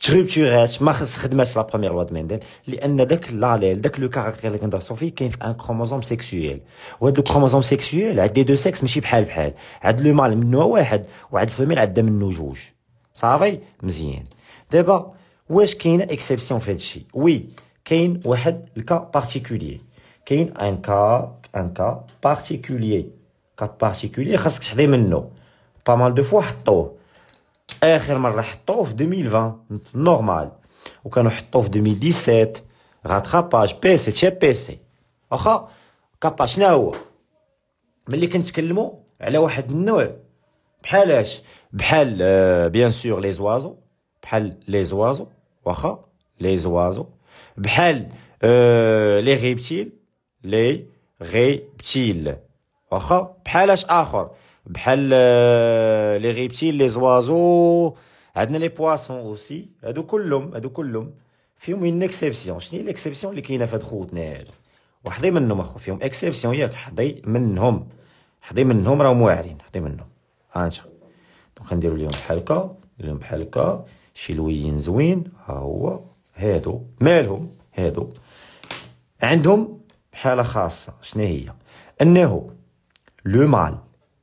تغيبتيرات ما خدماتش لا بروميير لوا مندل لان داك لاليل داك لو كاركتير اللي كندرسو فيه كاين في ان كروموزوم سيكسويل وهاد لو كروموزوم سيكسويل عاد دي دو سيكس ماشي بحال بحال عاد لو مال منو واحد وعاد الفيميل عاد منه جوج صافي مزيان دابا واش كاينه اكسبسيون في هادشي وي كاين واحد الكا بارتيكولي كاين ان كا ان كا بارتيكولي كا بارتيكولي خاصك تحضي منه با مال دو فوا حطوه اخر مره حطوه في 2020 نورمال وكانوا حطوه في 2017 غاتخاباج بيسي تشي بيسي واخا كابا شنو هو ملي كنتكلموا على واحد النوع بحالاش بحال بيان سور لي زوازو بحال آه، لي زوازو واخا لي زوازو بحال لي غيبتيل لي غيبتيل واخا بحالاش اخر بحال آه، لي غيبتيل لي زوازو عندنا لي بواسون اوسي هادو كلهم هادو كلهم فيهم اون اكسبسيون شنو هي الاكسيبسيون اللي كاينه في هاد خوتنا هادو وحدي منهم اخو فيهم اكسبسيون ياك حدي منهم حدي منهم راهم واعرين حدي منهم ها انت دونك نديرو ليهم بحال هكا ليهم بحال هكا شي لويين زوين ها هو هادو مالهم هادو عندهم حاله خاصه شنو هي انه لو مال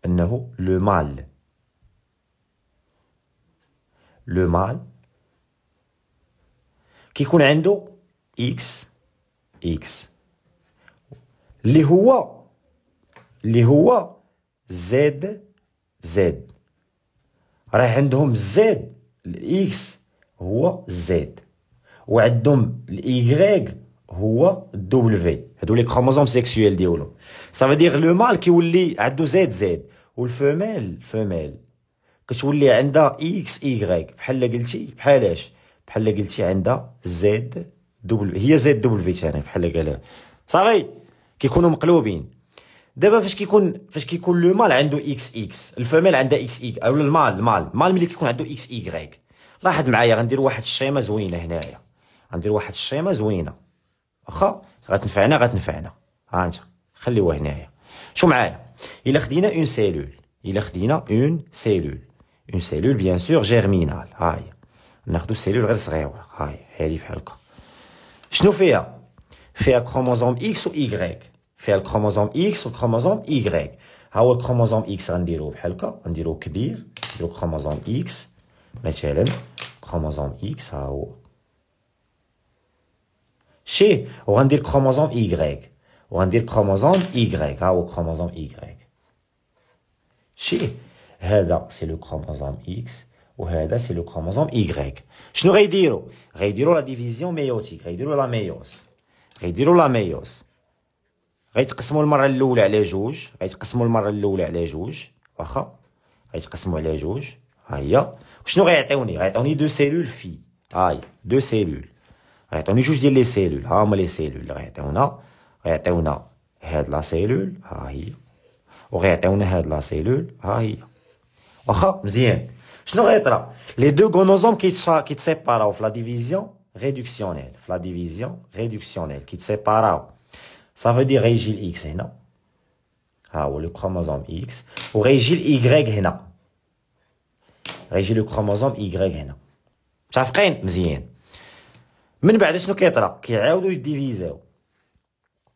أنه لو مال لو مال كيكون عنده إكس إكس اللي هو اللي هو زد زد راه عندهم زد الإكس هو زد وعندهم الإيغريك هو دبليو هادو لي كروموزوم سيكسيويل ديالهم سافا دير لو مال كيولي عندو زيد زيد والفوميل فمال كتولي عندها اكس ايغريك بحال قلتي بحالاش بحال قلتي عندها زد دبل هي زد دبل في ثاني بحال قالها صافي كيكونوا مقلوبين دابا فاش كيكون فاش كيكون لو مال عنده اكس اكس الفمال عندها اكس اي او المال المال المال ملي كيكون عنده اكس غريك لاحظ معايا غندير واحد الشيمه زوينه هنايا غندير واحد الشيمه زوينه واخا غتنفعنا غتنفعنا ها انت خليوها هنايا شو معايا الا خدينا اون سيلول الا خدينا اون سيلول اون سيلول بيان سور جيرمينال هاي ناخدو سيلول غير صغيره هاي هادي بحال هكا شنو فيها فيها كروموزوم اكس و واي فيها الكروموزوم اكس والكروموزوم واي ها هو الكروموزوم اكس غنديروه بحال هكا غنديروه كبير نديرو كروموزوم اكس مثلا كروموزوم اكس ها هو شي وغندير كروموزوم إيكغيك on dit chromosome Y, hein, chromosome Y. Chi, Heda, c'est le chromosome X, ou Heda, c'est le chromosome Y. Je nous la division méiotique. la la la la la deux cellules, filles. Aïe, deux cellules. On juste les cellules. Ah, les cellules. غيعطيونا هاد لا سيلول ها هي وغيعطيونا هاد لا سيلول ها هي واخا مزيان شنو غيطرا لي دو غونوزوم كيتسيباراو في لا ديفيزيون ريدكسيونيل في لا ديفيزيون ريدكسيونيل كيتسيباراو صافي دي غيجي الاكس هنا ها هو لو كروموزوم اكس وغيجي الايغريك هنا غيجي لو كروموزوم ايغريك هنا متفقين مزيان من بعد شنو كيطرا كيعاودو يديفيزاو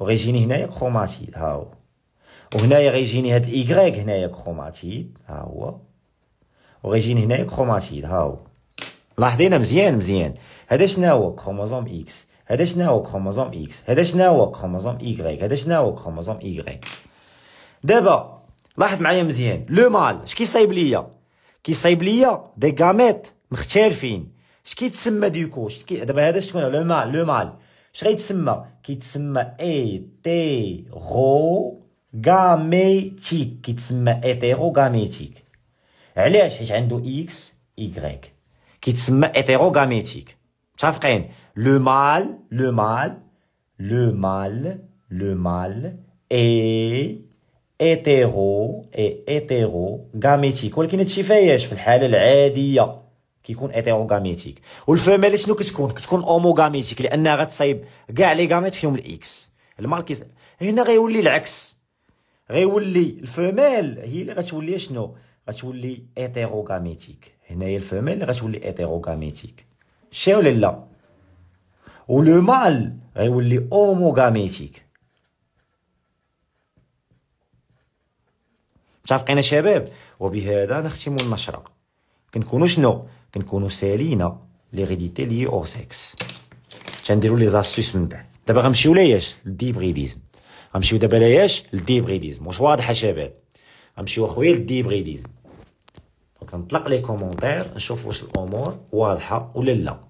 وغيجيني هنايا كروماتيد ها هو وهنايا غيجيني هاد الايكغيك هنايا كروماتيد ها هو وغيجيني هنايا كروماتيد ها هو لاحظينا مزيان مزيان هذا شنو هو كروموزوم اكس هذا شنو هو كروموزوم اكس هذا شنو هو كروموزوم ايكغيك هذا شنو هو كروموزوم ايكغيك دابا لاحظ معايا مزيان لو مال اش كيصايب ليا كيصايب ليا دي غاميت مختلفين اش كيتسمى ديكو دابا هذا شكون لو مال لو مال اش غيتسمى كيتسمى اي تي غو غاميتيك كيتسمى ايتيروغاميتيك علاش حيت عنده اكس ايغريك كيتسمى ايتيروغاميتيك متفقين لو مال لو مال لو مال لو مال اي ايتيرو اي غاميتيك ولكن هادشي فاياش في الحاله العاديه كيكون اتيروغاميتيك والفيميل شنو كتكون كتكون اوموغاميتيك لانها غتصايب كاع لي غاميت فيهم الاكس الماركيز هنا غيولي العكس غيولي الفيميل هي اللي غتولي شنو غتولي اتيروغاميتيك هنايا الفيميل اللي غتولي اتيروغاميتيك شي ولا لا ولو مال غيولي اوموغاميتيك متفقين شباب وبهذا نختم النشره كنكونوا شنو كنكونوا سالينا ليغيديتي لي او سيكس تنديرو لي زاسوس من بعد دابا غنمشيو لياش للديبغيديزم غنمشيو دابا لياش للديبغيديزم واش واضحه شباب غنمشيو اخويا للديبغيديزم دونك نطلق لي كومونتير نشوف واش الامور واضحه ولا لا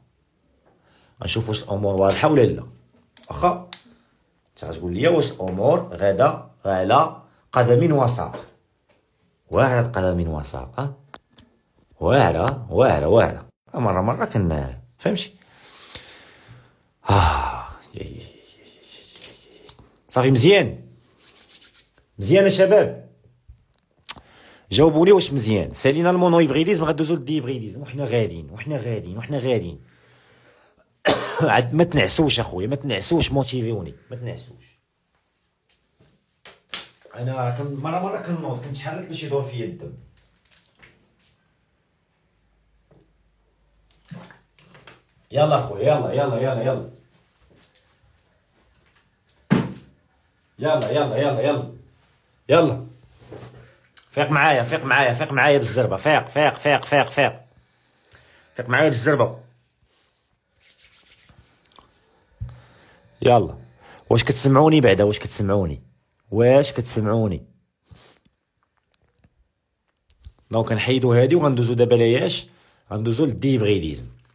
غنشوف واش الامور واضحه ولا لا واخا انت غتقول لي واش الامور غدا على قدم وساق واحد قدم وساق أه؟ واعره واعره واعره مره مره كان فهمتي اه صافي مزيان مزيان يا شباب جاوبوني واش مزيان سالينا المونو هيبريديزم غندوزو للديبريديزم وحنا غاديين وحنا غاديين وحنا غاديين عاد ما تنعسوش اخويا ما تنعسوش موتيفيوني ما تنعسوش انا راه مره مره كنوض كنتحرك باش يدور فيا الدم يلا اخويا يلا يلا يلا يلا يلا يلا يلا يلا يلا فيق معايا فيق معايا فيق معايا بالزربه فيق فيق فيق فيق فيق فيق معايا بالزربه يلا واش كتسمعوني بعدا واش كتسمعوني واش كتسمعوني دونك نحيدو هادي وغندوزو دابا لياش غندوزو للديبريديزم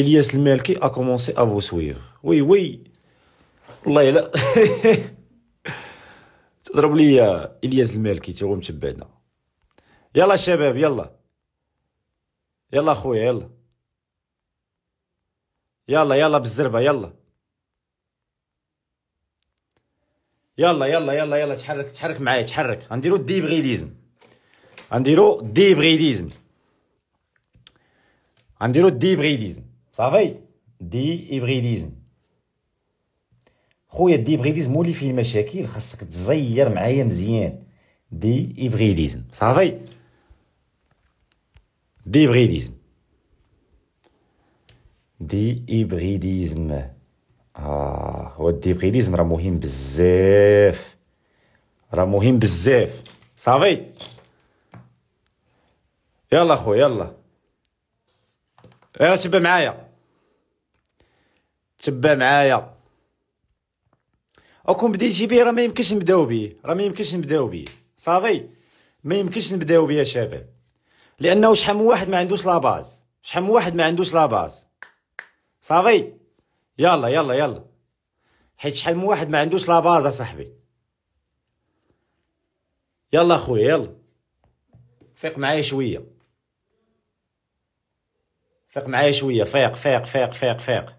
Elias Melki a commencé à vous suivre. Oui, oui. والله لا تضرب لي الياس المالكي تيغو متبعنا يلا شباب يلا يلا خويا يلا يلا يلا بالزربه يلا يلا يلا يلا يلا تحرك تحرك معايا تحرك غنديرو الديبغيليزم غنديرو الديبغيليزم غنديرو الديبغيليزم صافي دي ايبريديزم خويا دي ايبريديزم هو اللي فيه المشاكل خاصك تزير معايا مزيان دي ايبريديزم صافي دي ايبريديزم دي ايبريديزم آه هو ايبريديزم راه مهم بزاف راه مهم بزاف صافي يلا خويا يلا يلا شبه معايا تبع معايا اكون بديتي بي راه ما يمكنش نبداو به راه ما يمكنش نبداو به صافي ما يمكنش نبداو به يا شباب لانه شحال من واحد ما عندوش لا باز شحال من واحد ما عندوش لا باز صافي يلا يلا يلا حيت شحال من واحد ما عندوش لا باز اصاحبي يلا خويا يلا فيق معايا شويه فيق معايا شويه فيق فيق فيق فيق فيق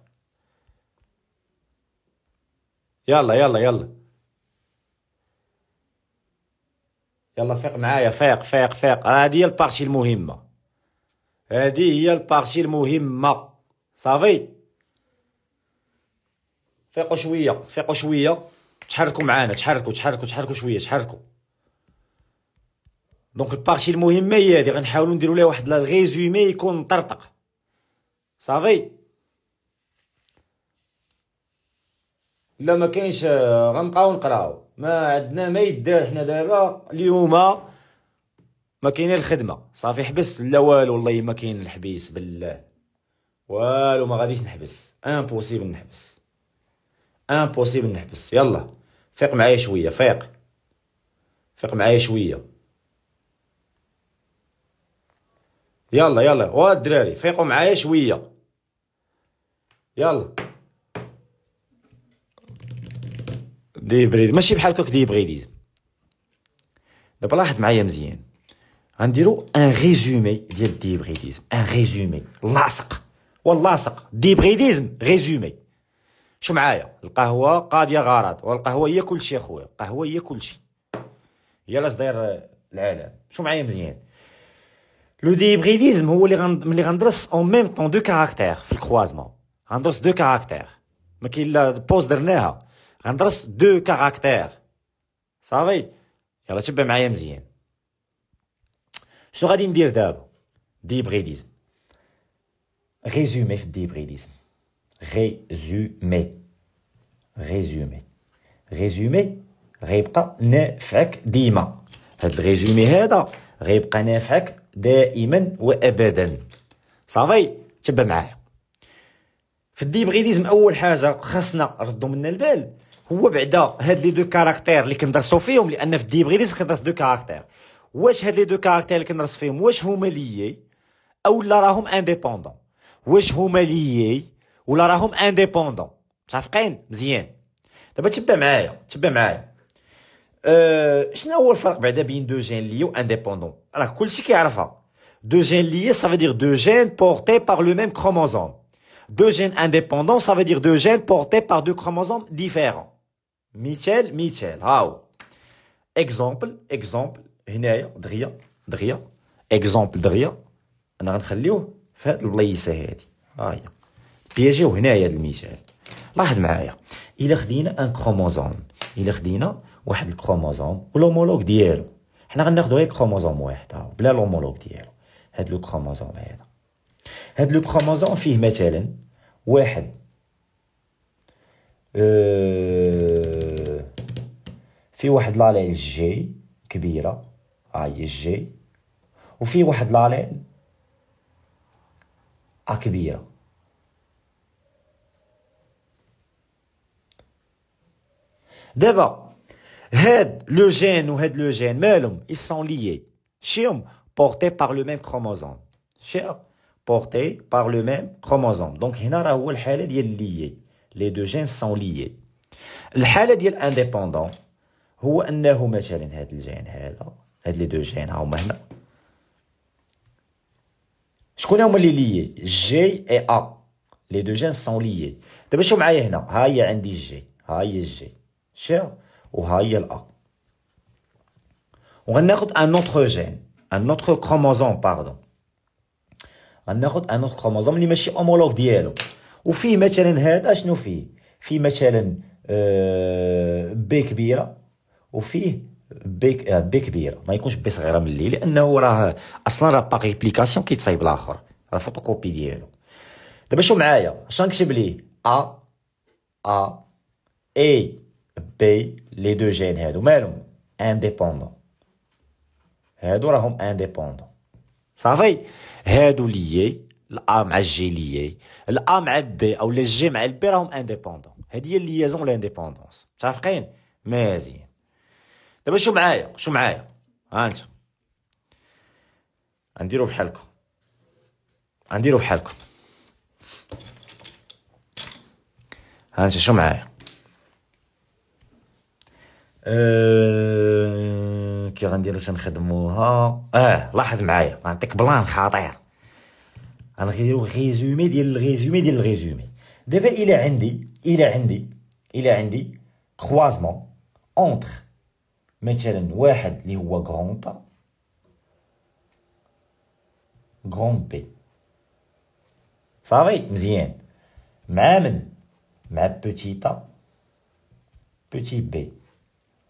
يلا يلا يلا يلا فيق معايا فيق فيق فيق هذه هي البارتي المهمه هذه هي البارتي المهمه صافي فيقوا شويه فيقوا شويه تحركوا معانا تحركوا تحركوا تحركوا شويه تحركوا دونك البارتي المهمه هي هذه غنحاولوا نديروا لها واحد غيزومي يكون مطرطق صافي لا ما كاينش آه، غنبقاو نقراو ما عندنا ما يدار حنا دابا اليوم ما كاينه الخدمه صافي حبس لا والو والله ما كاين الحبيس بالله والو ما غاديش نحبس امبوسيبل نحبس امبوسيبل نحبس يلا فيق معايا شويه فيق فيق معايا شويه يلا يلا وا الدراري فيقوا معايا شويه يلا بريد ماشي بحال هكاك ليبريديزم دابا لاحظ معايا مزيان غنديرو ان ريزومي ديال الديبريديزم ان ريزومي لاصق واللاصق ديبريديزم ريزومي شو معايا القهوه قاضيه غرض والقهوه هي كلشي اخويا القهوه هي كلشي هي علاش داير العالم شو معايا مزيان لو ديبريديزم هو اللي غن ملي غندرس اون ميم طون دو كاركتير في الكروازمون غندرس دو كاركتير ما كاين لا بوز درناها غندرس دو كاركتير صافي يلا تبع معايا مزيان شنو غادي ندير دابا ديبريديز ريزومي في ديبريديز ريزومي ريزومي ريزومي غيبقى نافعك ديما هاد الريزومي هذا غيبقى نافعك دائما وابدا صافي تبع معايا في الديبريديزم اول حاجه خاصنا ردوا منا البال Houba Les deux caractères, les on deux caractères, les on décrisfie? Ou est? Ou indépendant? Chafquin, pas Euh, deux gènes Alors, Deux gènes liés, ça veut dire deux gènes portés par le même chromosome. Deux gènes indépendants, ça veut dire deux gènes portés par deux chromosomes différents. مثال مثال هاو اكزومبل اكزومبل هنايا دغيا دغيا اكزومبل دغيا انا غنخليوه في هاد البلايصه هادي هاهي بياجيو هنايا المثال لاحظ معايا الا خدينا ان كروموزوم الا خدينا واحد الكروموزوم والهومولوج ديالو حنا غناخدو غير كروموزوم واحد هاو بلا الهومولوج ديالو هاد لو كروموزوم هذا هاد لو كروموزوم فيه مثلا واحد أه في واحد لاليل جي كبيرة هاي آه، جي وفي واحد لاليل ا آه، كبيرة دابا هاد لو جين وهاد لو جين مالهم ils sont liés شيهم portés par لو ميم كروموزوم شيهم portés par لو ميم كروموزوم دونك هنا راه هو الحالة ديال lié لي دو جين sont liés الحالة ديال انديبوندون هو انه مثلا هاد الجين هذا هاد لي دو جين هاهما هنا شكون هما اللي ليي جي اي ا لي دو جين سون ليي دابا شوف معايا هنا ها هي عندي جي ها هي الجي شير وها هي الا وغناخد ان اوتر جين ان اوتر كروموزوم باردون غناخد ان اوتر كروموزوم اللي ماشي اومولوغ ديالو وفيه مثلا هذا شنو فيه فيه مثلا بي آه، كبيره وفيه بي آه، بي كبيره ما يكونش بي صغيره من اللي لانه راه اصلا راه باغ ريبليكاسيون كيتصايب الاخر راه فوتوكوبي ديالو دابا شو معايا اش نكتب ليه ا ا اي بي لي دو جين هادو مالهم انديبوندون هادو راهم انديبوندون صافي هادو ليي الا مع الجي ليي الا مع البي او لا جي مع البي راهم انديبوندون هادي هي الليازون لانديبوندونس متفقين مزيان دابا شو معايا شو معايا ها انت غنديرو بحالكم غنديرو بحالكم ها انت شو معايا أه... كي غنديرو تنخدموها اه لاحظ معايا غنعطيك بلان خطير غنديرو ريزومي ديال الريزومي ديال الريزومي دابا الا عندي الا عندي الا عندي كروازمون اونتر مثلا واحد اللي هو غونطا بي صافي مزيان مع من مع بوتيتا بوتي بي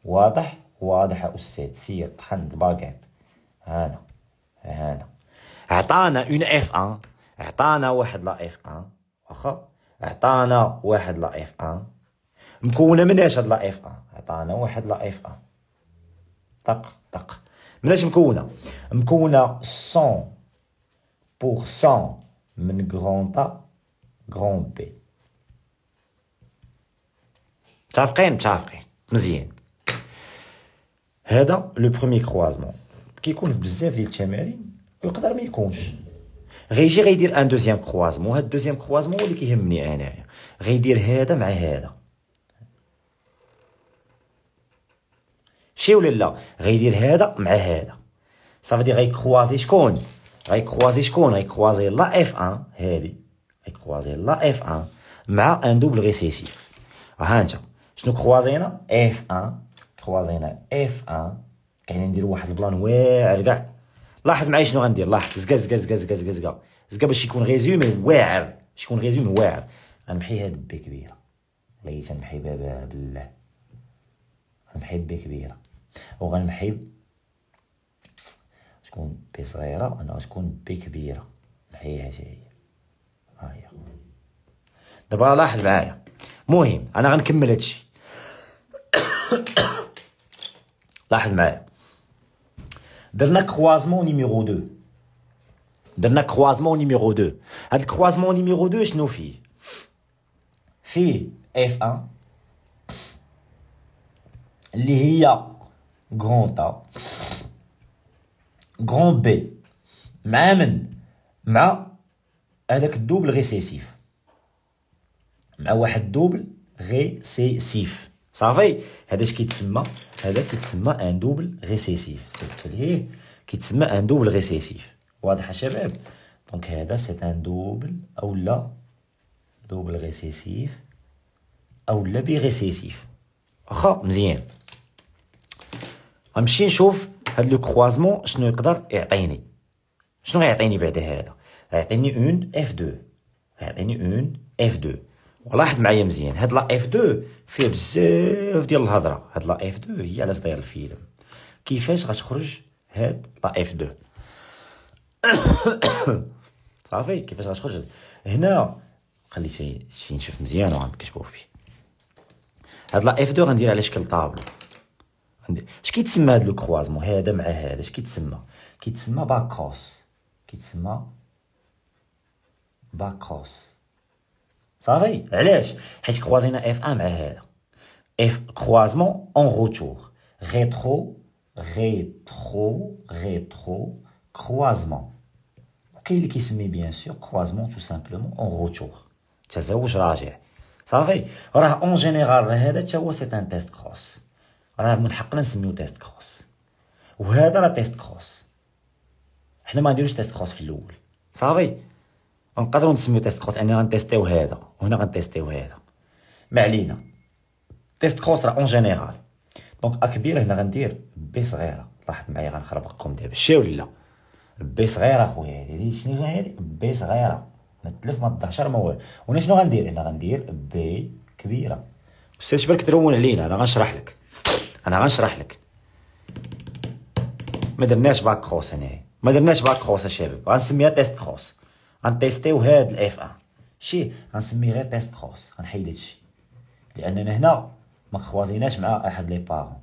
واضح واضح استاذ سير طحن الباكيت هانا هانا عطانا اون اف ان عطانا واحد لا اف ان واخا عطانا واحد لا اف ان مكونه من اش هاد لا اف ان عطانا واحد لا اف ان طق طق من اش مكونه مكونه 100% من غران طا غران بي متفقين متفقين مزيان هذا لو برومي كروازمون كيكون بزاف ديال التمارين يقدر ما يكونش غيجي غيدير ان دوزيام كروازمون هاد دوزيام كروازمون هو اللي كيهمني انايا غيدير هذا مع هذا شي ولا لا غيدير هذا مع هذا صافي دي غيكروازي شكون غيكروازي شكون غيكروازي لا اف 1 هادي غيكروازي لا اف 1 مع ان دوبل ريسيسيف ها انت شنو كروازينا اف 1 كروازينا اف 1 كاين ندير واحد البلان واعر كاع لاحظ معايا شنو غندير لاحظ زكا زكا زكا زكا زكا زكا زكا باش يكون ريزومي واعر باش يكون ريزومي واعر غنمحي هاد بي كبيره ليت نمحي بابا بالله غنمحي بي كبيره وغنحي تكون بي صغيره وانا غتكون بي كبيره نحيها تاهي هي ها هي دابا لاحظ معايا مهم انا غنكمل هادشي لاحظ معايا درنا كروازمون نيميرو 2 درنا كروازمون نيميرو 2 هاد كخوازمون نيميرو 2 شنو فيه فيه اف 1 اللي هي grand A grand B مع من مع هذاك الدوبل ريسيسيف مع واحد دوبل ريسيسيف صافي هذا اش كيتسمى هذا كيتسمى ان دوبل ريسيسيف سيت ليه كيتسمى ان دوبل ريسيسيف واضح شباب دونك هذا سيت ان دوبل او لا دوبل ريسيسيف او لا بي ريسيسيف واخا مزيان غنمشي نشوف هاد لو كروازمون شنو يقدر يعطيني شنو غيعطيني بعد هذا غيعطيني اون اف 2 غيعطيني اون اف 2 ولاحظ معايا مزيان هاد لا اف 2 فيها بزاف ديال الهضره هاد لا اف 2 هي علاش داير الفيلم كيفاش غتخرج هاد لا اف 2 صافي كيفاش غتخرج هنا خليتي شي نشوف مزيان وغنكتبو فيه هاد لا اف 2 غندير على شكل طابلو Je suis qui se le croisement. Je suis qui croisement. Je suis rétro, croisement. Je suis qui se met croisement. Je suis qui le croisement. Je suis le croisement. croisement. Je suis Retro. Retro. Retro. croisement. le croisement. croisement. Je simplement en retour. croisement. راه من حقنا نسميو تيست كروس وهذا راه تيست كروس حنا ما نديروش تيست كروس في الاول صافي نقدروا نسميو تيست كروس يعني غنتيستيو هذا وهنا غنتيستيو هذا ما علينا تيست كروس راه اون جينيرال دونك اكبير هنا غندير بي صغيره لاحظ معايا غنخربقكم دابا شي ولا بي صغيره خويا هادي شنو هادي بي صغيره ما تلف ما تدهشر ما والو وانا شنو غندير هنا غندير بي كبيره استاذ تبارك ترون علينا انا غنشرح لك انا بشرح لك ما درناش باك كروس هنايا ما درناش باك كروس شباب غنسميها تيست كروس غنتيستيو هاد الاف ان إيه. شي غنسميه غير تيست كروس غنحيد هادشي لاننا هنا ما كروازيناش مع احد لي بارون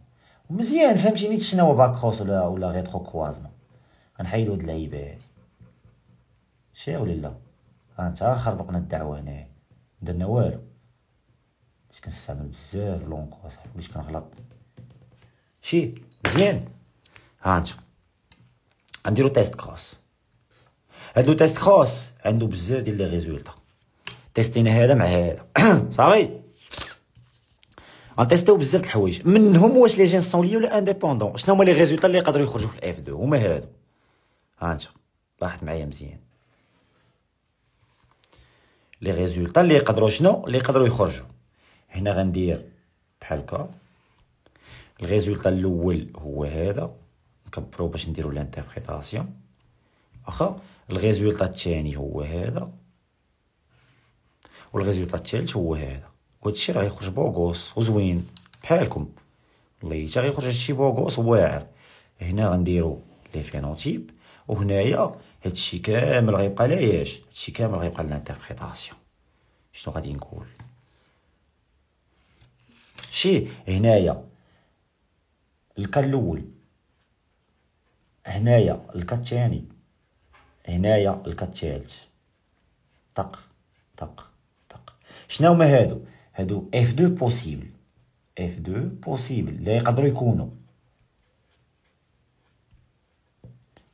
مزيان فهمتيني شنو هو باك كروس ولا ولا ريترو كروازمون غنحيدو هاد اللعيبه هادي شي ولا لا انت خربقنا الدعوه هنايا درنا والو كنستعمل بزاف لونكو اصاحبي باش كنغلط شي مزيان ها انت غنديرو تيست كروس هادو تيست كروس عندو بزاف ديال لي ريزولتا تيستينا هذا مع هذا صافي غنتيستيو بزاف د الحوايج منهم واش لي جين سون لي ولا انديبوندون شنو هما لي ريزولتا اللي يقدروا يخرجوا في الاف 2 هما هادو ها انت لاحظ معايا مزيان لي ريزولتا اللي يقدروا شنو اللي يقدروا يخرجوا هنا غندير بحال هكا الغيزولطا الاول هو هذا نكبرو باش نديرو لانتربريتاسيون واخا الغيزولطا الثاني هو هذا والريزولتا الثالث هو هذا وهادشي راه يخرج بوغوس وزوين بحالكم والله حتى غيخرج هادشي بوغوس واعر هنا غنديرو لي فينوتيب وهنايا هادشي كامل غيبقى لاياش هادشي كامل غيبقى لانتربريتاسيون شنو غادي نقول شي هنايا الكا الاول هنايا الكا الثاني هنايا الكا الثالث طق طق طق شنو هما هادو هادو اف دو بوسيبل اف دو بوسيبل لا يقدروا يكونوا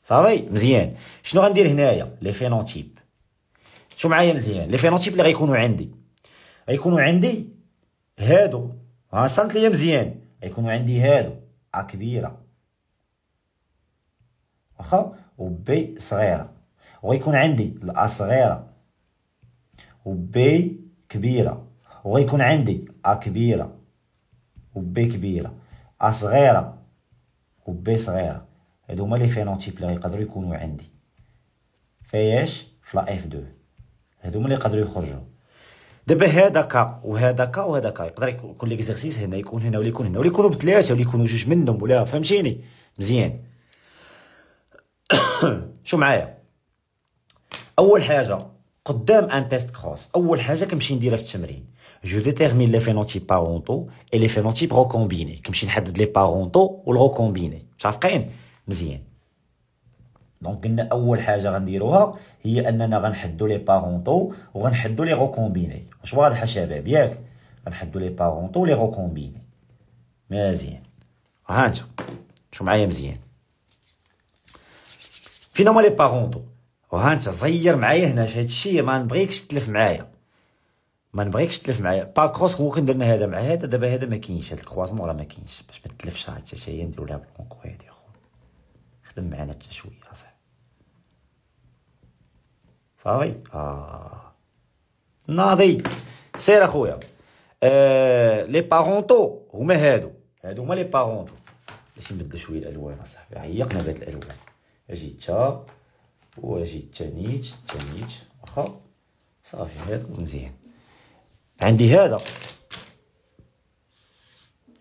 صافي مزيان شنو غندير هنايا لي فينوتيب شو معايا مزيان لي فينوتيب اللي غيكونوا عندي غيكونوا عندي هادو ها صنت ليا مزيان غيكونوا عندي هادو كبيره واخا بي صغيره وغيكون عندي ا صغيره و بي كبيره وغيكون عندي ا كبيره و بي كبيره ا صغيره و بي صغيره هادو هما لي فينوتيب لي غيقدرو يكونوا عندي فياش فلا اف 2 هادو هما لي يقدروا يخرجوا دابا هذاك وهذاك وهذاك يقدر يكون ليكزيرسيس هنا يكون هنا ولا يكون هنا ولا يكونوا بثلاثه ولا يكونوا جوج منهم ولا فهمتيني مزيان شو معايا اول حاجه قدام ان تيست كروس اول حاجه كنمشي نديرها في التمرين جو ديتيرمين لي فينوتيب بارونتو اي لي فينوتيب روكومبيني كنمشي نحدد لي بارونتو والروكومبيني متفقين مزيان دونك قلنا اول حاجه غنديروها هي اننا غنحدو لي بارونطو وغنحدو لي غوكومبيني واش واضحه شباب ياك غنحدو لي بارونطو لي غوكومبيني مزيان ها انت شو معايا مزيان فين هما لي بارونطو وها انت زير معايا هنا هاد الشيء ما نبغيكش تلف معايا ما نبغيكش تلف معايا باكروس ممكن درنا هذا مع هذا دابا هذا ما كاينش هاد الكروازمون راه ما كاينش باش ما تلفش حتى شي نديرو لها بالكونكو هادي اخويا خدم معنا حتى شويه صافي صافي اه ناضي سير اخويا آه لي بارونتو هما هادو هادو هما لي بارونتو باش نبدل شويه الالوان اصاحبي عيقنا بهاد الالوان اجي تا واجي تانيت تانيت واخا صافي هادو مزيان عندي هذا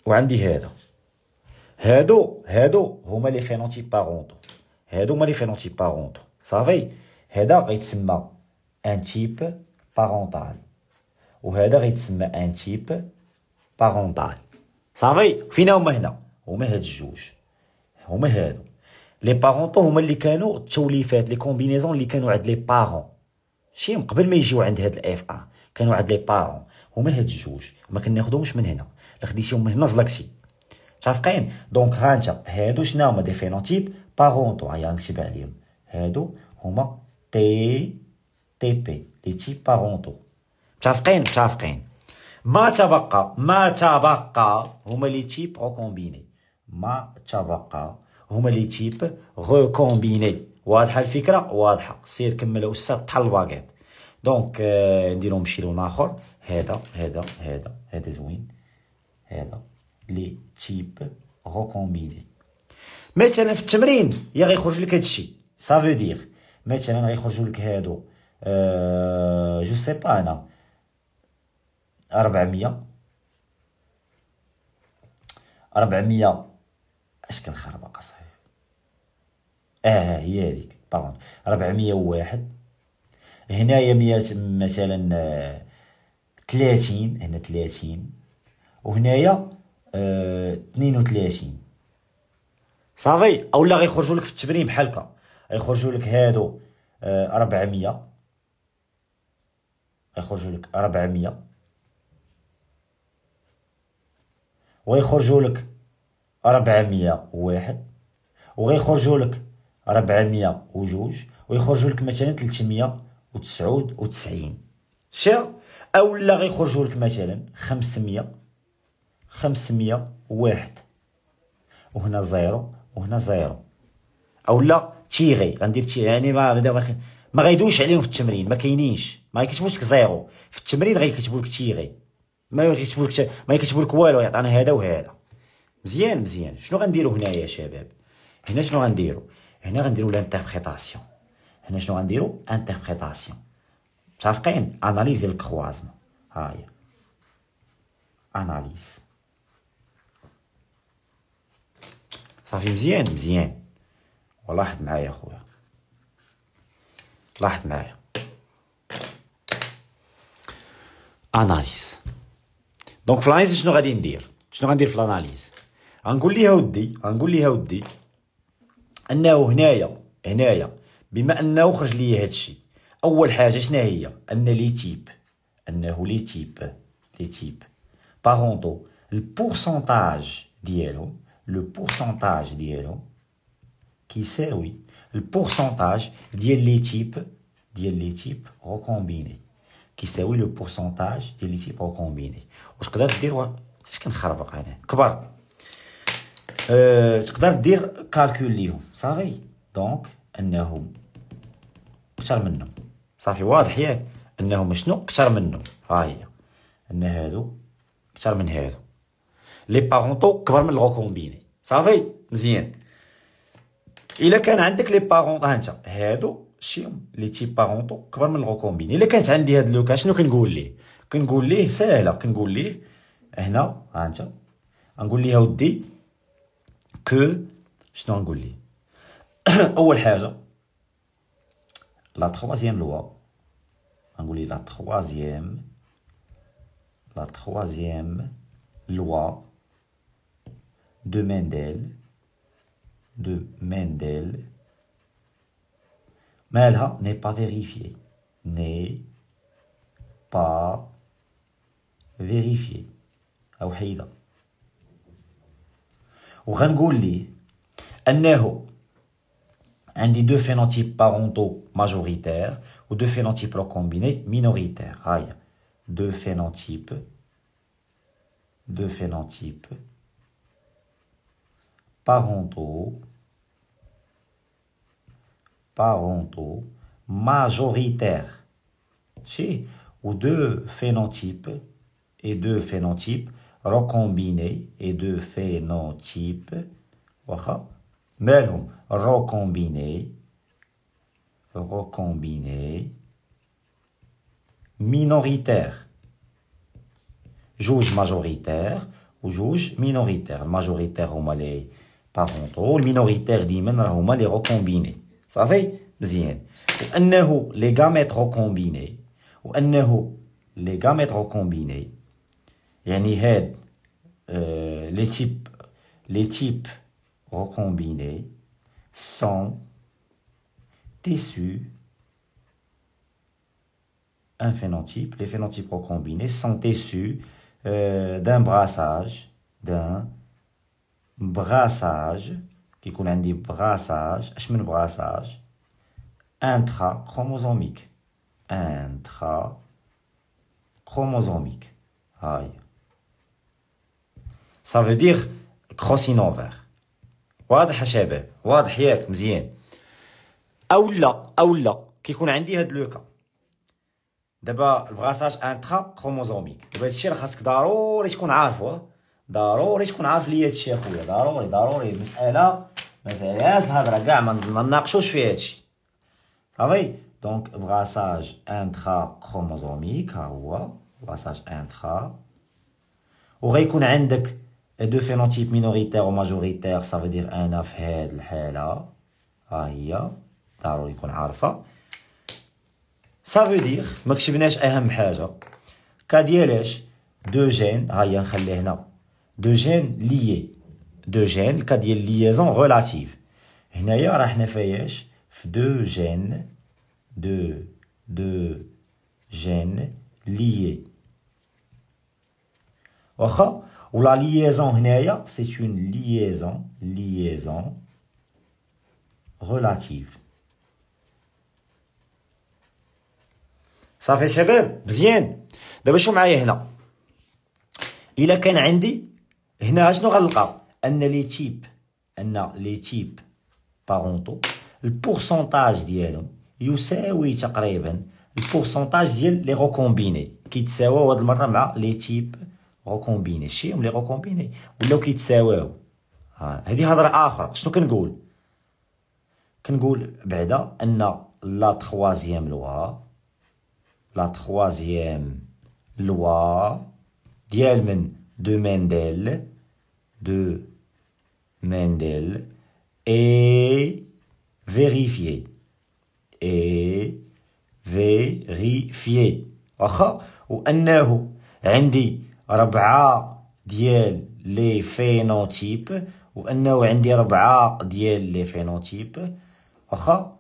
وعندي هذا هادو هادو هما لي فينونتي بارونتو هادو هما لي فينونتي بارونتو صافي هذا غيتسمى ان تيب بارونتال وهذا غيتسمى ان تيب بارونتال صافي فينا هما هنا هما هاد الجوج هما هادو لي بارونتو هما اللي كانوا التوليفات لي كومبينيزون اللي كانوا عند لي بارون شي من قبل ما يجيو عند هاد الاف ا كانوا عند لي بارون هما هاد الجوج ما كناخدهمش من هنا لا خديتيهم من هنا زلكتي متفقين دونك ها انت هادو شنو هما دي فينوتيب بارونتو هيا نكتب عليهم هادو هما تي تي بي لي تي بارونتو متفقين متفقين ما تبقى ما تبقى هما لي تيب ركومبيني ما تبقى هما لي تيب ركومبيني واضحه الفكره واضحه سير كمل استاذ طحل الباكيت دونك آه نديرو نمشي لون اخر هذا هذا هذا هذا زوين هذا لي تيب ركومبيني مثلا في التمرين يا غيخرج لك هادشي سافو دير مثلا غيخرجوا لك هادو أه جو سي با انا 400 400 اش كنخربق صافي اه هي هذيك باوند 401 هنايا 100 مثلا 30 هنا 30 وهنايا اه 32 صافي اولا غيخرجوا لك في التمرين بحال هكا غيخرجوا لك هادو 400 آه، غيخرجوا لك 400 ويخرجوا لك 401 وغيخرجوا لك 402 ويخرجوا لك مثلا 399 شير او لا غيخرجوا لك مثلا 500 501 وهنا زيرو وهنا زيرو او لا تيغي غندير تي يعني ما دابا ما غيدوش عليهم في التمرين ما كاينينش ما يكتبوش لك زيرو في التمرين غيكتبوا لك تيغي ما يكتبوا لك ما يكتبوا لك والو يعطينا هذا وهذا مزيان مزيان شنو غنديروا هنا يا شباب هنا شنو غنديروا هنا غنديروا لانتربريتاسيون هنا شنو غنديروا انتربريتاسيون متفقين اناليز ديال ها هي اناليز صافي مزيان مزيان ولاحظ معايا اخويا لاحظ معايا اناليز دونك في الاناليز شنو غادي ندير شنو غندير في الاناليز غنقول ليها ودي غنقول ليها ودي انه هنايا هنايا بما انه خرج ليا هذا الشيء اول حاجه شنو هي ان لي تيب انه لي تيب لي تيب بارونتو البورسونتاج ديالهم لو بورسونتاج ديالهم كيساوي البورسنتاج ديال لي تيب ديال لي تيب غوكومبيني كيساوي لو بورسنتاج ديال لي تيب غوكومبيني تقدر دير فاش كنخربق انا كبر أه تقدر دير كالكول ليهم صافي دونك انهم اكثر منهم صافي واضح ياك انهم شنو اكثر منهم ها هي ان هادو اكثر من هادو لي بارونتو كبر من الغوكومبيني صافي مزيان الا كان عندك لي بارون آه، ها انت هادو شيم لي تي بارونتو كبر من الغوكومبين الا كانت عندي هاد لوكا شنو كنقول ليه كنقول ليه ساهله كنقول ليه هنا ها آه، انت نقول ليه ودي كو شنو نقول ليه اول حاجه لا تخوازيام لوا نقول ليه لا تخوازيام لا تخوازيام لوا دو مندل de Mendel, mais elle n'est pas vérifiée. N'est pas vérifiée. Ou حيدة وغنقول un des deux phénotypes parentaux majoritaires ou deux phénotypes recombinés minoritaires deux phénotypes deux phénotypes parentaux parentaux majoritaires Si... ou deux phénotypes et deux phénotypes recombinés et deux phénotypes recombinés recombinés minoritaires juge majoritaire ou juge minoritaire majoritaire au les parentaux minoritaires minoritaire dit les recombinés صافي مزيان وانه لي غاميت ريكومبيني ou un غاميت ريكومبيني يعني هاد les types les types recombinés sont tissus un phénotype les phénotypes recombinés sont tissus euh, d'un brassage d'un brassage كيكون عندي بغاساج اش من بغاساج انترا كروموزوميك انترا كروموزوميك هاي سا فو دير كروسين اوفر واضح يا شباب واضح ياك مزيان او لا او لا كيكون عندي هاد لوكا دابا البغاساج انترا كروموزوميك دابا هادشي راه خاصك ضروري تكون عارفه ضروري تكون عارف ليا هادشي اخويا ضروري ضروري المساله ما فيهاش الهضره كاع ما نناقشوش في هادشي صافي دونك بغاساج انترا كروموزوميك ها هو بغاساج انترا وغيكون عندك دو فينوتيب مينوريتير ماجوريتير صافي دير انا في هاد الحاله ها هي ضروري يكون عارفه صافي دير ما كتبناش اهم حاجه كديالاش دو جين ها هي نخليه هنا دو جين ليي دو جين الكا ديال ليزون غولاتيف هنايا راه حنا فياش في دو جين دو دو جين ليي واخا ولا ليزون هنايا سي اون ليزون ليزون غولاتيف صافي شباب مزيان دابا شو معايا هنا الا كان عندي هنا شنو غنلقى ان لي تيب ان لي تيب بارونتو البورسونتاج ديالهم يساوي تقريبا البورسونتاج ديال لي ريكومبيني كيتساواو هاد المره مع لي تيب روكومبيني شيهم لي ريكومبيني ولاو كيتساواو ها آه، هذه هضره اخرى شنو كنقول كنقول بعدا ان لا تخوازيام لوا لا تخوازيام لوا ديال من de Mendel, de Mendel, et vérifier, et vérifier. Ou أنه عندي ربعة ديال لي phénotypes. ou أنه عندي ربعة les phénotypes, واخا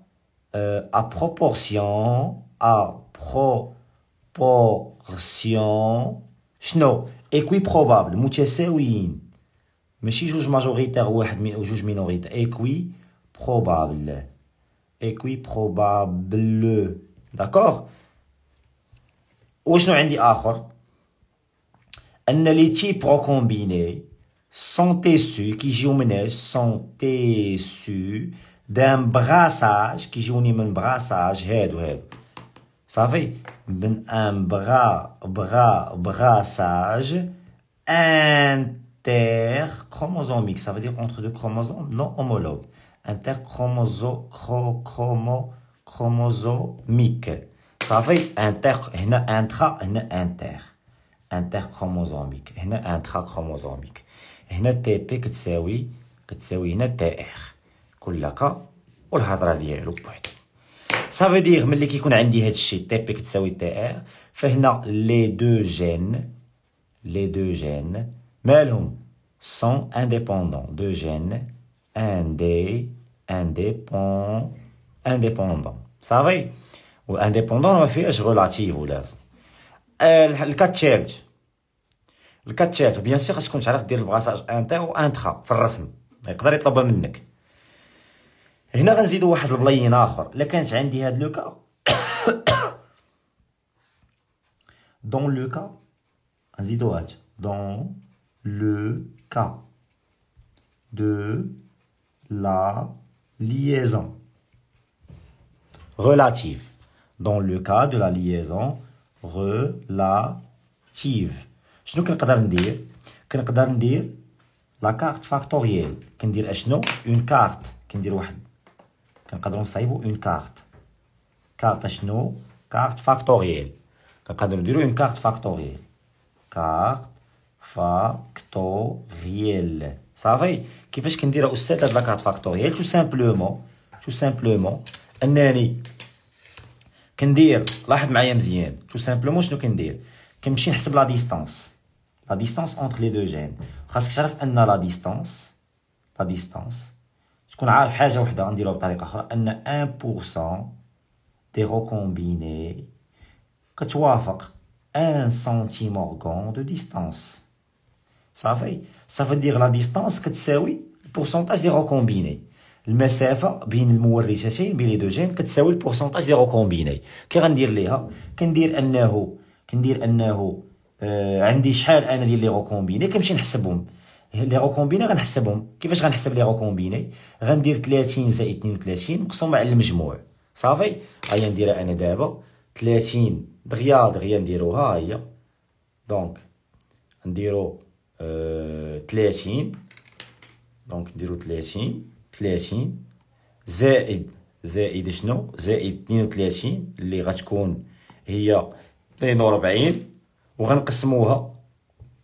euh, à proportion à proportion ايكوي بروبابل متساويين ماشي جوج ماجوريتير واحد جوج مينوريتير ايكوي بروبابل ايكوي بروبابل داكوغ وشنو عندي اخر ان لي تيب كومبيني سون تيسو كيجيو من سون تيسو دان براساج كيجوني من براساج هادو هادو Ça fait ben, un bras, bras, brassage interchromosomique. Ça veut dire entre deux chromosomes non homologues. Interchromosomique. Ça fait inter, intra, inter. Interchromosomique. Intrachromosomique. TP que tu sais oui, que tu sais oui, TR. le poète. صافي دير ملي كيكون عندي هذا الشيء تي بي كتساوي تي ار فهنا لي دو جين لي دو جين مالهم سون انديبوندون دو جين اندي انديبون انديبوندون صافي و انديبوندون ما فيهاش غولاتيف ولا الكاتشيرج الكاتشيرج بيان سيغ خاصك تكون تعرف دير البراساج انتر و انترا في الرسم يقدر يطلبها منك هنا غنزيدو واحد البلاين اخر الا كانت عندي هاد لوكا دون لوكا غنزيدو هاد دون لوكا دو لا ليزون relative dans le cas de la liaison relative شنو كنقدر ندير كنقدر ندير لا كارت فاكتوريال كندير اشنو اون كارت كندير واحد كنقدروا نصايبوا اون كارت كارت شنو كارت فاكتوريال كنقدروا نديروا اون كارت فاكتوريال كارت فاكتوريال صافي كيفاش كنديرها استاذ هاد لاكارت فاكتوريال تو سامبلومون تو سامبلومون انني كندير لاحظ معايا مزيان تو سامبلومون شنو كندير كنمشي نحسب لا ديستانس لا ديستانس اونتر لي دو جين خاصك تعرف ان لا ديستانس لا ديستانس تكون عارف حاجه وحده غنديروها بطريقه اخرى ان 1% دي ريكومبيني كتوافق ان سنتيم اورغون دو ديستانس صافي صافي دير لا ديستانس كتساوي البورسونتاج دي ريكومبيني المسافه بين المورثتين بين لي دو جين كتساوي البورسونتاج دي ريكومبيني كي غندير ليها كندير انه كندير انه آه عندي شحال انا ديال لي ريكومبيني كنمشي نحسبهم لي غوكومبيني غنحسبهم كيفاش غنحسب لي غوكومبيني غندير 30 زائد 32 مقسوم على المجموع صافي هيا نديرها انا دابا 30 دغيا دغيا نديروها هي دونك نديرو أه 30 دونك نديرو 30 30 زائد زائد شنو زائد 32 اللي غتكون هي 42 وغنقسموها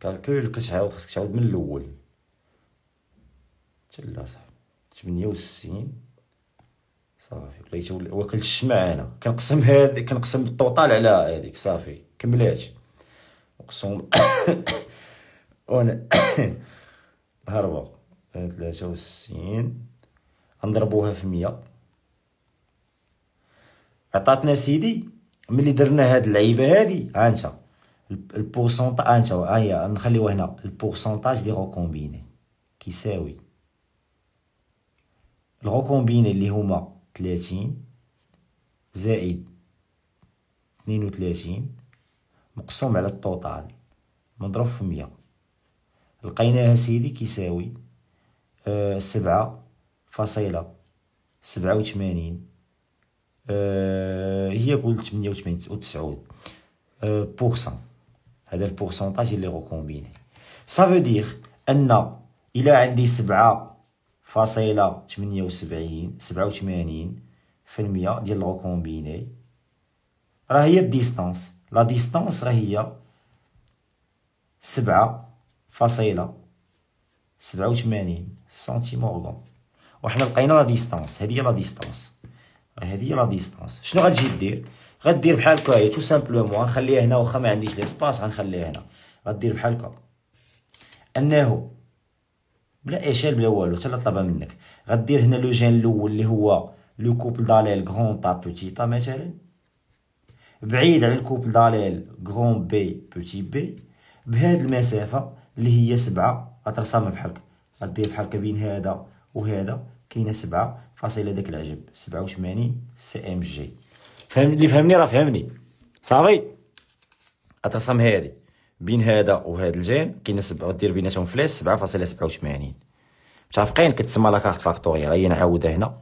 كالكول كتعاود خاصك تعاود من الاول حتى لا صاحبي 68 صافي بقيت واكل الشمع انا كنقسم هذه كنقسم الطوطال على هذيك صافي كملات اقسم وانا هربا ثلاثة وستين غنضربوها في مية عطاتنا سيدي ملي درنا هاد اللعيبه هادي ها البورسونتاج انت هيا نخليوه هنا البورسونتاج دي غوكومبيني كيساوي الغوكومبيني اللي هما 30 زائد 32 مقسوم على التوتال مضروب في 100 لقيناها سيدي كيساوي أه سبعة فاصلة سبعة وثمانين أه هي قول تمنية وتمانين أه بورسون هذا البورسنتاج اللي غوكومبيني سافو دير ان الى عندي سبعة فاصلة تمنية وسبعين سبعة وثمانين في المية ديال الغوكومبيني راه هي الديستانس لا ديستانس راه هي سبعة فاصلة سبعة وثمانين سنتيمورغون وحنا لقينا لا ديستانس هادي هي لا ديستانس هادي هي لا ديستانس شنو غتجي دير غدير بحال هكا هي تو سامبلومون غنخليها هنا واخا ما عنديش ليسباس غنخليها هنا غدير بحال هكا انه بلا اشال بلا والو حتى طلبها منك غدير هنا لو جين الاول اللي هو لو كوبل داليل غون با بوتي با مثلا بعيد على الكوبل داليل غون بي بوتي بي بهاد المسافه اللي هي سبعة غترسم بحال هكا غدير بحال هكا بين هذا وهذا كاينه سبعة فاصله داك العجب سبعة سي ام جي فهم اللي فهمني راه فهمني صافي اتصم هادي بين هذا وهذا الجين كاين سبعة دير بيناتهم فلاش سبعة فاصلة سبعة وثمانين متافقين كتسمى لاكارت فاكتوريال هي نعاودها هنا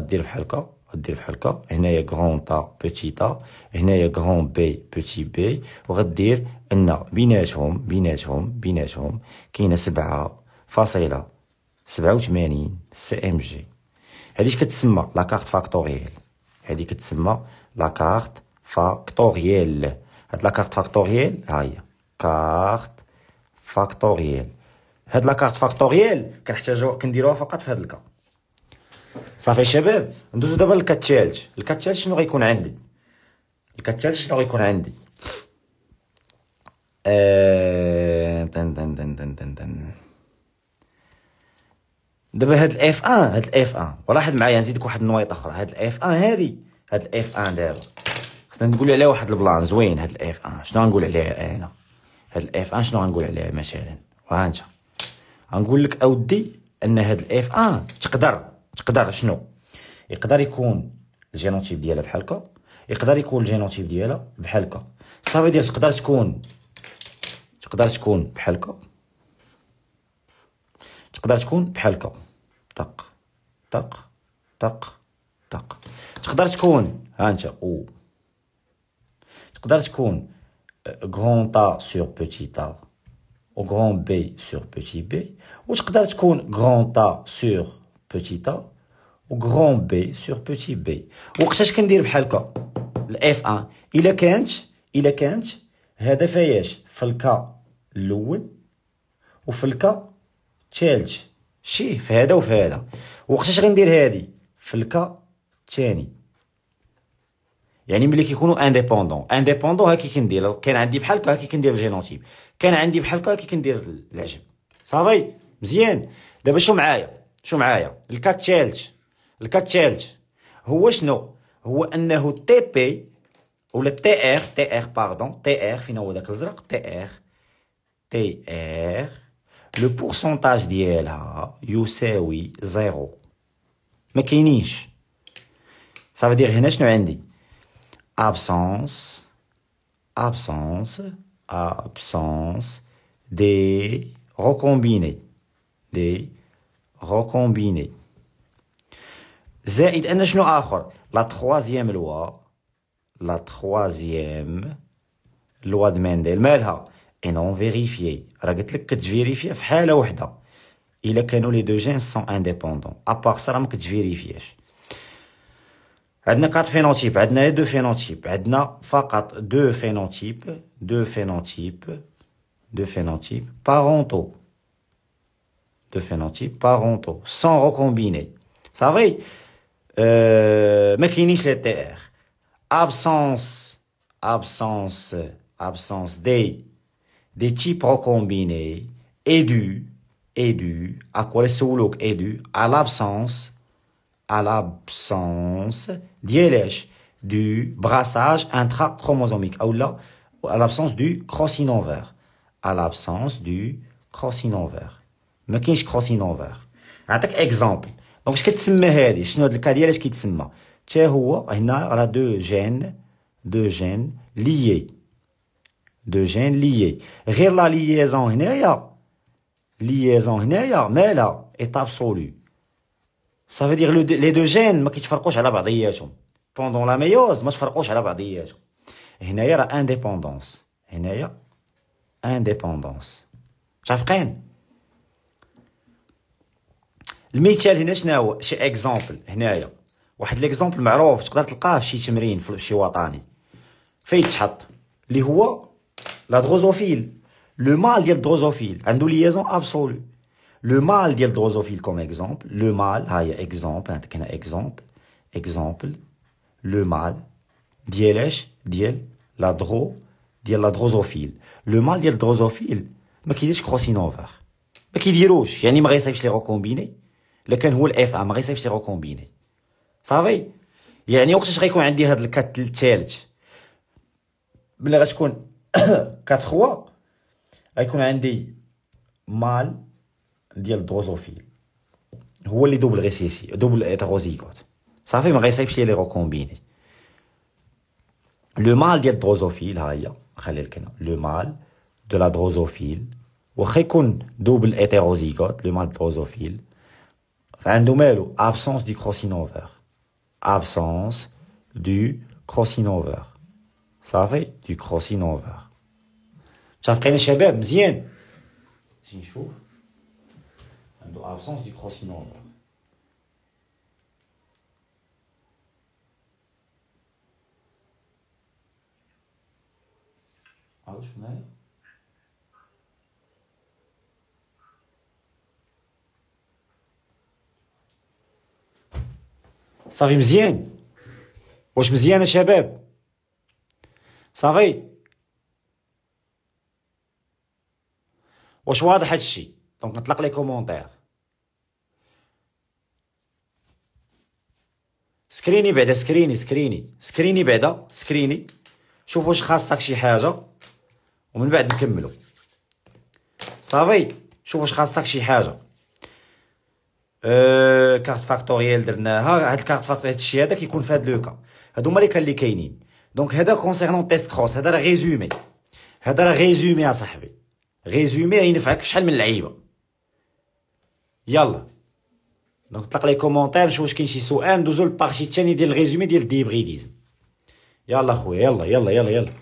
غدير بحال هكا غدير بحال هكا هنايا كغون تا بوتي تا هنايا كغون بي بوتي بي وغدير ان بيناتهم بيناتهم بيناتهم كاينه سبعة فاصلة سبعة وثمانين سي ام جي هاديش كتسمى لاكارت فاكتوريال هذه كتسمى كارت فاكتوريال هاد كارت فاكتوريال ها هي كارت فاكتوريال هاد كارت فاكتوريال كنحتاجو كنديروها فقط في هاد الكا صافي شباب ندوزو دابا للكا تشالج الكا تشالج شنو غيكون عندي الكا تشالج شنو غيكون عندي آه... دن دن دن دن دن دن. دابا هاد الاف ان هاد الاف ان ولاحظ معايا نزيدك واحد النوايط اخرى هاد الاف ان هادي هاد الاف ان دابا خصنا نقول عليها واحد البلان زوين هاد الاف ان شنو غنقول عليها انا هاد الاف ان شنو غنقول عليها مثلا وهانت غنقول لك اودي ان هاد الاف ان تقدر تقدر شنو يقدر يكون الجينوتيب ديالها بحال هكا يقدر يكون الجينوتيب ديالها بحال هكا صافي ديال تقدر تكون تقدر تكون بحال هكا تقدر تكون بحال هكا طق طق طق طق تقدر تكون ها انت او تقدر تكون غون تا سور بوتي تا و غون بي سور بوتي بي وتقدر تكون غون تا سور بوتي تا و غون بي سور بوتي بي وقتاش كندير بحال هكا الاف ان الا كانت الا كانت هذا فياش في الكا الاول وفي الكا الثالث شي في هذا وفي هذا وقتاش غندير هادي في الكا الثاني يعني ملي كيكونوا انديبوندون انديبوندون هاكي كندير كان عندي بحال هكا هاكي كندير الجينوتيب كان عندي بحال هكا هاكي كندير العجب صافي مزيان دابا شو معايا شو معايا الكات الثالث الكات الثالث هو شنو هو انه تي بي ولا تي ار تي ار باردون تي ار فين هو داك الازرق تي ار تي ار le pourcentage savez, oui, zéro. Mais qui niche Ça veut dire, qu'il n'y a Absence, absence, absence des recombinés. Des recombinés. il y a La troisième loi, la troisième loi de Mendel. Mais et non vérifiés. Ragatlik que tu vérifies, fais-le ouhda. Il est que nous les deux gènes sont indépendants. À part ça, que tu vérifies. a quatre phénotypes, a deux phénotypes, y a deux phénotypes, deux phénotypes, deux phénotypes parentaux. Deux phénotypes parentaux, sans recombiner. Ça va, n'est mais les TR. Absence, absence, absence D des types recombinés est du, est à quoi est due à l'absence, à l'absence du brassage intrachromosomique, ah, à l'absence du crossing over, à l'absence du crossing over. vais te كروسين اوفر je vais je vais je vais te كيتسمى deux gènes, deux gènes liés. دو جين ليي غير لا ليزون هنايا ليزون هنايا مالا ايتاب سولو سا فو دير لي دو جين ما كيتفرقوش على بعضياتهم بوندون لا ميوز ما تفرقوش على بعضياتهم هنايا راه انديبوندونس هنايا انديبوندونس تافقين المثال هنا شناهو شي اكزومبل هنايا واحد ليكزومبل معروف تقدر تلقاه في شي تمرين في شي وطني فين تحط اللي هو La drosophile. Le mâle ديال الدروزوفيل عنده ليزون absolue. لو مال ديال الدروزوفيل كوم exemple. لو مال ها هي عندك هنا exemple. Exemple. لو مال ديال اش ديال لا درو ديال لا دروزوفيل. Le mâle ديال الدروزوفيل ما كيديرش كروسينوفر. ما كيديروش يعني ما غيصيفش لي روكومبيني. الا كان هو الاف ا ما غيصيفش لي روكومبيني. صافي يعني وقتاش غيكون عندي هاد الكات الثالث ملي غتكون Quatre fois a un mal de la drosophile. Roule double double hétérozygote. Ça fait un récessif qui est le recombiné. Ah, le mal de la drosophile, là, je le mal de la drosophile. Ou un double hétérozygote, le mal de la drosophile. a dehors absence l'absence du crossing over, absence du crossing over. Ça fait du crossing over. متفقين يا شباب مزيان شي نشوف عنده ابسونس دي كروسينوم عاود شفناها صافي مزيان واش مزيان يا شباب صافي واش واضح هادشي دونك نطلق لي كومونتير سكريني بعدا سكريني سكريني سكريني بعدا سكريني شوف واش خاصك شي حاجه ومن بعد نكملو صافي شوف واش خاصك شي حاجه أه... كارت فاكتوريال درناها هاد الكارت فاكتوريال هادشي هذا كيكون في هاد لوكا هادو هما اللي كاينين دونك هذا كونسيرنون تيست كروس هذا راه غيزومي هذا راه غيزومي اصاحبي ريزومي غينفعك في شحال من لعيبه يلا دونك طلق لي كومونتير شوف واش كاين شي سؤال ندوزو للبارتي الثاني ديال الريزومي ديال ديبريديزم يلا خويا يلا يلا يلا يلا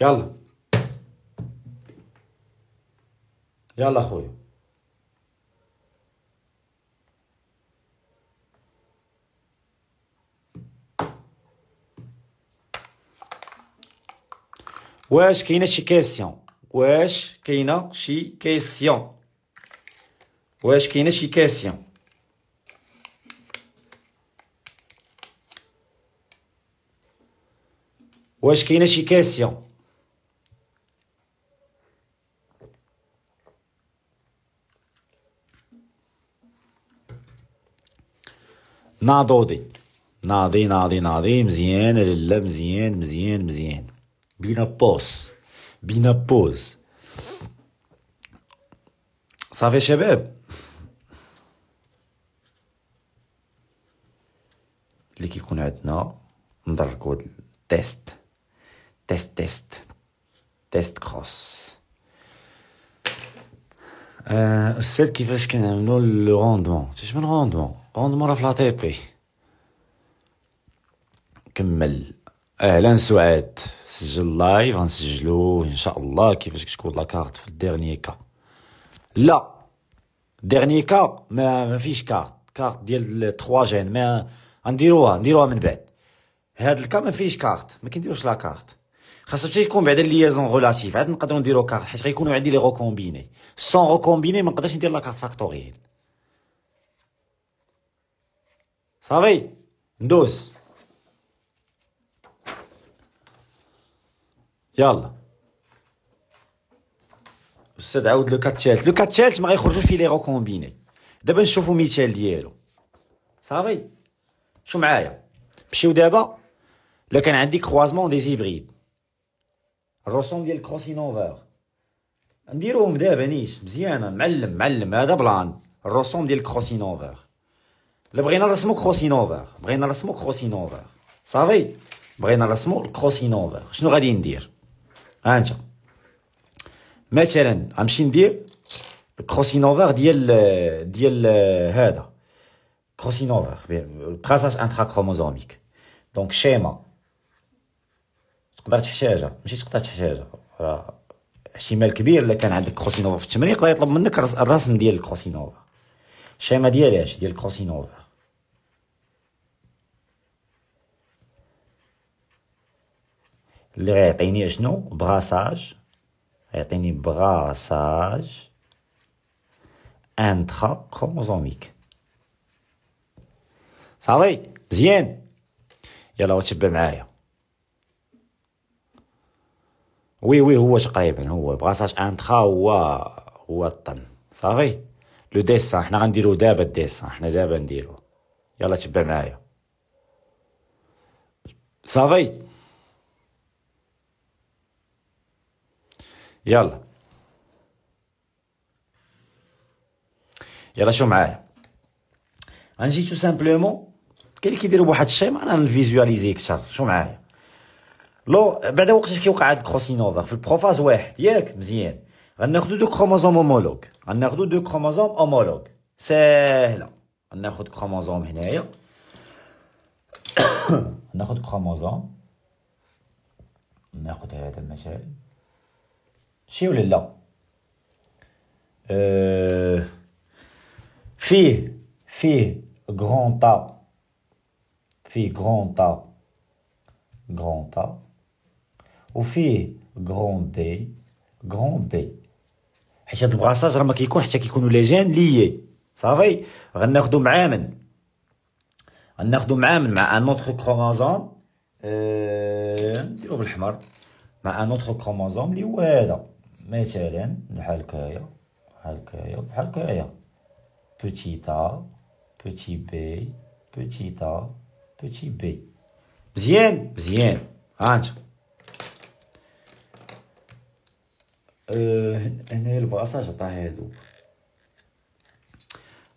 يلا يلا خويا واش كاينه شي كيسيون واش كاينه شي كيسيون واش كاينه شي كيسيون واش كاينه شي كيسيون ناضودي ناضي ناضي ناضي مزيان لا مزيان مزيان مزيان بينا بوس بينا بوز صافي شباب اللي كيكون عندنا ندركو تيست تيست تيست تيست كروس أه السيل كيفاش كنعملو لو روندمون تاش من روندمون روندمون راه في لا تي بي كمل اهلا سعاد سجل لايف غنسجلو ان شاء الله كيفاش كتكون لاكارت في الديرني كا لا ديرني كا ما, ما فيش كارت كارت ديال 3 جين ما غنديروها نديروها من بعد هاد الكا ما فيش كارت ما كنديروش لاكارت كارت خاص حتى يكون بعدا ليزون غولاتيف عاد نقدروا نديرو كارت حيت غيكونوا عندي لي غوكومبيني سون غوكومبيني ما نقدرش ندير لاكارت فاكتوريال صافي ندوز يلا استاذ عاود لو كاتشالت لو كاتشالت ما غيخرجوش في لي غوكومبيني دابا نشوفو مثال ديالو صافي شو معايا مشيو دابا الا كان عندي كروازمون دي زيبريد الرسوم ديال كروسينوفار نديروهم دابا نيش مزيانه معلم معلم هذا بلان الرسوم ديال كروسينوفار الا بغينا نرسمو كروسينوفار بغينا نرسمو كروسينوفار صافي بغينا نرسمو الكروسينوفار شنو غادي ندير هانت مثلا غنمشي ندير كروسينوفر ديال ديال هذا كروسينوفر التراساج انترا كروموزوميك دونك شيما تقدر تحتاجها ماشي تقدر تحتاجها راه احتمال كبير الا كان عندك كروسينوفر في التمرين يقدر يطلب منك الرسم ديال الكروسينوفر الشيما اش ديال الكروسينوفر اللي غيعطيني شنو براساج غيعطيني براساج انترا كروموزوميك صافي مزيان يلا وتبع معايا وي وي هو تقريبا يعني هو براساج انترا هو هو الطن صافي لو ديسان حنا غنديرو دابا الديسان حنا دابا نديرو يلا تبع معايا صافي يلا يلا شو معايا غنجي تو سامبلومون كاين اللي كيديروا بواحد الشيء ما انا نفيزواليزي اكثر شو معايا لو بعدا وقتاش كيوقع عندك الكروسينوفا في البروفاز واحد ياك مزيان غناخدو دو كروموزوم هومولوغ غناخدو دو كروموزوم هومولوغ ساهله غناخد كروموزوم هنايا ناخذ كروموزوم ناخذ هذا المثال شي ولا لا آه، فيه فيه غران تا فيه غران تا غران تا وفيه غران بي غران بي حيت هاد البراساج راه ما كيكون حتى كيكونوا لي جين ليي صافي غناخدو معامن غناخدو معامن مع ان اوتر كروموزوم نديرو بالاحمر بالحمر مع ان اوتر كروموزوم اللي هو هذا مثلا بحال هكايا بحال هكايا بحال هكايا بوتي تا بوتي بي بوتي تا بوتي بي مزيان مزيان ها انتم أه هنايا البلاصه جطا هادو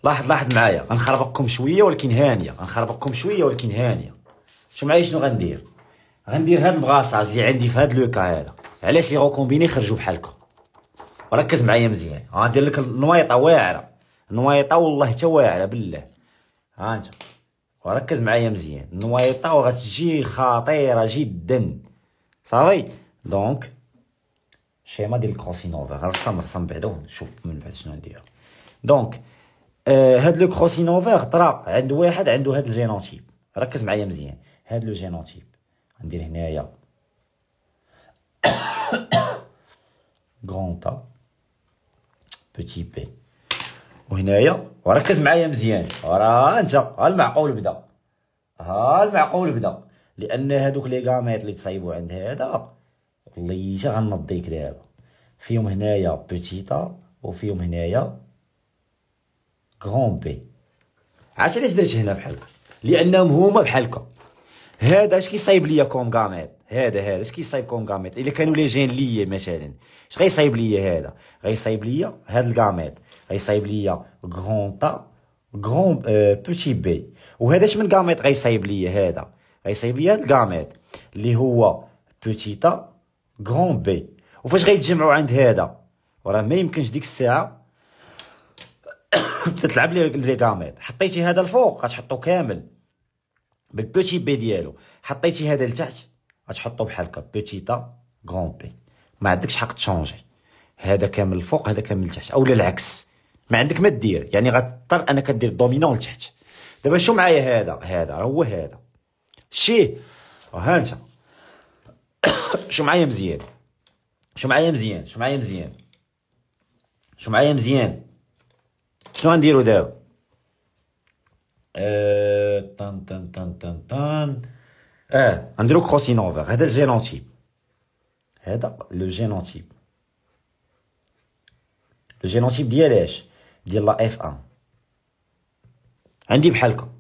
لاحظ لاحظ معايا غنخربقكم شويه ولكن هانيه غنخربقكم شويه ولكن هانيه شو معايا شنو غندير غندير هاد البغاصاج اللي عندي في هاد لوكا هذا علاش لي غوكومبيني خرجوا بحال هكا ركز معايا مزيان غندير لك النوايطه واعره النوايطه والله حتى واعره بالله ها انت وركز معايا مزيان النوايطه وغتجي خطيره جدا صافي دونك شيما ديال الكروسينوفا غنرسم رسم بعدا ونشوف من بعد شنو ندير دونك آه هاد لو كروسينوفا طرا عند واحد عنده هاد الجينوتيب ركز معايا مزيان هاد لو جينوتيب غندير هنايا غونطا بوتي بي وهنايا وركز معايا مزيان راه انت ها المعقول بدا ها المعقول بدا لان هادوك لي غاميط اللي تصايبوا عند هذا جا غنضيك دابا فيهم هنايا بوتيتا وفيهم هنايا غرون بي عرفتي علاش درت هنا بحال لانهم هما بحال هكا هذا اش كيصايب ليا كوم غاميط هذا هذا اش كون كاميط الا كانوا لي جين ليا مثلا اش غيصايب ليا هذا غيصايب ليا هذا الغاميت غيصايب ليا غرون تا غرون بوتي بي وهذا اش من غاميت غيصايب ليا هذا غيصايب ليا هذا الكاميط اللي هو بوتي تا غرون بي وفاش غيتجمعوا عند هذا وراه ما يمكنش ديك الساعه تتلعب لي لي غاميت حطيتي هذا الفوق غتحطو كامل بالبوتي بي ديالو حطيتي هذا لتحت غتحطو بحال هكا بيتيتا غون بي ما عندكش حق تشونجي هذا كامل الفوق هذا كامل التحت اولا العكس ما عندك ما دير يعني غتضطر انك دير دومينون لتحت دابا شو معايا هذا هذا راه هو هذا شيه ها انت شو معايا مزيان شو معايا مزيان شو معايا مزيان شو معايا مزيان شنو غنديرو دابا أه... طن طن طن طن طن اه نديرو كروسينوفر هذا الجينوتيب هذا لو جينوتيب لو جينوتيب ديال اش ديال لا اف ان عندي بحالكم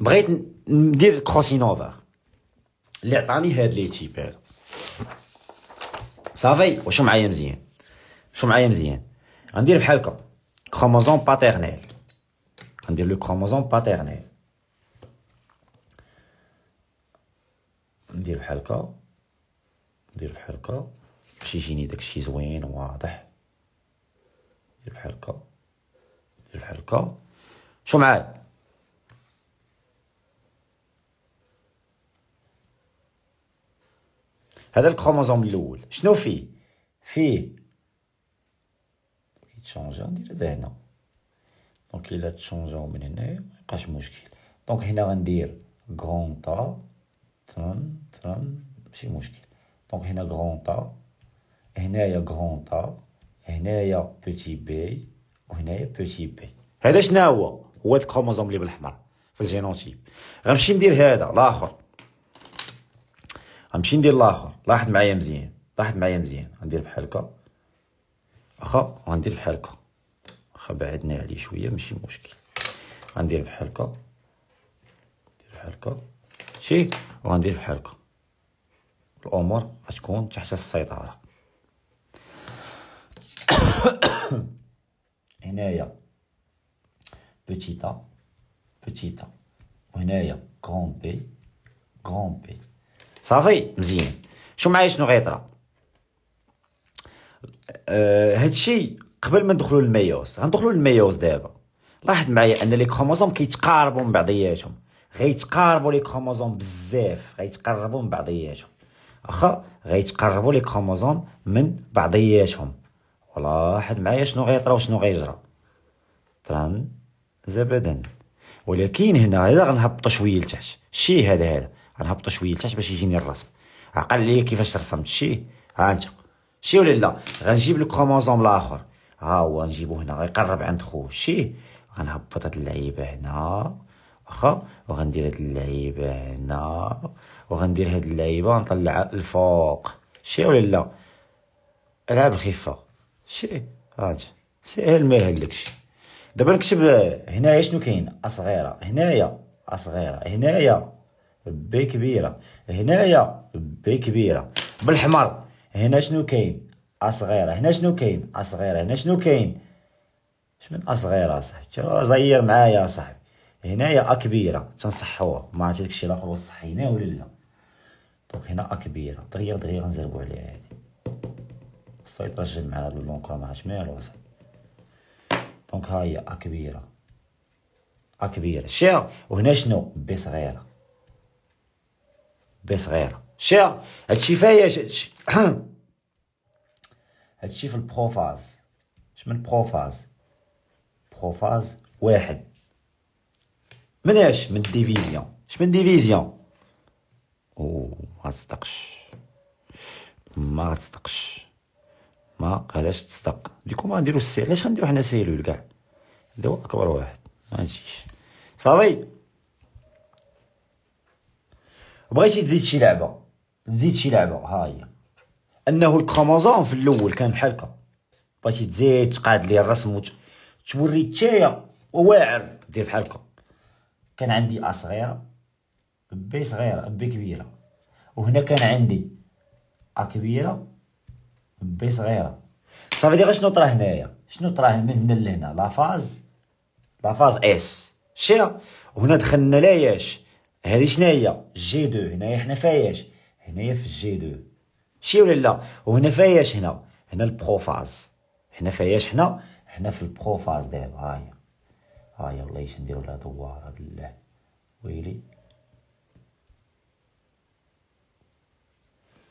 بغيت ندير كروسينوفر اللي عطاني هاد لي تيب هذا صافي واش معايا مزيان شو معايا مزيان غندير بحالكم كروموزوم باتيرنيل غندير لو كروموزوم باتيرنيل ندير بحال هكا ندير بحال هكا باش يجيني داكشي زوين واضح ندير بحال هكا ندير بحال هكا شو معايا هذا الكروموزوم الاول شنو فيه فيه تشونجا ندير هذا هنا دونك الا تشونجاو من هنايا ما يبقاش مشكل دونك هنا غندير غون طا تن أكثر ماشي مشكل دونك هنا غرون طا هنايا غرون طا هنايا بوتي بي وهنايا بوتي بي هذا شنو هو هو الكروموزوم اللي بالحمر في الجينوتيب غنمشي ندير هذا الاخر غنمشي ندير الاخر لاحظ معايا مزيان لاحظ معايا مزيان غندير بحال هكا واخا غندير بحال هكا واخا بعدنا عليه شويه ماشي مشكل غندير بحال هكا ندير بحال هكا شي وغندير بحال هكا الامور غتكون تحت السيطره هنايا بوتيتا بوتيتا وهنايا كغون بي كغون بي صافي مزيان شو معايا شنو غيطرا أه هادشي قبل ما ندخلو للميوس غندخلو للميوس دابا لاحظ معايا ان لي كروموزوم كيتقاربو من بعضياتهم غيتقاربو لي كروموزوم بزاف غيتقربو من بعضياتهم واخا غيتقربوا لي كروموزوم من بعضياتهم ولاحظ معايا شنو غيطرا وشنو غيجرى تران زبدا ولكن هنا هذا غنهبطو شويه لتحت شي هذا هذا غنهبطو شويه لتحت باش يجيني الرسم عقل لي كيفاش رسمت شي ها انت شي ولا لا غنجيب الكروموزوم كروموزوم الاخر ها هو نجيبو هنا غيقرب عند خوه شي غنهبط هاد اللعيبه هنا واخا وغندير هاد اللعيبه هنا وغندير هاد اللعيبه غنطلعها الفوق شي ولا لا العاب الخفه شي راج سهل ما يهلكش دابا نكتب هنايا شنو كاين اصغيره هنايا اصغيره هنايا بي كبيره هنايا بي كبيره بالحمر هنا شنو كاين اصغيره هنا شنو كاين اصغيره هنا شنو كاين من اصغيره صاحبي زير معايا صاحبي هنايا كبيره تنصحوها ما عرفتش داكشي الاخر واش صحيناه ولا لا دونك هنا ا كبيره دغيا دغيا غنزربو عليها هادي خصها يترجل مع هاد اللونكا ما عرفتش مالو دونك ها هي ا كبيره ا كبيره شير وهنا شنو بي صغيره بي صغيره شير هادشي فايش هادشي هادشي في البروفاز شمن بروفاز بروفاز واحد من اش من ديفيزيون شمن ديفيزيون أو ما تصدقش ما تصدقش ما علاش تصدق ديكو غنديرو السيل علاش غنديرو حنا سيلول كاع هذا هو اكبر واحد ما نجيش صافي بغيتي تزيد شي لعبه تزيد شي لعبه ها هي انه الكروموزوم في الاول كان بحال هكا بغيتي تزيد تقاد لي الرسم توري تايا واعر دير بحال هكا كان عندي ا صغيره بي صغيرة بي كبيرة وهنا كان عندي ا كبيرة بي صغيرة صافي دابا شنو طرا هنايا شنو طرا من هنا لهنا لافاز لافاز اس شتي وهنا دخلنا لاياش هادي شناهي جي دو هنايا حنا فاياش هنايا في جي دو شتي ولا لا وهنا فاياش هنا هنا البروفاز هنا فاياش حنا حنا في البروفاز دابا هاهي هاهي والله اش نديرو لها دوارة بالله ويلي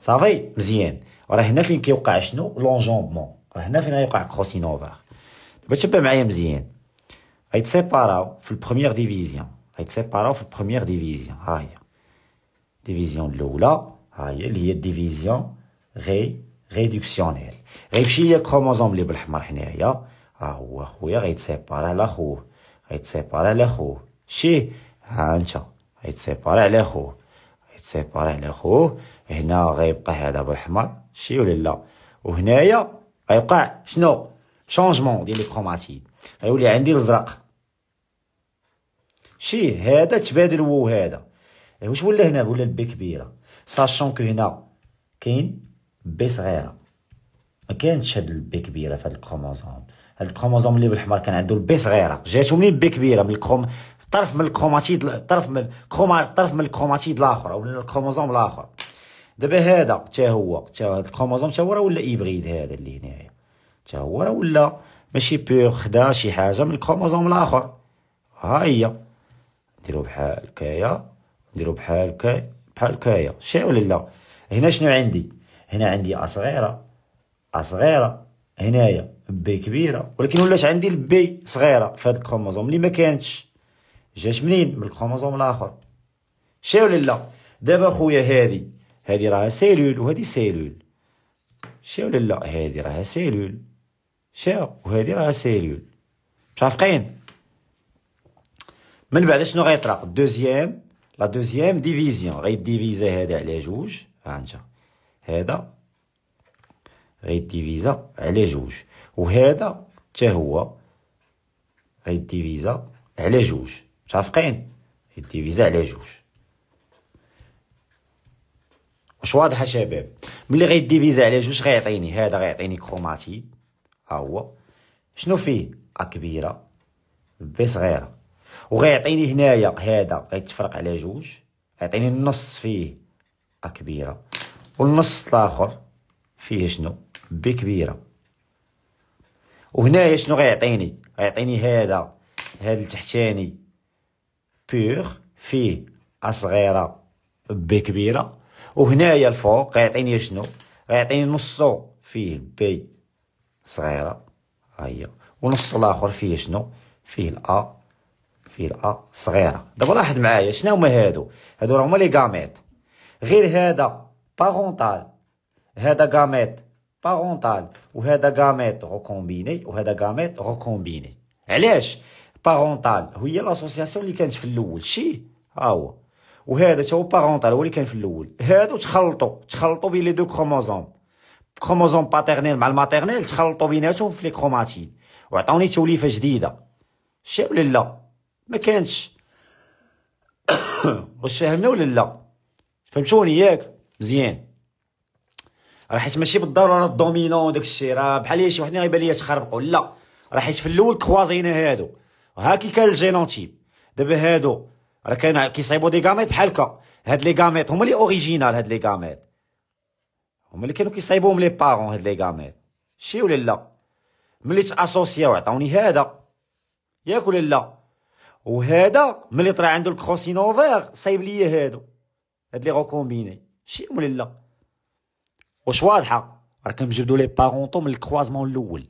صافي مزيان راه هنا فين كيوقع شنو لونجومبمون راه هنا فين غيوقع كروسينوفر دابا تشبه معايا مزيان غيتسيباراو في البروميير ديفيزيون غيتسيباراو في البروميير ديفيزيون ها هي ديفيزيون الاولى ها هي اللي هي ديفيزيون غي ريدكسيونيل غيمشي ليا كروموزوم لي بالاحمر حنايا ها هو خويا غيتسيبارا على خوه غيتسيبارا على خوه شي ها انت غيتسيبارا على خوه غيتسيبارا على خوه هنا غيبقى هذا بالاحمر شي ولا لا وهنايا غيبقى شنو شونجمون ديال لي كروماتيد غيولي عندي الازرق شي هذا تبادل هو هذا إيه، واش ولا هنا ولا البي كبيره ساشون كو هنا كاين بي صغيره ما كانتش هاد البي كبيره في هاد الكروموزوم هاد الكروموزوم اللي بالاحمر كان عنده البي صغيره جاتو منين البي كبيره من الكروم طرف من الكروماتيد طرف من كروما طرف من الكروماتيد الاخر او من الكروموزوم الاخر دابا هذا تا هو تا هذا الكروموزوم تا هو راه ولا ايبريد هذا اللي هنايا تا هو راه ولا ماشي بيغ خدا شي حاجه من الكروموزوم الاخر ها هي نديرو بحال هكايا نديرو بحال هكايا بحال هكايا شي ولا لا هنا شنو عندي هنا عندي ا صغيره ا صغيره هنايا بي كبيره ولكن ولات عندي البي صغيره في هذا الكروموزوم اللي ما كانتش جات منين من الكروموزوم الاخر شي ولا لا دابا خويا هذه هذه راها سيلول وهذه سيلول شي ولا لا هذه راها سيلول شي وهذه راها سيلول متفقين من بعد شنو غيطرا دوزيام لا دوزيام ديفيزيون غيديفيزا هذا على جوج ها انت هذا غيديفيزا على جوج وهذا حتى هو غيديفيزا على جوج متفقين غيديفيزا على جوج واش واضحه شباب ملي غيديفيزا على جوج غيعطيني هذا غيعطيني كروماتيد ها هو شنو فيه ا كبيره بي صغيره وغيعطيني هنايا هذا غيتفرق على جوج غيعطيني النص فيه ا كبيره والنص الاخر فيه شنو بي كبيره وهنايا شنو غيعطيني غيعطيني هذا هذا التحتاني بيغ فيه ا صغيره بي كبيره وهنايا الفوق غيعطيني شنو غيعطيني نصو فيه بي صغيره ها هي ونص الاخر فيه شنو فيه الا فيه الا صغيره دابا لاحظ معايا شنو هما هادو هادو راه هما لي غاميت غير هذا بارونتال هذا غاميت بارونتال وهذا غاميت غوكومبيني وهذا غاميت غوكومبيني علاش بارونتال هي لاسوسياسيون اللي كانت في الاول شي ها هو وهذا تا هو بارونتال هو اللي كان في الاول هادو تخلطوا تخلطوا بين لي دو كروموزوم كروموزوم باترنيل مع الماتيرنيل تخلطوا بيناتهم في لي كروماتين وعطاوني توليفه جديده شي ولا لا ما كانش واش فهمنا ولا لا فهمتوني ياك مزيان راه حيت ماشي بالضروره الدومينو وداك الشيء راه بحال شي واحد غيبان ليا تخربقوا لا راه حيت في الاول كوازينا هادو هاكي كان الجينوتيب دابا هادو راه كاين كيصايبوا دي غاميت بحال هكا هاد لي غاميت هما لي اوريجينال هاد لي غاميت هما اللي كانوا كيصايبوهم لي بارون هاد لي غاميت شي ولا لا ملي تاسوسياو عطاوني هذا ياك ولا لا وهذا ملي طلع عنده الكروسينوفير صايب ليا هادو هاد لي غوكومبيني شي ولا لا واش واضحه راه كنجبدو لي بارونطو من الكروازمون الاول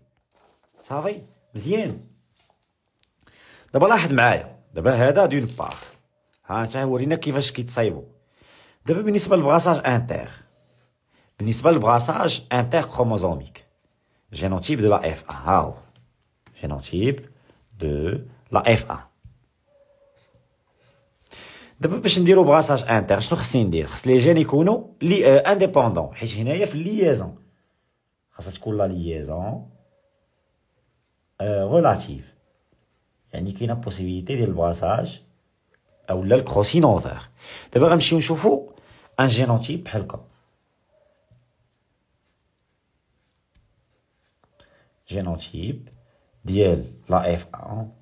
صافي مزيان دابا لاحظ معايا دابا هذا دون بار ها ورينا كيفاش كيتصايبوا دابا بالنسبه للبغاساج انتر بالنسبه للبغاساج انتر كروموزوميك جينوتيب دو génotype de la FA. Ah, génotype de la FA. دابا باش نديرو براساج انتر شنو خصني ندير خص لي جين يكونوا لي اه، انديبوندون حيت هنايا في الليزون خاصها تكون لا ليزون اه، ريلاتيف يعني كاينه بوسيبيليتي ديال البراساج او لا الكروسي نوفير دابا غنمشيو نشوفو ان جينوتيب بحال هكا جينوتيب ديال لا اف 1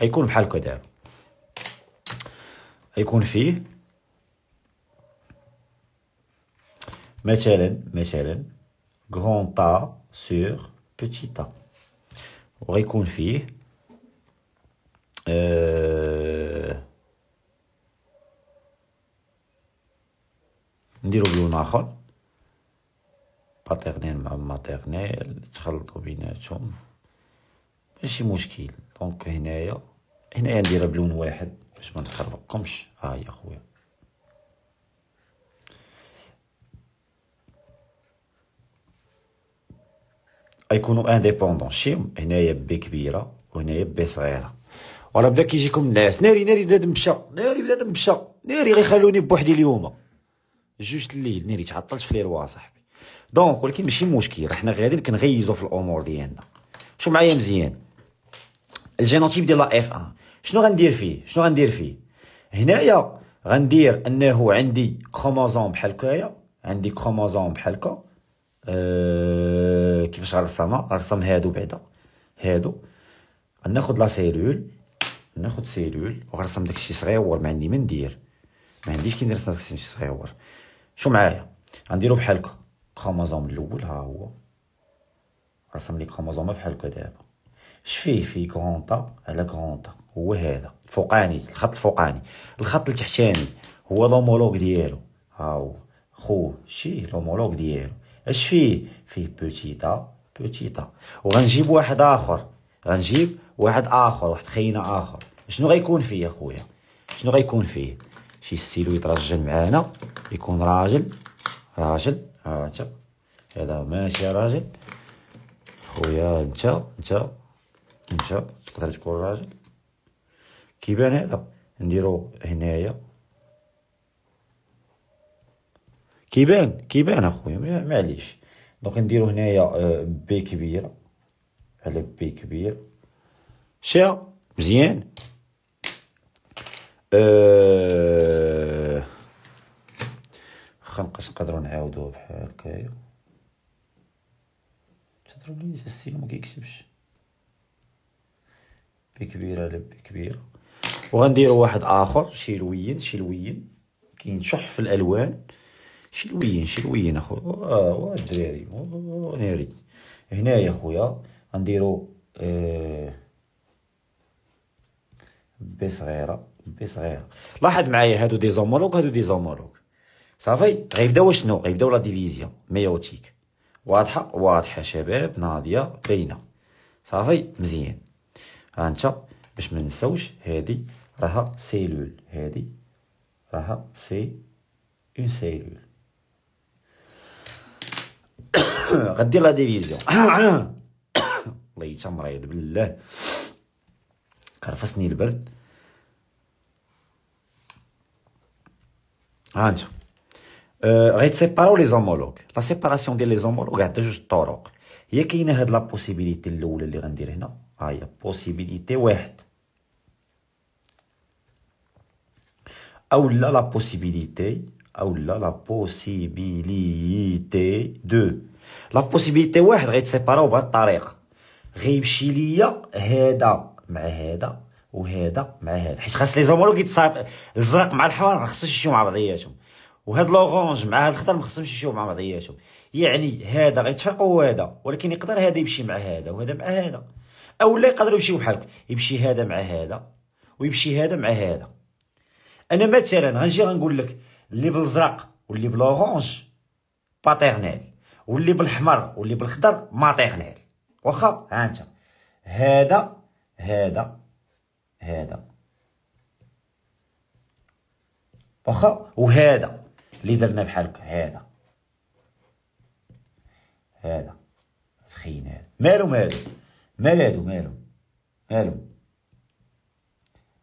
غيكون بحال هكا دابا غيكون فيه مثلا مثلا غران تا سور بوتي تا وغيكون فيه أه، نديرو بلون اخر باترنيل مع ماترنيل تخلطو بيناتهم ماشي مشكل دونك هنايا هنايا نديرها بلون واحد باش ما نخربكمش ها هي خويا غيكونوا انديبوندون شي هنايا بي كبيره وهنايا بي صغيره وراه بدا كيجيكم النعاس ناري ناري بلاد مشى ناري بلاد مشى ناري غيخلوني بوحدي اليوم جوج الليل ناري تعطلت في ليروا صاحبي دونك ولكن ماشي مشكل حنا غاديين كنغيزو في الامور ديالنا شو معايا مزيان الجينوتيب ديال لا اف 1 شنو غندير فيه شنو غندير فيه هنايا غندير انه عندي كروموزوم بحال هكايا عندي كروموزوم بحال هكا أه كيفاش غنرسمها غنرسم هادو بعدا هادو غناخد لا سيلول ناخد سيلول وغنرسم داكشي صغيور ما عندي ما ندير ما عنديش كي نرسم داكشي صغيور شو معايا غنديرو بحال هكا كروموزوم الاول ها هو رسم لي كروموزوم بحال هكا دابا شفيه في كرونطا على كرونطا هو هذا الفوقاني الخط الفوقاني الخط التحتاني هو لومولوغ ديالو ها هو خوه شيه لومولوغ ديالو اش فيه فيه بوتيتا بوتيتا وغنجيب واحد اخر غنجيب واحد اخر واحد خينا اخر شنو غيكون فيه اخويا شنو غيكون فيه شي سيلو يترجل معانا يكون راجل راجل ها انت هذا ماشي راجل خويا انت انت انت تقدر تكون راجل كيبان هذا نديرو هنايا كيبان كيبان اخويا معليش دونك نديرو هنايا آه، بي كبيره على بي كبير شا مزيان أه... خنقش نقدروا نعاودوه بحال هكايا تضرب لي السيل ما كيكتبش بكبيره كبيره وغنديروا واحد اخر شي لوين شي لوين كينشح في الالوان شي لوين شي لوين اخويا وا الدراري ناري هنايا خويا غنديروا آه بي صغيره بي صغيره لاحظ معايا هادو دي زومولوك هادو دي زومولوك صافي غيبداو شنو غيبداو لا ديفيزيون ميوتيك واضحه واضحه شباب ناضيه باينه صافي مزيان هانتا انت باش ما نساوش هادي راها سيلول هادي راها سي اون سيلول غدير لا ديفيزيون الله مريض بالله كرفسني البرد ها انتم غيت غيتسيباراو لي زومولوغ لا سيباراسيون ديال لي زومولوغ عندها جوج طرق هي كاينه هاد لا بوسيبيليتي الاولى اللي غندير هنا ها آه، هي بوسيبيليتي واحد او لا لا بوسيبيليتي او لا لا بوسيبيليتي دو لا بوسيبيليتي واحد غيتسيباراو بهاد الطريقه غيمشي ليا هذا مع هذا وهذا مع هذا حيت خاص لي زومولو كيتصايب الزرق مع الحمر ما خصوش يمشيو مع بعضياتهم وهاد لورونج مع هاد الخضر ما خصهمش يمشيو مع بعضياتهم يعني هذا غيتفرقوا هذا ولكن يقدر هذا يمشي مع هذا وهذا مع هذا او لا يقدروا يمشيو بحالك يمشي هذا مع هذا ويمشي هذا مع هذا انا مثلا غنجي غنقول لك اللي بالزرق واللي بلوغونج باتيرنيل واللي بالحمر واللي بالخضر ماتيرنيل واخا ها انت هذا هذا هذا واخا وهذا اللي درنا بحال هكا هذا هذا تخينا هذا مالو مالو مال هادو مالو مالو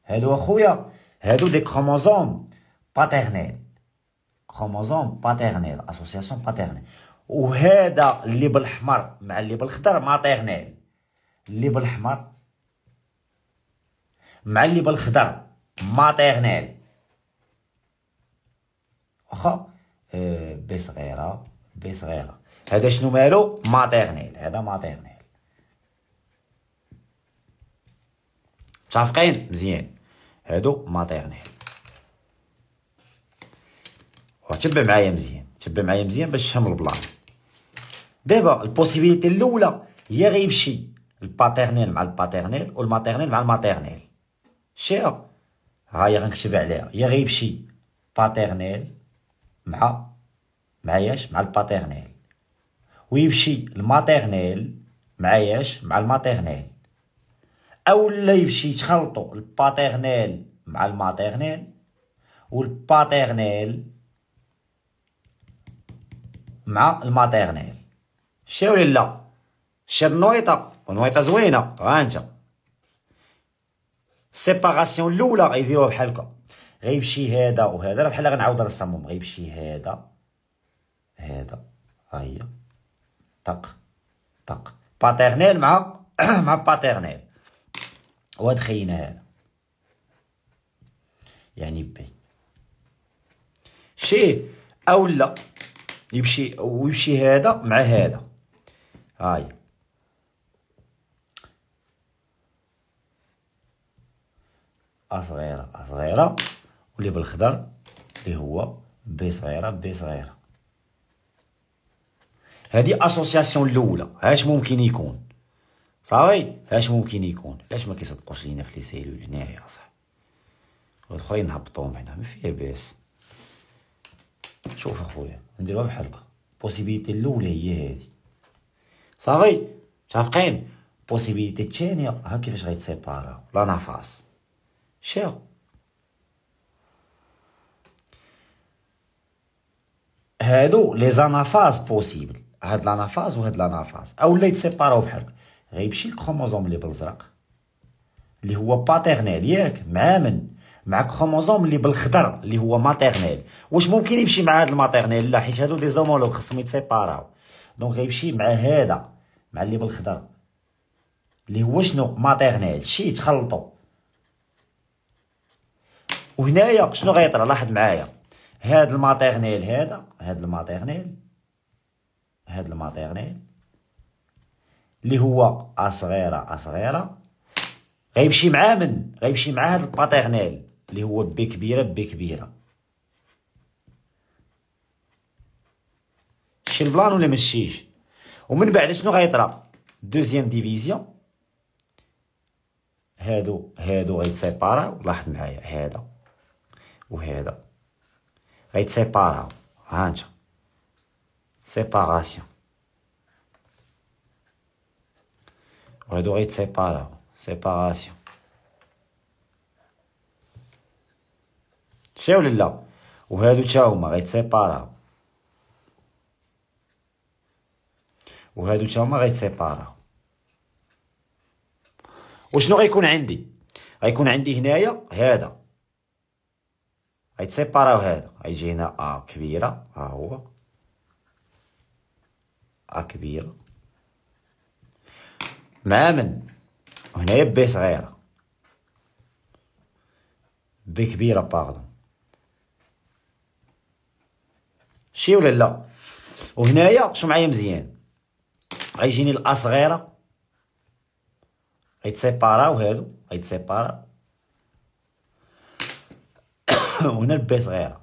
هادو اخويا هادو دي كروموزوم باترنيل كروموزوم باترنيل اسوسياسيون باترنيل وهذا اللي بالاحمر مع اللي بالخضر ماتيرنيل اللي بالاحمر مع اللي بالخضر ماتيرنيل واخا أه بي صغيره بي صغيره هذا شنو مالو ماتيرنيل هذا ماتيرنيل متفقين مزيان هادو ماتيرنيل وتبع معايا مزيان تبع معايا مزيان باش تفهم البلان دابا البوسيبيليتي الاولى هي غيمشي الباترنيل مع الباترنيل والماترنيل مع الماترنيل شيرة هي غنكتب عليها يا غيمشي باتيرنيل مع معياش مع الباتيرنيل ويمشي الماتيرنيل معياش مع الماتيرنيل اولا يمشي تخلطوا الباتيرنيل مع الماتيرنيل والباتيرنيل مع الماتيرنيل شتي ولا لا شتي النويطه ونويطه زوينه ها انت سيباغاسيون الاولى غيديروها بحال هكا غيمشي هذا وهذا راه بحال غنعاود نرسمهم غيمشي هذا هذا ها هي طق طق باترنيل مع مع باترنيل وهاد خينا هذا يعني بي شي اولا يمشي ويمشي هذا مع هذا هي صغيرة أ صغيرة واللي بالخضر اللي هو بي صغيرة بي صغيرة هادي اسوسياسيون الاولى هاش ممكن يكون صافي هاش ممكن يكون علاش ما كيصدقوش لينا في لي سيلول هنايا صح والاخرين نهبطوهم هنا ما فيها باس شوف اخويا نديروها بحال هكا بوسيبيليتي الاولى هي هادي صافي متفقين بوسيبيليتي الثانيه ها كيفاش غيتسيباراو لا نافاس شاو هادو لي زانافاز بوسيبل هاد لانافاز وهاد لانافاز او لا يتسيباراو بحال غيمشي الكروموزوم اللي بالزرق اللي هو باتيرنيل ياك مع من مع كروموزوم اللي بالخضر اللي هو ماتيرنيل واش ممكن يمشي مع هاد الماتيرنيل لا حيت هادو دي زومولوغ خصهم يتسيباراو دونك غيمشي مع هذا مع اللي بالخضر اللي هو شنو ماتيرنيل شي تخلطو وهنايا شنو غيطرى لاحظ معايا هاد الماتيرنيل هذا هاد الماتيرنيل هاد الماتيرنيل اللي هو اصغيره اصغيره غيمشي معاه من غيمشي معاه هاد الباتيرنيل اللي هو بي كبيره بي كبيره شي البلان ولا مشيش ومن بعد شنو غيطرى دوزيام ديفيزيون هادو هادو غيتسيباراو لاحظ معايا هذا وهذا غيتسيباراو ها انت سيباراسيون وهادو غيتسيباراو سيباراسيون شي ولا لا وهادو تا هما غيتسيباراو وهادو تا هما غيتسيباراو وشنو غيكون عندي غيكون عندي هنايا هذا غيتسيباراو هادو غيجي هنا ا كبيره ها هو ا كبيره مع من هنايا بي صغيره بي كبيره باغدون شي ولا لا وهنايا شو معايا مزيان غيجيني الا صغيره غيتسيباراو هادو غيتسيباراو هنا البي صغيره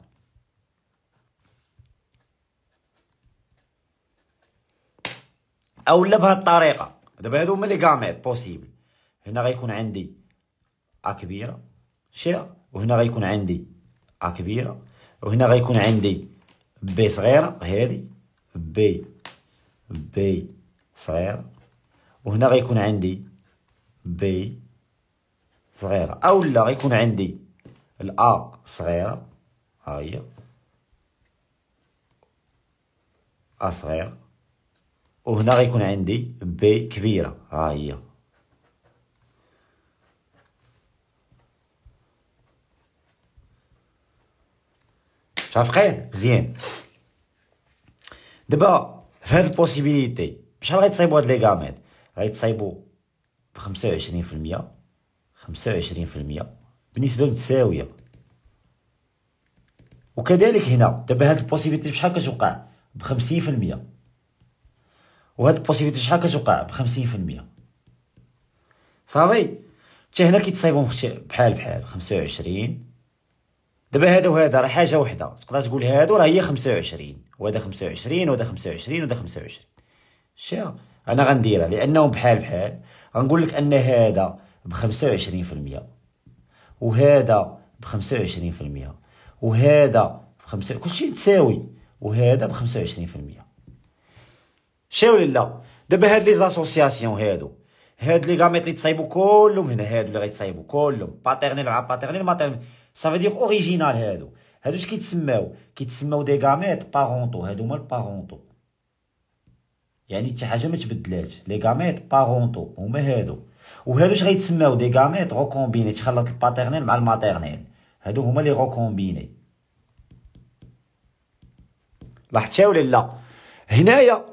اولا بهاد الطريقه دابا هادو هما لي كامير بوسيبل هنا غيكون عندي ا كبيره شيرة وهنا غيكون عندي ا كبيره وهنا غيكون عندي بي صغيره هادي بي بي صغيره وهنا غيكون عندي بي صغيره اولا غيكون عندي الأ صغيرة ها هي أ صغيرة وهنا غيكون عندي بي كبيرة ها هي مزيان دابا فهاد هاد البوسيبيليتي شحال غيتصايبو هاد لي كاميت غيتصايبو ب 25% 25% بنسبه متساويه وكذلك هنا دابا هاد البوسيبيتي شحال كتوقع ب 50% وهاد البوسيبيتي شحال كتوقع ب 50% صافي حتى هنا كيتصايبهم بحال بحال 25 دابا هذا وهذا راه حاجه وحده تقدر تقول هادو راه هي 25 وهذا 25 وهذا 25 وهذا 25 شي انا غنديرها لانهم بحال بحال غنقول لك ان هذا ب وهذا ب 25% وهذا ب 5 كلشي متساوي وهذا ب 25% شاو لا دابا هاد لي زاسوسياسيون هادو هاد لي غاميت لي تصايبو كلهم هنا هادو اللي غيتصايبو كلهم باترنيل على باترنيل ماترنيل صافي دير اوريجينال هادو هادو اش كيتسماو كيتسماو دي غاميت بارونتو هادو هما البارونتو يعني حتى حاجه ما تبدلات لي غاميت بارونتو هما هادو وهادو اش غيتسماو دي غاميت غوكومبيني تخلط الباترنيل مع الماتيرنيل هادو هما لي غوكومبيني لاحظتها ولا لا هنايا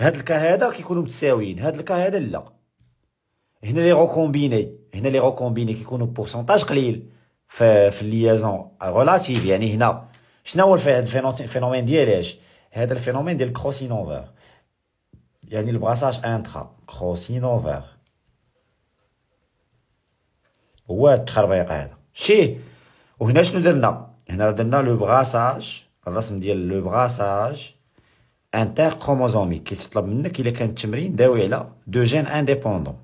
هاد الكا هذا كيكونوا متساويين هاد الكا هذا لا هنا لي غوكومبيني هنا لي غوكومبيني كيكونوا بورسونتاج قليل في في الليازون غولاتيف يعني هنا شنو هو الفينومين ديال اش هذا الفينومين ديال كروسينوفر يعني البراساج انترا كروسينوفر هو هاد التخربيق هذا شيه وهنا شنو درنا هنا درنا لو بغاساج الرسم ديال لو بغاساج انتر كروموزومي كيتطلب منك الا كان التمرين داوي على دو جين انديبوندون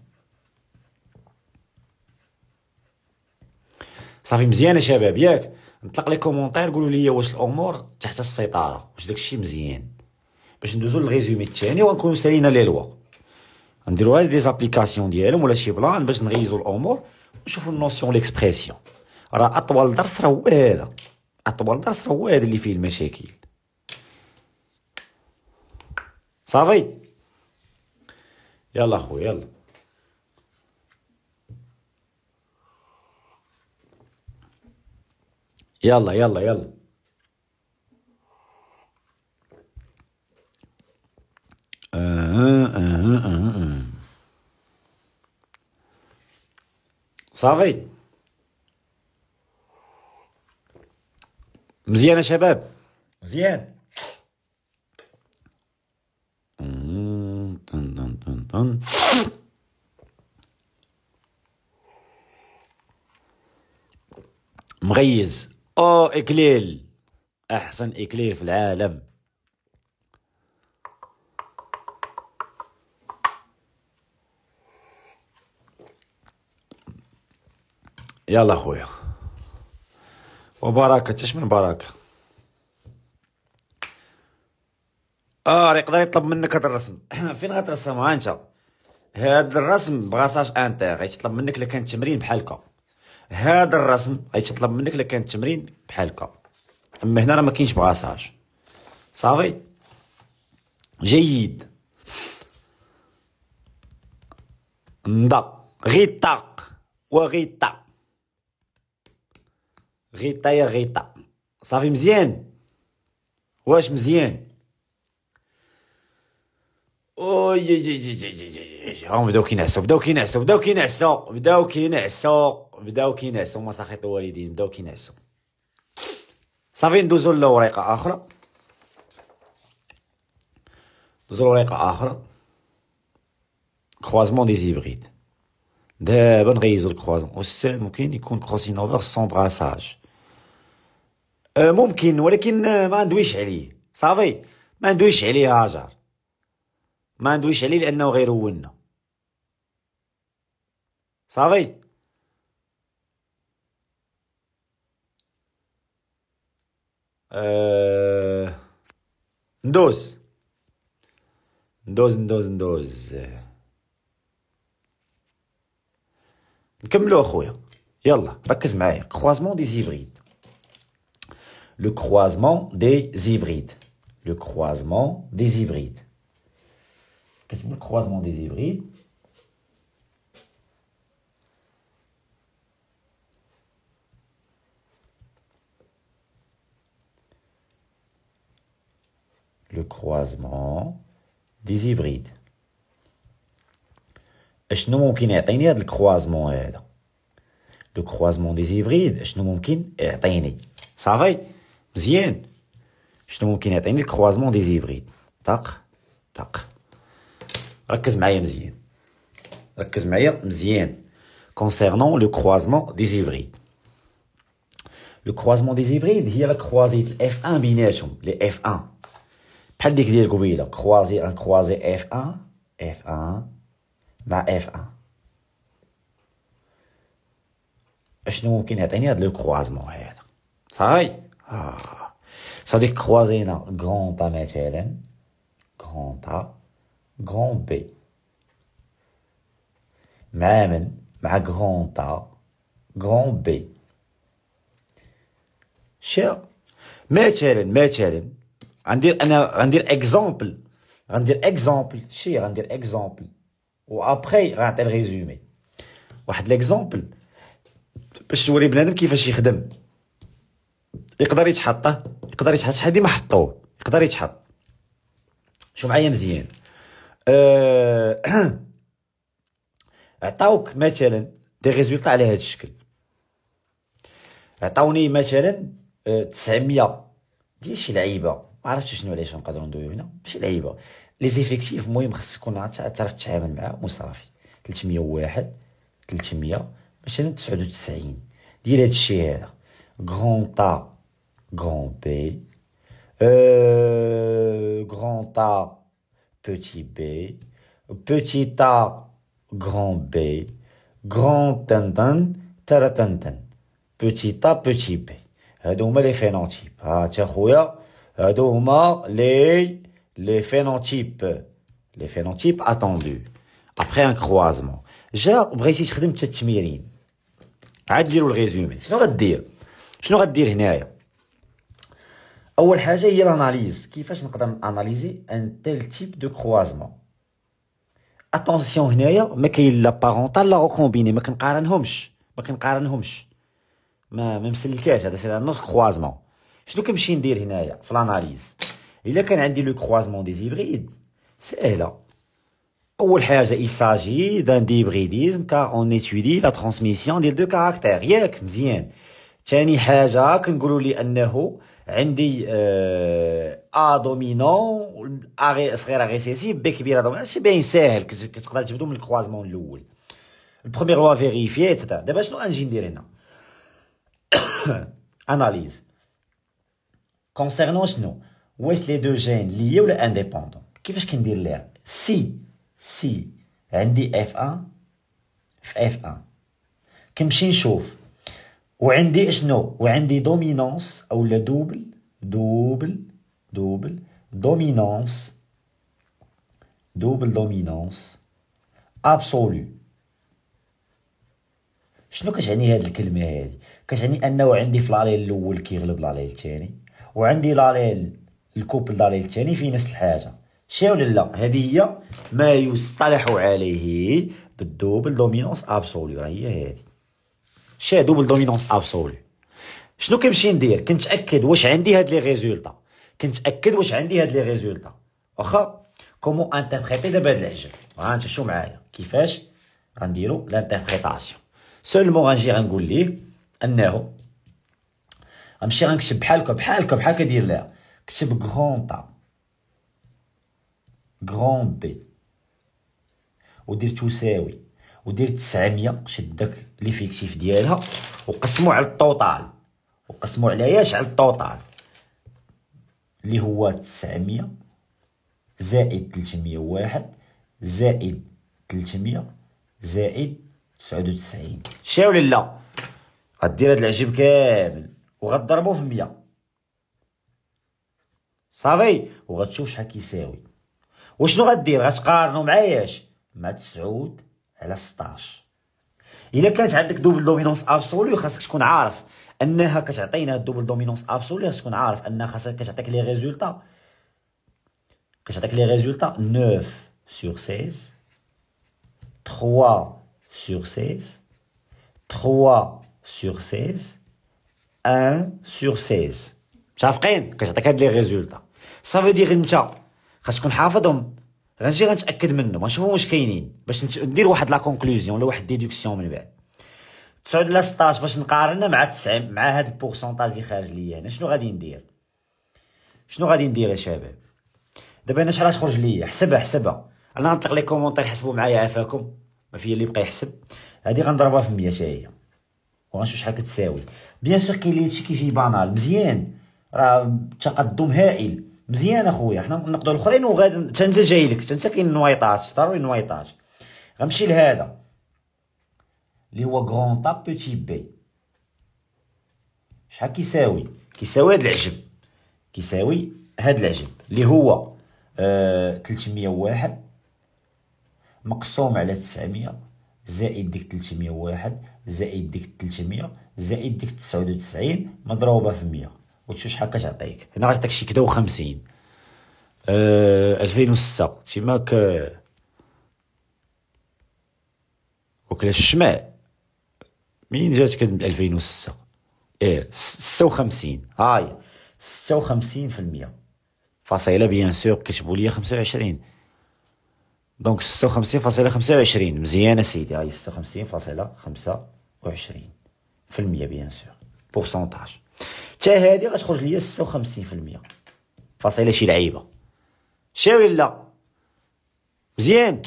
صافي مزيان يا شباب ياك نطلق لي كومونتير قولوا لي واش الامور تحت السيطره واش داكشي مزيان باش ندوزو للريزومي الثاني ونكونو سالينا لي لوا نديرو هاد لي زابليكاسيون ديالهم ولا شي بلان باش نغيزو الامور شوفوا النوسيون ليكسبرسيون راه اطول درس راه هو هذا اطول درس راه هو هذا اللي فيه المشاكل صافي يلا خويا يلا يلا يلا يلا آه آه آه آه. صافي مزيان يا شباب مزيان طن طن طن طن مغيز او اكليل احسن اكليل في العالم يلا خويا وبركة تشمن بركة اه يقدر يطلب منك هاد الرسم فين غترسم ها انت هاد الرسم بغاساج انتيغ غيتطلب منك الا كان تمرين بحال هكا هاد الرسم غيتطلب منك الا كان تمرين بحال هكا اما هنا راه ما كاينش بغاساج صافي جيد ندا غيطق وغيطق Rétaille rétat. Oh, ça fait Ouais, je Oh, suis de faire ça. de faire ça. de آه، ممكن ولكن آه، ما ندويش عليه صافي ما ندويش عليه هاجر ما ندويش عليه لانه غيرولنا صافي أه... ندوز ندوز ندوز ندوز نكملو اخويا يلا ركز معايا كروازمون دي زيبريد le croisement des hybrides. Le croisement des hybrides. Qu'est-ce que le croisement des hybrides Le croisement des hybrides. Le croisement croisement. هذا Le hybrides des que Zien, je nous connais pas le croisement des hybrides, tac, tac. Requise majeure zien, requise majeure zien. Concernant le croisement des hybrides, le croisement des hybrides, il y a le croisé F1 Le les F1. Peut-être que dire que le croisement un croisé F1, F1, ma F1. Je nous connais pas unier le croisement être, ça آه صديق خوازينا غونطا مثلا غونطا غون بي مع من مع غونطا غون بي شير مثلا مثلا غندير انا غندير اكزومبل غندير اكزومبل شير غندير اكزومبل و ابخي غنعطي الريزومي واحد ليكزومبل باش توري بنادم كيفاش يخدم يقدر يتحطه يقدر يتحط شحال ديما حطوه يقدر يتحط شوف معايا مزيان أه... عطاوك مثلا دي ريزولطا على هذا الشكل عطاوني مثلا 900 أه، ديال شي لعيبه ما عرفتش شنو علاش نقدروا ندويو هنا شي لعيبه لي زيفيكتيف المهم خصك تكون تعرف تتعامل مع وصافي 301 300 مثلا 99 ديال هذا الشيء هذا غرون طا grand B, euh, grand A, petit B, petit A, grand B, grand tenten, petit A, petit B. Donc, les phénotypes. Ah, tiens, chouya. Donc, les, les phénotypes. Les phénotypes attendus. Après un croisement. je brésil, vous dit, m'tit, m'irine. Aïe, dire le résumé. Je non à dire. Je non à dire, n'est rien. Il y a il analyse qui fait qu'on analyser un tel type de croisement. Attention il mais a l'air comme qui mais qu'en quarante-hommes, a c'est le cas. C'est un autre croisement. Je que je veux dire analyse. Il est a un dit croisement des hybrides, c'est là. il s'agit d'un hybridisme car on étudie la transmission des deux caractères. عندي ا آه، دومينون ا صغيره ريسيسيف بي كبيره دومينون هادشي باين ساهل كتقدر تجبدو من الكروازمون الاول البروميير وا فيريفي اتسيتيرا دابا شنو غنجي ندير هنا اناليز كونسيرنون شنو واش لي دو جين ليا ولا انديبوندون كيفاش كندير ليها سي سي عندي اف 1 في اف 1 كنمشي نشوف وعندي شنو وعندي دومينونس او لا دوبل دوبل دوبل دومينونس دوبل دومينونس ابسولو شنو كتعني هاد الكلمه هادي كتعني انه عندي في لاليل الاول كيغلب لاليل الثاني وعندي لاليل الكوبل لاليل الثاني في نفس الحاجه شي ولا لا هذه هي ما يصطلح عليه بالدوبل دومينونس ابسولو راه هي هادي دوبل دومينونس ابسولي شنو كنمشي ندير كنتاكد واش عندي هاد لي ريزولتا كنتاكد واش عندي هاد لي ريزولطا واخا كومون انتربريتي دابا هاد الحجر شو معايا كيفاش غنديرو لانتربريتاسيون سولمون غنجي غنقول ليه انه غنمشي غنكتب بحال هكا بحال هكا بحال كدير ليها كتب غرون تا غرون بي ودير تساوي ودير 900 شدك داك ليفيكتيف ديالها وقسمو على الطوطال وقسمو على ياش على الطوطال اللي هو 900 زائد 301 زائد 300 زائد 99 شي ولا لا غدير هاد العجب كامل وغضربو في 100 صافي وغتشوف شحال كيساوي وشنو غدير غتقارنو مع ياش مع 9 على 16 الا كانت عندك دوبل دومينونس ابسولي خاصك تكون عارف انها كتعطينا الدوبل دومينونس ابسولي خاصك تكون عارف انها خاصك كتعطيك لي ريزولتا كتعطيك لي ريزولتا 9 سور 16 3 سور 16 3 سور 16 1 سور 16 متفقين كتعطيك هاد لي ريزولتا صافي دير انت خاصك تكون حافظهم غنجي غنتاكد منهم غنشوفهم واش كاينين باش ندير واحد لا كونكلوزيون ولا واحد ديدوكسيون من بعد 9 لا 16 باش نقارنها مع 9 مع هاد البورسونتاج اللي خارج ليا انا شنو غادي ندير شنو غادي ندير يا شباب دابا انا شحال خرج ليا حسبها حسبها انا غنطلق لي كومونتير حسبوا معايا عافاكم ما فيا اللي بقى يحسب هادي غنضربها في 100 هي وغنشوف شحال كتساوي بيان سور كاين اللي هادشي كيجي بانال مزيان راه تقدم هائل مزيان اخويا حنا نقدروا الاخرين وغاد حتى انت جاي لك حتى انت كاين نوايطاج ضروري نوايطاج غنمشي لهذا اللي هو غون تا بوتي بي شحال كيساوي كيساوي هاد العجب كيساوي هاد العجب اللي هو آه 301 مقسوم على 900 زائد ديك 301 زائد ديك 300 زائد ديك 99 مضروبه في 100 وتشوف شحال كتعطيك هنا غتعطيك شي كدا وخمسين آه، ألفين وستة تيماك وكلا الشمع منين جات جاتك ألفين وستة ايه ستة وخمسين هاي ستة وخمسين في المية فاصلة بيان سيغ كتبوا لي خمسة وعشرين دونك ستة وخمسين فاصلة خمسة وعشرين مزيانة سيدي هاي ستة وخمسين فاصلة خمسة وعشرين في المية بيان سيغ بورسونتاج حتى هادي غتخرج ليا 56% فاصيله شي لعيبه شي ولا لا مزيان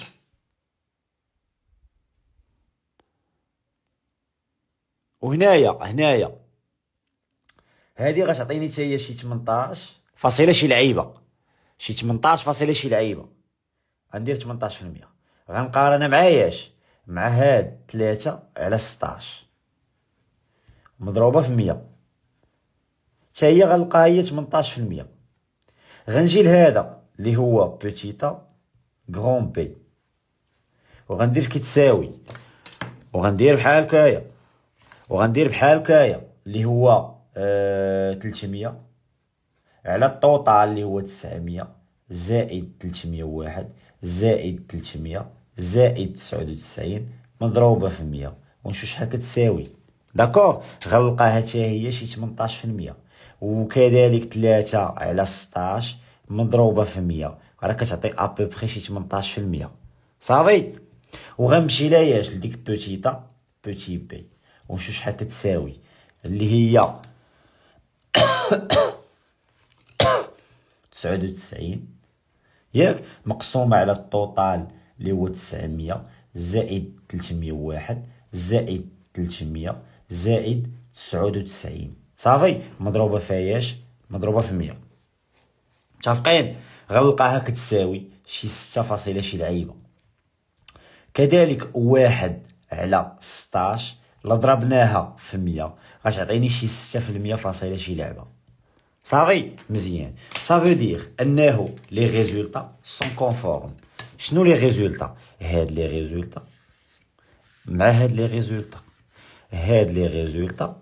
وهنايا هنايا هادي غتعطيني حتى هي شي 18 فاصيله شي لعيبه شي 18 فاصيله شي لعيبه غندير 18% غنقارنها مع ياش مع هاد 3 على 16 مضروبه في 100 حتى هي غنلقاها هي 18% غنجي لهذا اللي هو بوتيتا كغون بي وغندير كيتساوي وغندير بحال هكايا وغندير بحال هكايا اللي هو آه 300 على الطوطال اللي هو 900 زائد 301 زائد 300 زائد 99 مضروبه في 100 ونشوف شحال كتساوي داكوغ غنلقاها حتى هي شي 18% وكذلك 3 على 16 مضروبه في 100 راه كتعطي ابوبخي شي 18% صافي وغنمشي لياش لديك بوتيتا بوتي بي ونشوف شحال كتساوي اللي هي 99 ياك مقسومه على الطوطال اللي هو 900 زائد 301 زائد 300 زائد 99 صافي مضروبه في ايش مضروبه في 100 متفقين غنلقاها كتساوي شي 6 فاصلة شي لعيبه كذلك واحد على 16 الا ضربناها في 100 غتعطيني شي 6% في فاصله شي لعبه صافي مزيان سافو دير انه لي ريزولطا سون كونفورم شنو لي ريزولطا هاد لي ريزولطا مع هاد لي ريزولطا هاد لي ريزولطا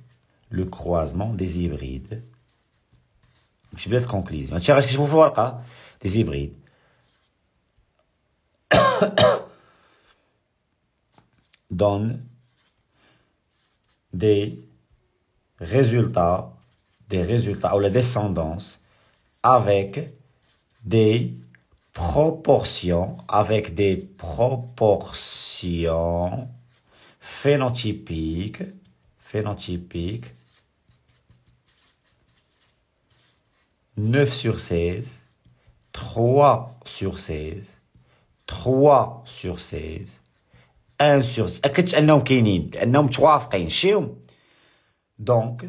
le croisement des hybrides. Tiens, est-ce que je vous vois pas hein, des hybrides donne des résultats, des résultats ou la descendance avec des proportions, avec des proportions phénotypiques, phénotypiques 9 sur 16, 3 sur 16, 3 sur 16, 1 sur 16. Donc,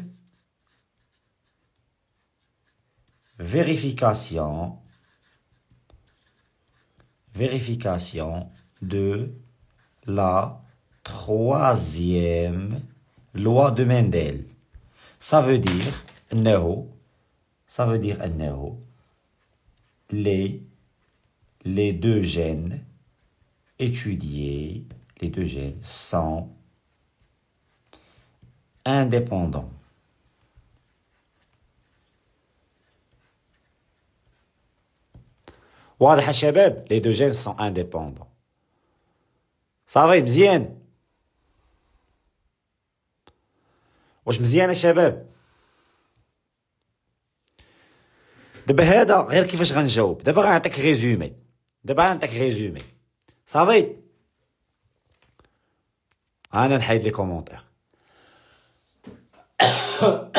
vérification vérification de la troisième loi de Mendel. Ça veut dire, no, ça veut dire les, les deux gènes étudiés, les deux gènes sont indépendants. Les deux gènes sont indépendants. Ça va, bien. je me دابا هذا غير كيفاش غنجاوب دابا غنعطيك ريزومي دابا غنعطيك ريزومي صافي انا نحيد لي كومونتير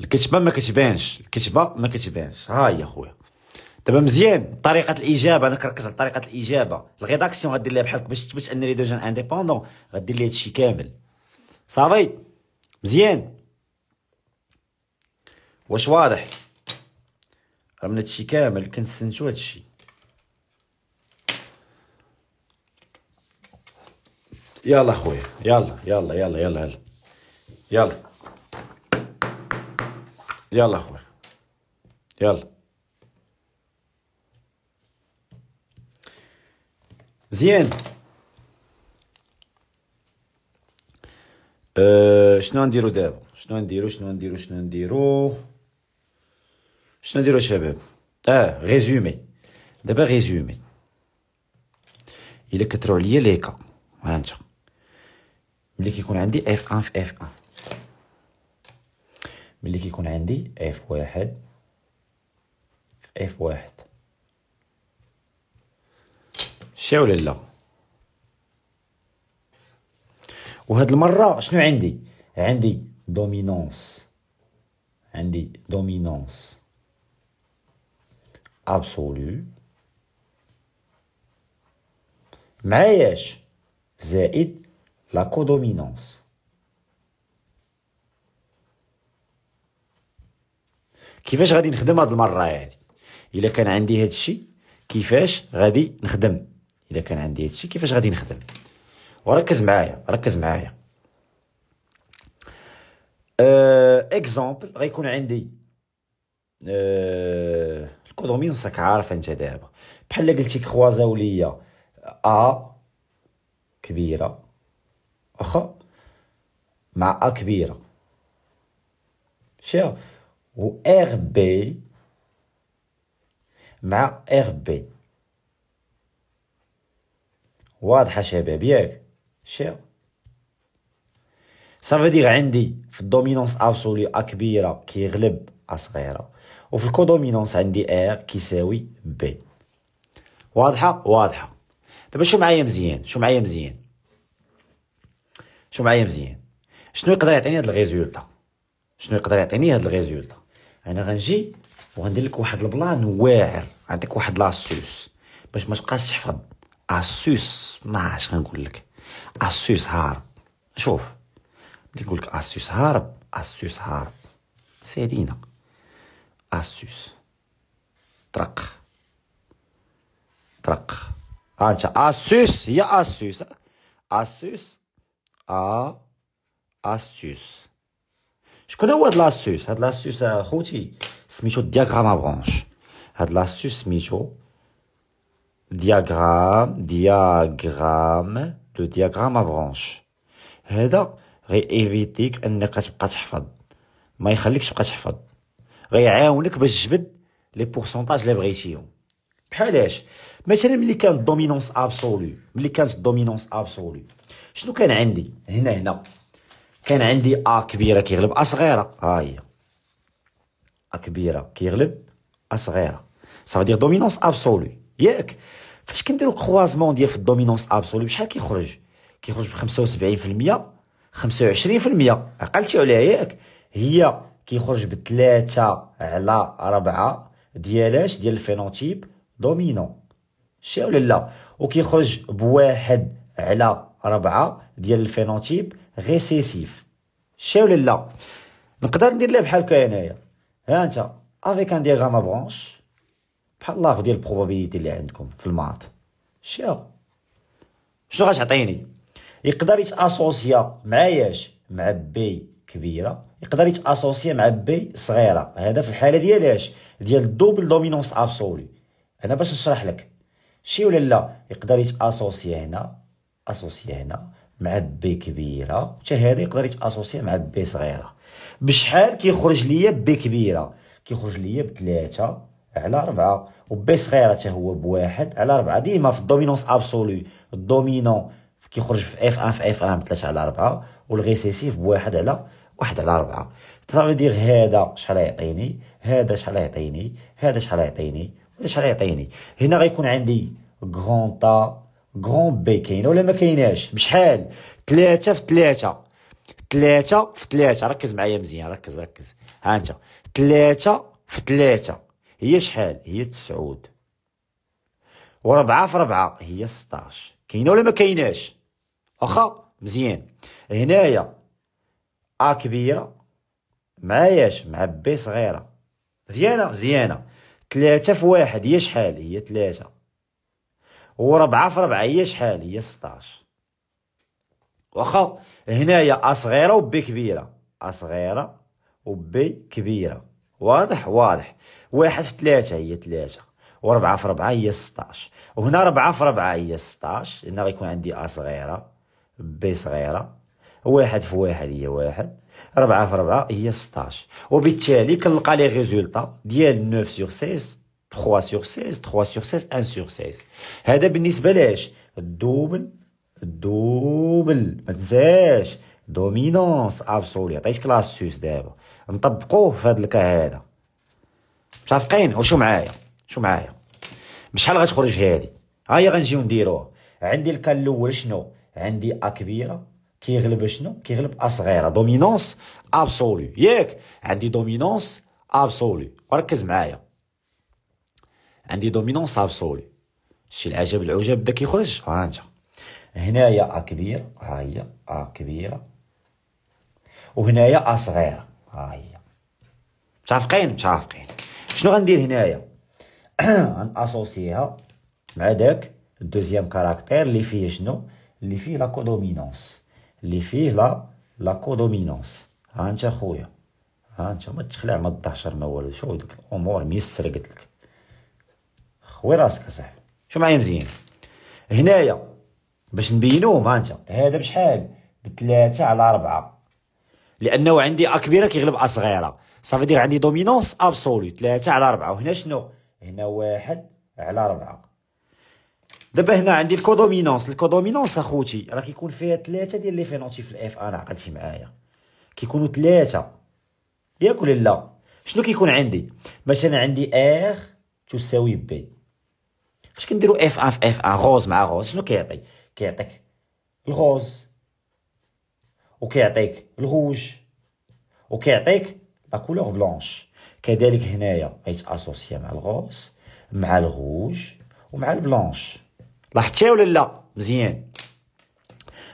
الكتبه ما كتبانش الكتبه ما كتبانش ها هي خويا دابا مزيان طريقه الاجابه انا كنركز على طريقه الاجابه الريداكسيون غدير ليها بحالك باش تثبت انني دوجان انديبوندون غدير لي هادشي كامل صافي مزيان واش واضح من هادشي كامل كنستنتو هادشي يلا خويا يلا يلا يلا يلا يلا يلا يلا خويا يلا مزيان أه شنو نديرو دابا شنو نديرو شنو نديرو شنو نديرو شنو نديرو الشباب اه ريزومي دابا ريزومي الا كترو عليا ليكا هانت ملي كيكون عندي اف 1 في اف 1 ملي كيكون عندي اف واحد في اف واحد شي ولا لا وهاد المره شنو عندي عندي دومينونس عندي دومينونس absolu معاياش زائد لا كودومينونس كيفاش غادي نخدم هاد المره هادي الا كان عندي هادشي كيفاش غادي نخدم الا كان عندي هادشي كيفاش غادي نخدم وركز معايا ركز معايا أه اكزامبل غيكون عندي أه الكودومينسك عارفه انت دابا بحال قلتي كروازاو ا كبيره واخا مع ا كبيره شير و ار بي مع ار بي واضحه شباب ياك شير سافو دير عندي في الدومينونس ابسولي ا كبيره كيغلب ا صغيره وفي الكودومينونس عندي ار كيساوي بي واضحه واضحه دابا شو معايا مزيان شو معايا مزيان شو معايا مزيان شنو يقدر يعطيني هاد الريزولتا شنو يقدر يعطيني هاد الريزولتا انا غنجي وغندير لك واحد البلان واعر عندك واحد لاسوس باش ما تبقاش تحفظ اسوس ما عرفتش غنقول لك اسوس هارب شوف نقول لك اسوس هارب اسوس هارب سيدينا أسوس طرق طرق ها انت اسوس هي اسوس اسوس ا اسوس شكون هو هاد لاسوس هاد لاسوس خوتي سميتو دياغرام برانش هاد لاسوس سميتو دياغرام دياغرام دو دياغرام برانش هذا غي ايفيتيك انك تبقى تحفظ ما يخليكش تبقى تحفظ غيعاونك باش تجبد لي بورسونتاج اللي بغيتيهم بحالاش مثلا ملي كانت دومينونس ابسولو ملي كانت دومينونس ابسولو شنو كان عندي هنا هنا كان عندي ا كبيره كيغلب ا صغيره ها هي ا كبيره كيغلب ا صغيره سافا دير دومينونس ابسولو ياك فاش كنديرو كروازمون ديال في الدومينونس ابسولو شحال كيخرج كيخرج ب 75% 25% عقلتي عليها ياك هي كيخرج بثلاثة على ربعة ديالاش ديال الفينوتيب دومينون شي ولا لا وكيخرج بواحد على ربعة ديال الفينوتيب ريسيسيف شي ولا لا نقدر ندير ليه بحال هكا انايا ها انت افيك ان ديغرام برونش بحال لاغ ديال البروبابيليتي اللي عندكم في الماط شي شنو غتعطيني يقدر يتاسوسيا مع ياش مع بي كبيره يقدر يتاسوسي مع بي صغيره هذا في الحاله ديال اش ديال الدوبل دومينونس ابسولي انا باش نشرح لك شي ولا لا يقدر يتاسوسي هنا اسوسي هنا مع بي كبيره حتى هذا يقدر يتاسوسي مع بي صغيره بشحال كيخرج ليا بي كبيره كيخرج ليا بثلاثه على أربعة وبي صغيرة حتى هو بواحد على أربعة ديما في الدومينونس أبسولي الدومينون كيخرج في اف ان في اف ان بثلاثة على أربعة والغيسيسيف بواحد على واحد على أربعة ترى ندير هذا شحال يعطيني هذا شحال يعطيني هذا شحال يعطيني هذا شحال يعطيني هنا غيكون عندي كغون تا كغون بي كاينه ولا ما كايناش بشحال ثلاثة في ثلاثة ثلاثة في ثلاثة ركز معايا مزيان ركز ركز ها انت ثلاثة في ثلاثة هي شحال هي تسعود وربعة في ربعة هي 16 كاينه ولا ما كايناش واخا مزيان هنايا ا كبيره مع ياش مع بي صغيره مزيانه مزيانه ثلاثة في واحد هي شحال هي ثلاثة وربعة في ربعة هي شحال هي ستاش واخا هنايا ا صغيره وبي كبيره ا صغيره وبي كبيره واضح واضح واحد في ثلاثة هي ثلاثة وربعة في ربعة هي ستاش وهنا ربعة في ربعة هي ستاش هنا غيكون عندي ا صغيره بي صغيره واحد في واحد هي واحد ربعة في ربعة هي 16 وبالتالي كنلقى لي غيزولطا ديال 9 سيغ 16 3 سيغ 16 3 سيغ 16 1 سيغ 16 هذا بالنسبه لاش الدوبل الدوبل ما تنساش دومينونس ابسولي عطيتك لاسوس دابا نطبقوه في هذا الكا هذا متفقين وشو معايا شو معايا بشحال غتخرج هادي هي غنجيو نديروها عندي الكا الاول شنو عندي ا كبيره كيغلب شنو كيغلب اصغيره دومينونس ابسولو ياك عندي دومينونس ابسولو وركز معايا عندي دومينونس ابسولو شي العجب العجب بدا كيخرج ها انت هنايا ا كبيره ها هي ا كبيره وهنايا ا صغيره ها هي متفقين متفقين شنو غندير هنايا اسوسيها مع داك الدوزيام كاركتير اللي فيه شنو اللي فيه لا كودومينونس اللي فيه لا لا كودومينونس ها انت اخويا ها انت ما تخلع ما تضحشر ما والو شوف ديك الامور ميسر قلت لك خوي راسك اصاحبي شو معايا مزيان هنايا باش نبينوه ها انت هذا بشحال بثلاثة على أربعة لأنه عندي أ كبيرة كيغلب أ صغيرة صافي دير عندي دومينونس أبسولي ثلاثة على أربعة وهنا شنو هنا واحد على أربعة دابا هنا عندي الكودومينونس الكودومينونس اخوتي راه كيكون فيها ثلاثه ديال لي فينوتيف الاف انا عقلتي معايا كيكونوا ثلاثه ياك ولا لا شنو كيكون عندي مثلا عندي ار تساوي بي فاش كنديرو اف ان في اف ان غوز مع غوز شنو كيعطي كيعطيك الغوز وكيعطيك الغوج وكيعطيك لا كولور بلونش كذلك هنايا غيتاسوسيا مع الغوز مع الغوج ومع البلونش لاحظتيها ولا لا مزيان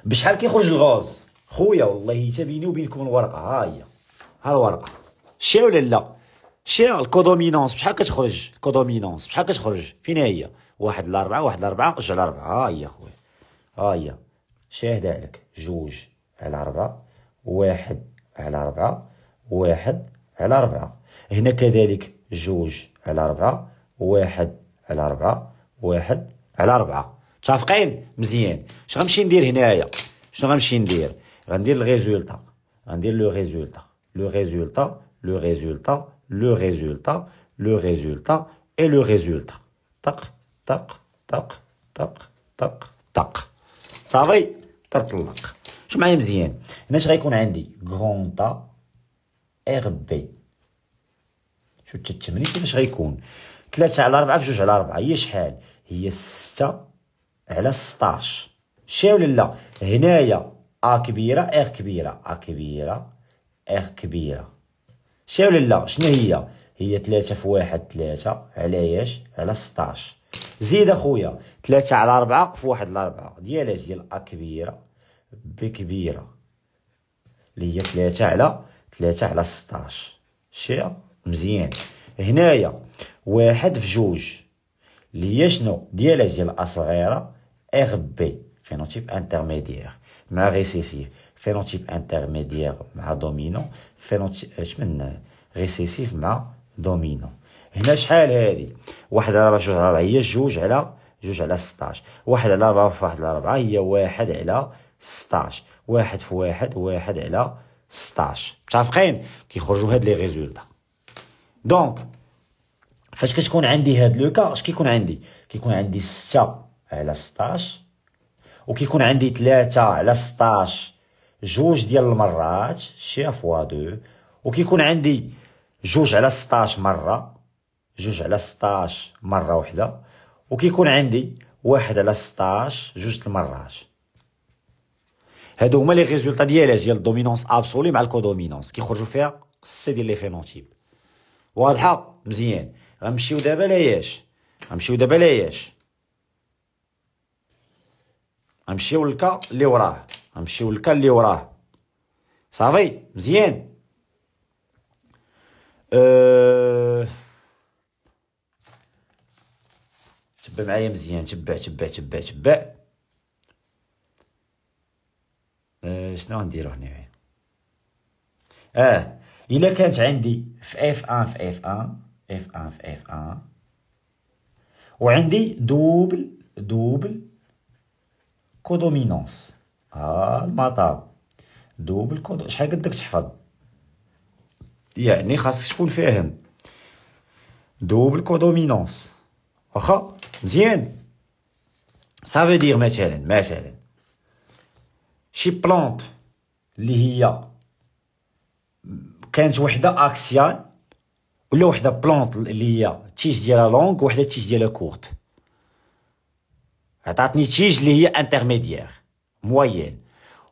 بشحال كيخرج الغاز خويا والله حتى بيني وبينكم الورقه ها هي ها الورقه شتيها ولا لا شتيها الكودومينونس بشحال كتخرج الكودومينونس بشحال كتخرج فين هي واحد لاربعة واحد لاربعة على لاربعة ها هي خويا ها هي شاهد عليك جوج على أربعة واحد على أربعة واحد على أربعة هنا كذلك جوج على أربعة واحد على أربعة واحد على ربعة متفقين مزيان اش غنمشي ندير هنايا شنو غنمشي ندير غندير الريزولتا غندير لو ريزولتا لو ريزولتا لو ريزولتا لو ريزولتا لو ريزولتا اي لو ريزولتا طق طق طق طق طق طق صافي تطلق شو معايا مزيان هنا اش غيكون عندي غرون ار بي شو تتمني كيفاش غيكون 3 على 4 في 2 على 4 هي شحال هي 6 على 16 شي ولا لا هنايا ا كبيره ار كبيره ا كبيره ار كبيره شي ولا لا شنو هي هي 3 في 1 3 على ايش على 16 زيد اخويا 3 على 4 في 1 على 4 ديال اش ديال ا كبيره ب كبيره اللي هي 3 على 3 على 16 شي مزيان هنايا واحد في جوج اللي هي شنو ديال ديال صغيره اغ بي فينوتيب انترميديير مع ريسيسيف فينوتيب انترميديير مع دومينون فينوتيب شمن ريسيسيف مع دومينون هنا شحال هادي واحد على ربعة جوج على ربعة هي جوج على جوج على 16 واحد على ربعة في واحد على ربعة هي واحد على 16 واحد في واحد واحد على 16 متفقين كيخرجوا هاد لي ريزولتا دونك فاش كتكون عندي هاد لوكا اش كيكون عندي كيكون عندي 6 على 16 وكيكون عندي 3 على 16 جوج ديال المرات شي فوا دو وكيكون عندي جوج على 16 مره جوج على 16 مره واحده وكيكون عندي واحد على 16 جوج المرات هادو هما لي ريزولطا ديال ديال الدومينونس ابسولي مع الكودومينونس كيخرجوا فيها سي ديال لي فينوتيب واضحه مزيان غنمشيو دابا لعياش غنمشيو دابا لعياش غنمشيو للكا اللي وراه غنمشيو للكا اللي وراه صافي مزيان أه... تبع معايا مزيان تبع تبع تبع تبع أه... شنو غنديرو هنا اه الا كانت عندي في اف 1 في اف 1 اف ان في اف ا وعندي دوبل دوبل كودومينونس ها آه، المطاو دوبل كودو شحال قدك تحفظ يعني خاصك تكون فاهم دوبل كودومينونس واخا مزيان سافي دير مثلا مثلا شي بلونط اللي هي كانت وحده اكسيال ولا وحده بلونط اللي هي التيج ديالها لونغ وحده التيج ديالها كورت عطاتني تيج اللي هي انترميديير آه، موين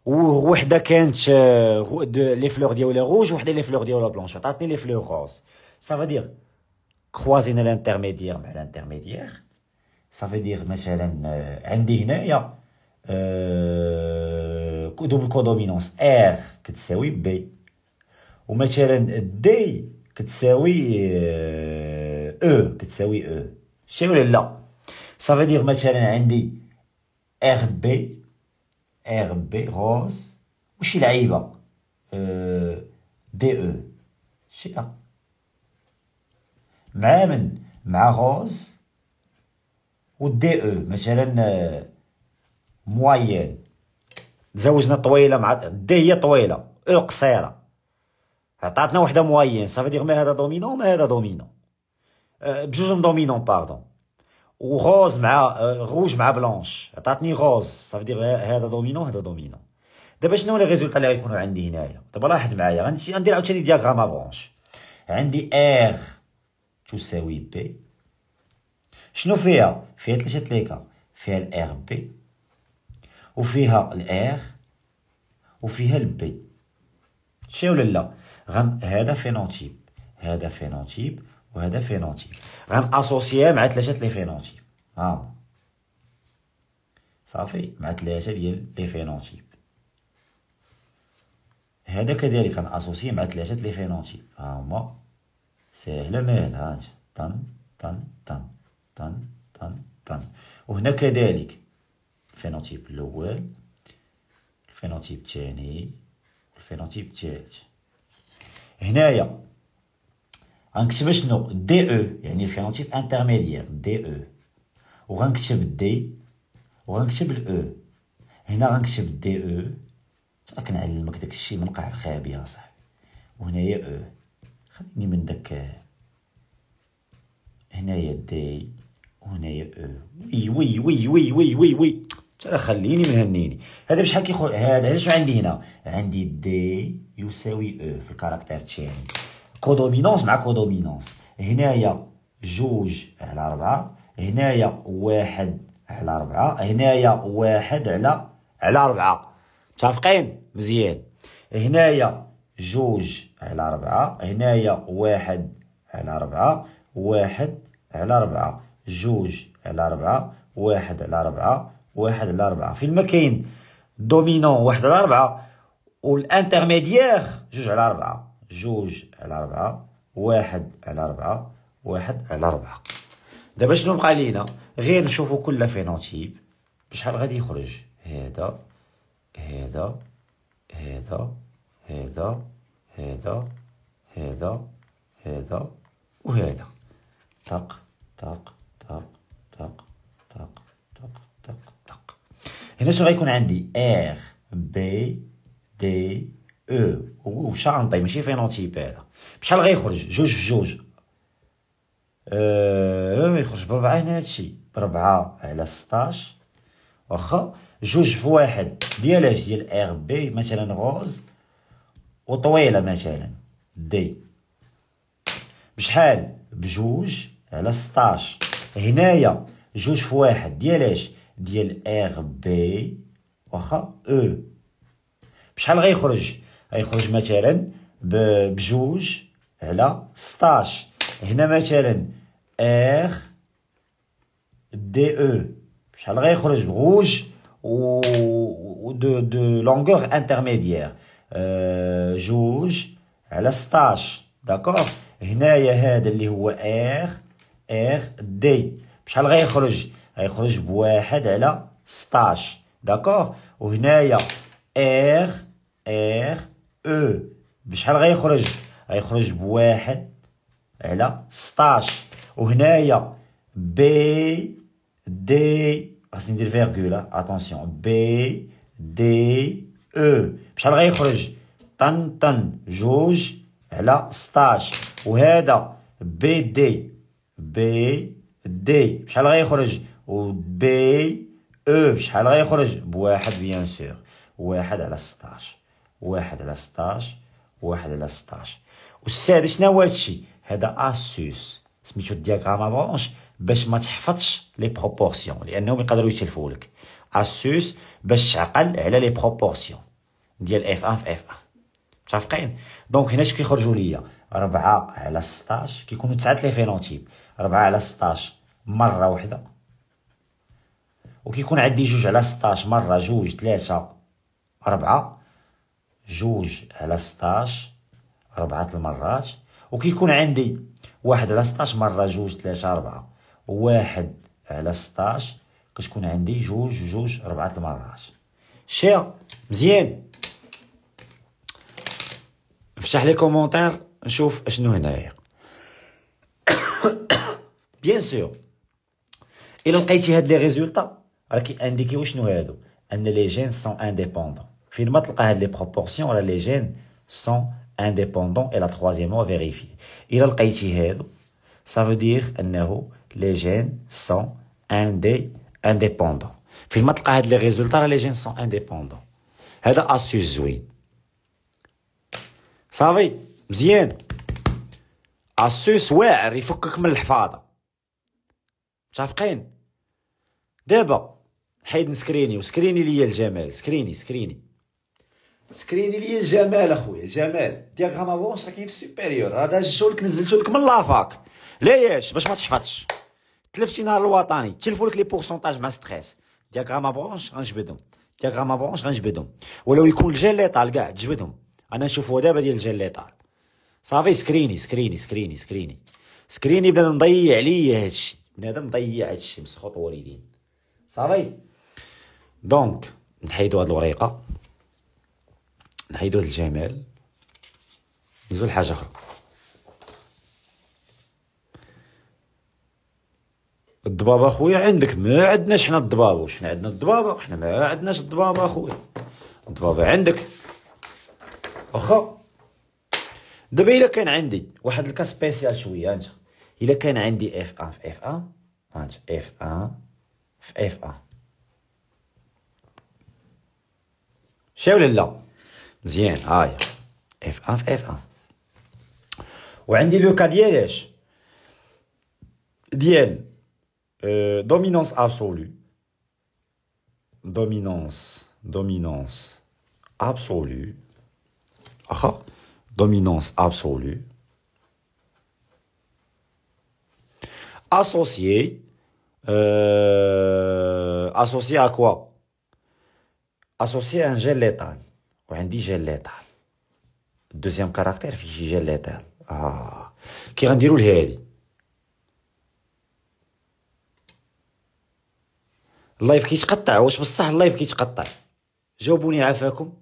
وحده كانت لي فلور ديالها روج وحده لي فلور ديالها بلونش عطاتني لي فلور روز سافا دير كروازينا الانترميديير مع الانترميديير سافا دير مثلا آه، عندي هنايا دوبل كودومينونس ار كتساوي بي ومثلا دي كتساوي او آه، e، كتساوي او e. شي ولا لا صافي دير مثلا عندي ار بي ار بي روز وشي لعيبه أه دي او e. شي لا آه. مع من مع غوز والدي او مثلا موين آه، تزوجنا طويله مع دي هي طويله او قصيره عطاتنا وحده موين صافي دير مي هذا دومينون ما هذا دومينون بجوج دومينون باردون وغوز مع روج مع بلونش عطاتني غوز صافي دير هذا دومينون هذا دومينون دابا شنو لي ريزولتا اللي غيكونوا عندي هنايا دابا لاحظ معايا غنمشي غندير عاوتاني دياغرام افونش عندي ار تساوي بي شنو فيها فيها ثلاثه ليكا فيها الار بي وفيها الار وفيها البي شي ولا لا غن هذا فينوتيب هذا فينوتيب وهذا فينوتيب غناسوسيها مع ثلاثه لي فينوتيب ها آه. صافي مع ثلاثه ديال لي فينوتيب هذا كذلك غناسوسيه مع ثلاثه لي فينوتيب آه، ها هما ساهله مال ها طن طن طن طن طن طن وهنا كذلك الفينوتيب الاول الفينوتيب الثاني فينوتيب الثالث هنايا غنكتب شنو دي او e، يعني الفيرونتيف انترميديير دي او e. وغنكتب دي وغنكتب الاو e. هنا غنكتب دي او تا كنعلمك داكشي من قاع الخابيه صاحبي وهنايا او خليني من داك هنايا دي وهنايا او وي وي وي وي وي وي, وي. خليني مهنيني هذا باش حكي خو... هذا شنو عندي هنا عندي دي يساوي او e في الكاركتير تشين كودومينونس مع كودومينونس هنايا جوج على ربعة هنايا واحد على ربعة هنايا واحد على على ربعة متفقين مزيان هنايا جوج على ربعة هنايا واحد على ربعة واحد على ربعة جوج على ربعة واحد على ربعة واحد على ربعة فيما كاين دومينون واحد على ربعة والانترميديير جوج على ربعة جوج على ربعة واحد على ربعة واحد على ربعة دابا شنو بقى لينا غير نشوفو كل فينوتيب بشحال غادي يخرج هذا هذا هذا هذا هذا هذا هذا وهذا طق طق هنا شنو غيكون عندي ار بي دي او e. وشانطي ماشي فينوتيب هذا بشحال غيخرج جوج في جوج اه, أه، يخرج بربعة هنا هادشي بربعة على ستاش واخا جوج في واحد ديال اش ديال ار بي مثلا غوز وطويلة مثلا دي بشحال بجوج على ستاش هنايا جوج في واحد ديال اش ديال ار بي واخا او e. بشحال غيخرج غيخرج مثلا بجوج على 16 هنا مثلا ار دي او بشحال غيخرج غوج و دو دو لونغور انترميديير آه، جوج على 16 داكور هنايا هذا اللي هو ار ار دي بشحال غيخرج غيخرج بواحد على 16 داكوغ وهنايا ار ار او بشحال غيخرج غيخرج بواحد على 16 وهنايا بي دي خاصني ندير فيرغولا اتونسيون بي دي او بشحال غيخرج طن طن جوج على 16 وهذا بي دي بي دي بشحال غيخرج وبي او e, شحال غيخرج بواحد بيان سور واحد على 16 واحد على 16 واحد على 16 والسادس شنو هو هادشي هذا اسوس سميتو الدياغرام افونش باش ما تحفظش لي بروبورسيون لانهم يقدروا يتلفوا لك اسوس باش تعقل على لي بروبورسيون ديال اف 1 في اف 1 متفقين دونك هنا شكون كيخرجوا ليا 4 على 16 كيكونوا 9 لي فينوتيب 4 على 16 مره واحده وكيكون عندي جوج على 16 مرة جوج ثلاثة أربعة جوج على 16 أربعة المرات وكيكون عندي واحد على 16 مرة جوج ثلاثة أربعة واحد على 16 كتكون عندي جوج جوج أربعة المرات شير مزيان افتح لي كومونتير نشوف اشنو هنايا بيان سور الا لقيتي هاد لي ريزولطا Qui indique où nous sommes, les gènes sont indépendants. Finalement, les proportions, les gènes sont indépendants. Et la troisième, vérifier. Il a le cas Ça veut dire, les gènes sont indépendants. Finalement, les résultats, les gènes sont indépendants. C'est un Ça Vous savez, vous avez un sujet. Il faut que vous le fasse. Ça avez un sujet. حيد نسكريني وسكريني ليا الجمال سكريني سكريني سكريني ليا الجمال اخويا الجمال دياغرام افونس راه كاين في السوبيريور داز جولك نزلتولك من لافاك ليش باش ما تحفظش تلفتي نهار الوطني تلفوا لك لي بورسونتاج مع ستريس دياغرام افونس غنجبدهم دياغرام افونس غنجبدهم ولو يكون الجيل ليطال كاع تجبدهم انا نشوفو دابا ديال الجيل ليطال صافي سكريني سكريني سكريني سكريني سكريني بنادم مضيع ليا هادشي بنادم مضيع هادشي مسخوط والدين صافي دونك نحيدو هاد الوريقه نحيدو هاد الجمال ندوزو لحاجه اخرى الضباب اخويا عندك ما عندناش حنا الضباب واش حنا عندنا الضبابه حنا ما عندناش الضبابه اخويا الضبابه عندك واخا دابا الا كان عندي واحد الكا سبيسيال شويه انت الا كان عندي اف ان في اف ان انت اف ان في اف ان J'ai là, zien, l'a F1, F1. Et j'ai le cas d'Irish. Dien, Dominance absolue. Dominance. Dominance. Absolue. Dominance absolue. Associé. Associé à quoi اسوسي ان جيل ليطال وعندي جيل ليطال الدوزيام كاركتير فيه شي جيل ليطال اه كي غنديرو لهادي اللايف كيتقطع واش بصح اللايف كيتقطع جاوبوني عافاكم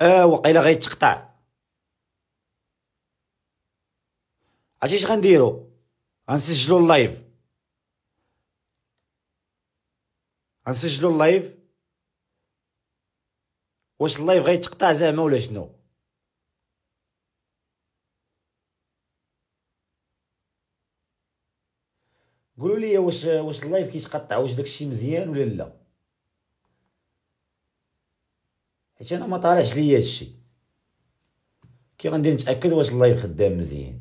اه وقيلا غيتقطع عرفتي اش غنديرو غنسجلو اللايف غنسجلوا اللايف واش اللايف غيتقطع زعما ولا شنو قولوا لي واش واش اللايف كيتقطع واش داكشي مزيان ولا لا حيت انا ما طالعش ليا هادشي كي غندير نتاكد واش اللايف خدام مزيان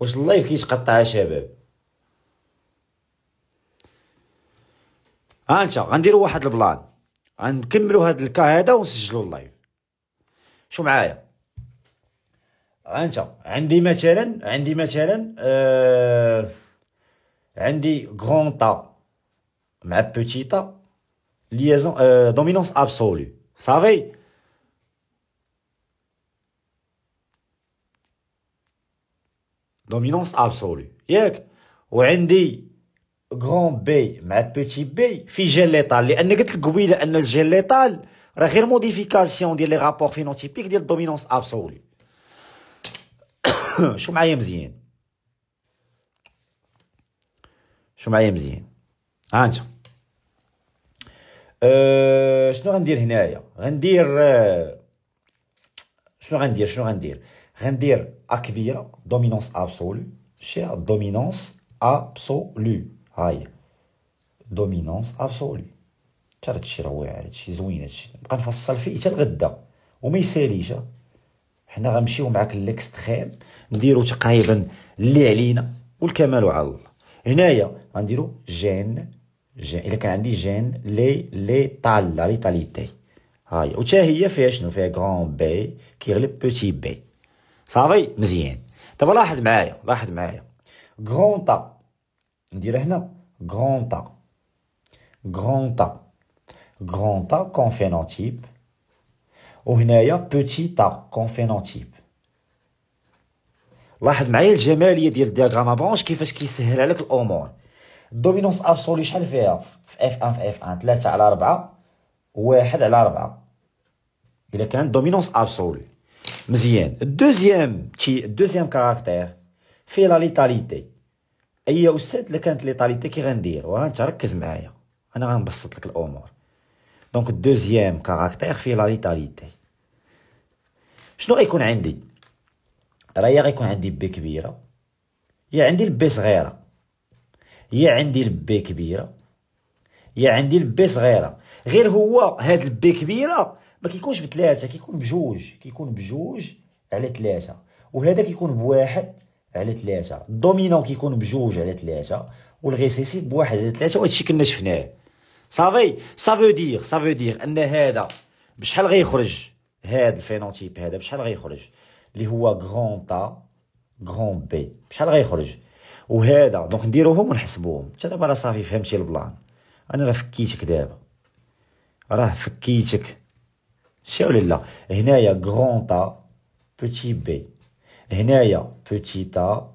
واش اللايف كيتقطع يا شباب ها انت غنديروا واحد البلان غنكملوا هذا الكا هذا ونسجلوا اللايف شو معايا ها انت عندي مثلا عندي مثلا آه عندي غران تا مع بوتي تا ليزون آه دومينونس ابسولو صافي دومينونس ابسولو ياك وعندي Grand B, mais petit B, fige l'étal. Et le guide la modification des rapports de la ah, euh, euh, dominance absolue. Je m'aime bien. Je m'aime Je suis là dire Je dire, je absolue là هاي دومينونس ابسولي تا هادشي راه واعر هادشي زوين هادشي نبقى نفصل فيه حتى الغدا وما يساليش حنا غنمشيو معاك ليكستخيم نديرو تقريبا اللي علينا والكمال على الله هنايا غنديرو جين جين الا كان عندي جين لي لي طال لا ليتاليتي هاي وتا هي فيها شنو فيها غون بي كيغلب بوتي بي صافي مزيان دابا لاحظ معايا لاحظ معايا غون طا ندير هنا غران تا غران تا غران تا كونفينون تيب وهنايا بوتي تا كونفينون تيب لاحظ معايا الجماليه ديال الدياغراما برونش كيفاش كيسهل عليك الامور الدومينونس ابسولي شحال فيها في اف 1 في اف 1 3 على 4 واحد على 4 الا كان دومينونس ابسولي مزيان الدوزيام تي الدوزيام كاركتير فيه لا ليتاليتي اي استاذ اللي كانت لي طاليتي كي غندير وانت ركز معايا انا غنبسط لك الامور دونك الدوزيام كاركتير فيه لا ليتاليتي شنو غيكون عندي يا غيكون عندي بي كبيره يا عندي البي صغيره يا عندي البي كبيره يا عندي البي صغيره غير هو هاد البي كبيره ما كيكونش بثلاثه كيكون بجوج كيكون بجوج على ثلاثه وهذا كيكون بواحد على ثلاثة الدومينون كيكون بجوج على ثلاثة والريسيسيف بواحد على ثلاثة وهادشي كنا شفناه صافي سافو دير سافو دير ان هذا بشحال غيخرج هاد الفينوتيب هذا بشحال غيخرج اللي هو كغون تا كغون بي بشحال غيخرج وهذا دونك نديروهم ونحسبوهم حتى دابا راه صافي فهمتي البلان انا راه فكيتك دابا راه فكيتك شي ولا لا هنايا كغون تا بوتي بي هنايا بوتيت ا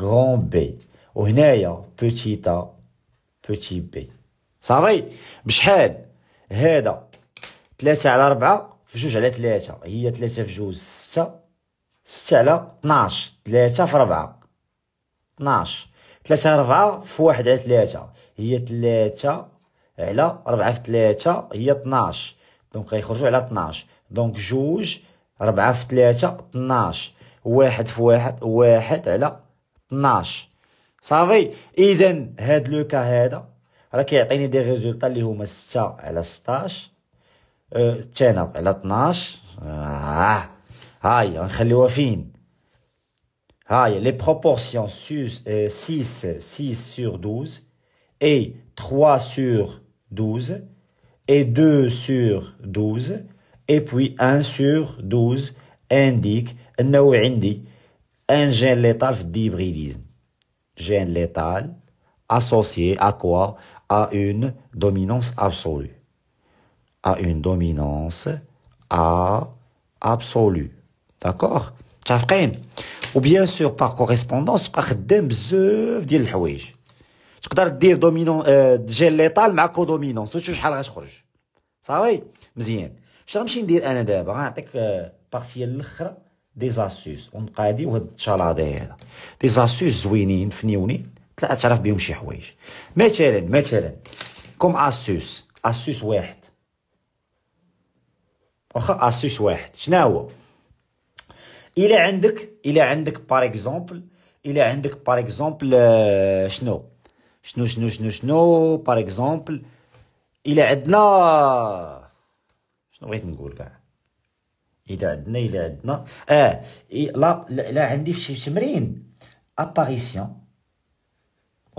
غران بي وهنايا بوتيت ا بوتي بي صافي بشحال هذا ثلاثة على ربعة في جوج على ثلاثة هي ثلاثة في جوج ستة ستة على اثناش ثلاثة في ربعة اثناش ثلاثة على ربعة في واحد على ثلاثة هي ثلاثة على ربعة في ثلاثة هي اثناش دونك غيخرجو على اثناش دونك جوج ربعة في ثلاثة اثناش واحد في واحد واحد على 12 صافي اذا هاد لو كا هذا راه كيعطيني دي ريزولطا اللي هما 6 على 16 2 على 12 آه. هاي غنخليوها فين هاي لي بروبورسيون 6 6 sur 12 et 3 sur 12 et 2 sur 12 et puis 1 sur 12 indique nous avons un gène létal d'hybridisme. Gène létal associé à quoi À une dominance absolue. À une dominance absolue. D'accord Ou bien sûr par correspondance, par deux dire Je mais dominant Je ne sais pas. Vous Je je pas partie. دي زاسوس ونقاديو هاد التشالاضي هذا دي زاسوس زوينين فنيونين تعرف بهم شي حوايج مثلا مثلا كوم اسوس اسوس واحد واخا اسوس واحد شنو هو عندك الى عندك بار اكزومبل الى عندك بار اكزومبل شنو شنو شنو شنو شنو بار اكزومبل الى عندنا شنو بغيت نقول كاع il عندنا الى عندنا اه لا لا عندي في شي تمرين اباريسيون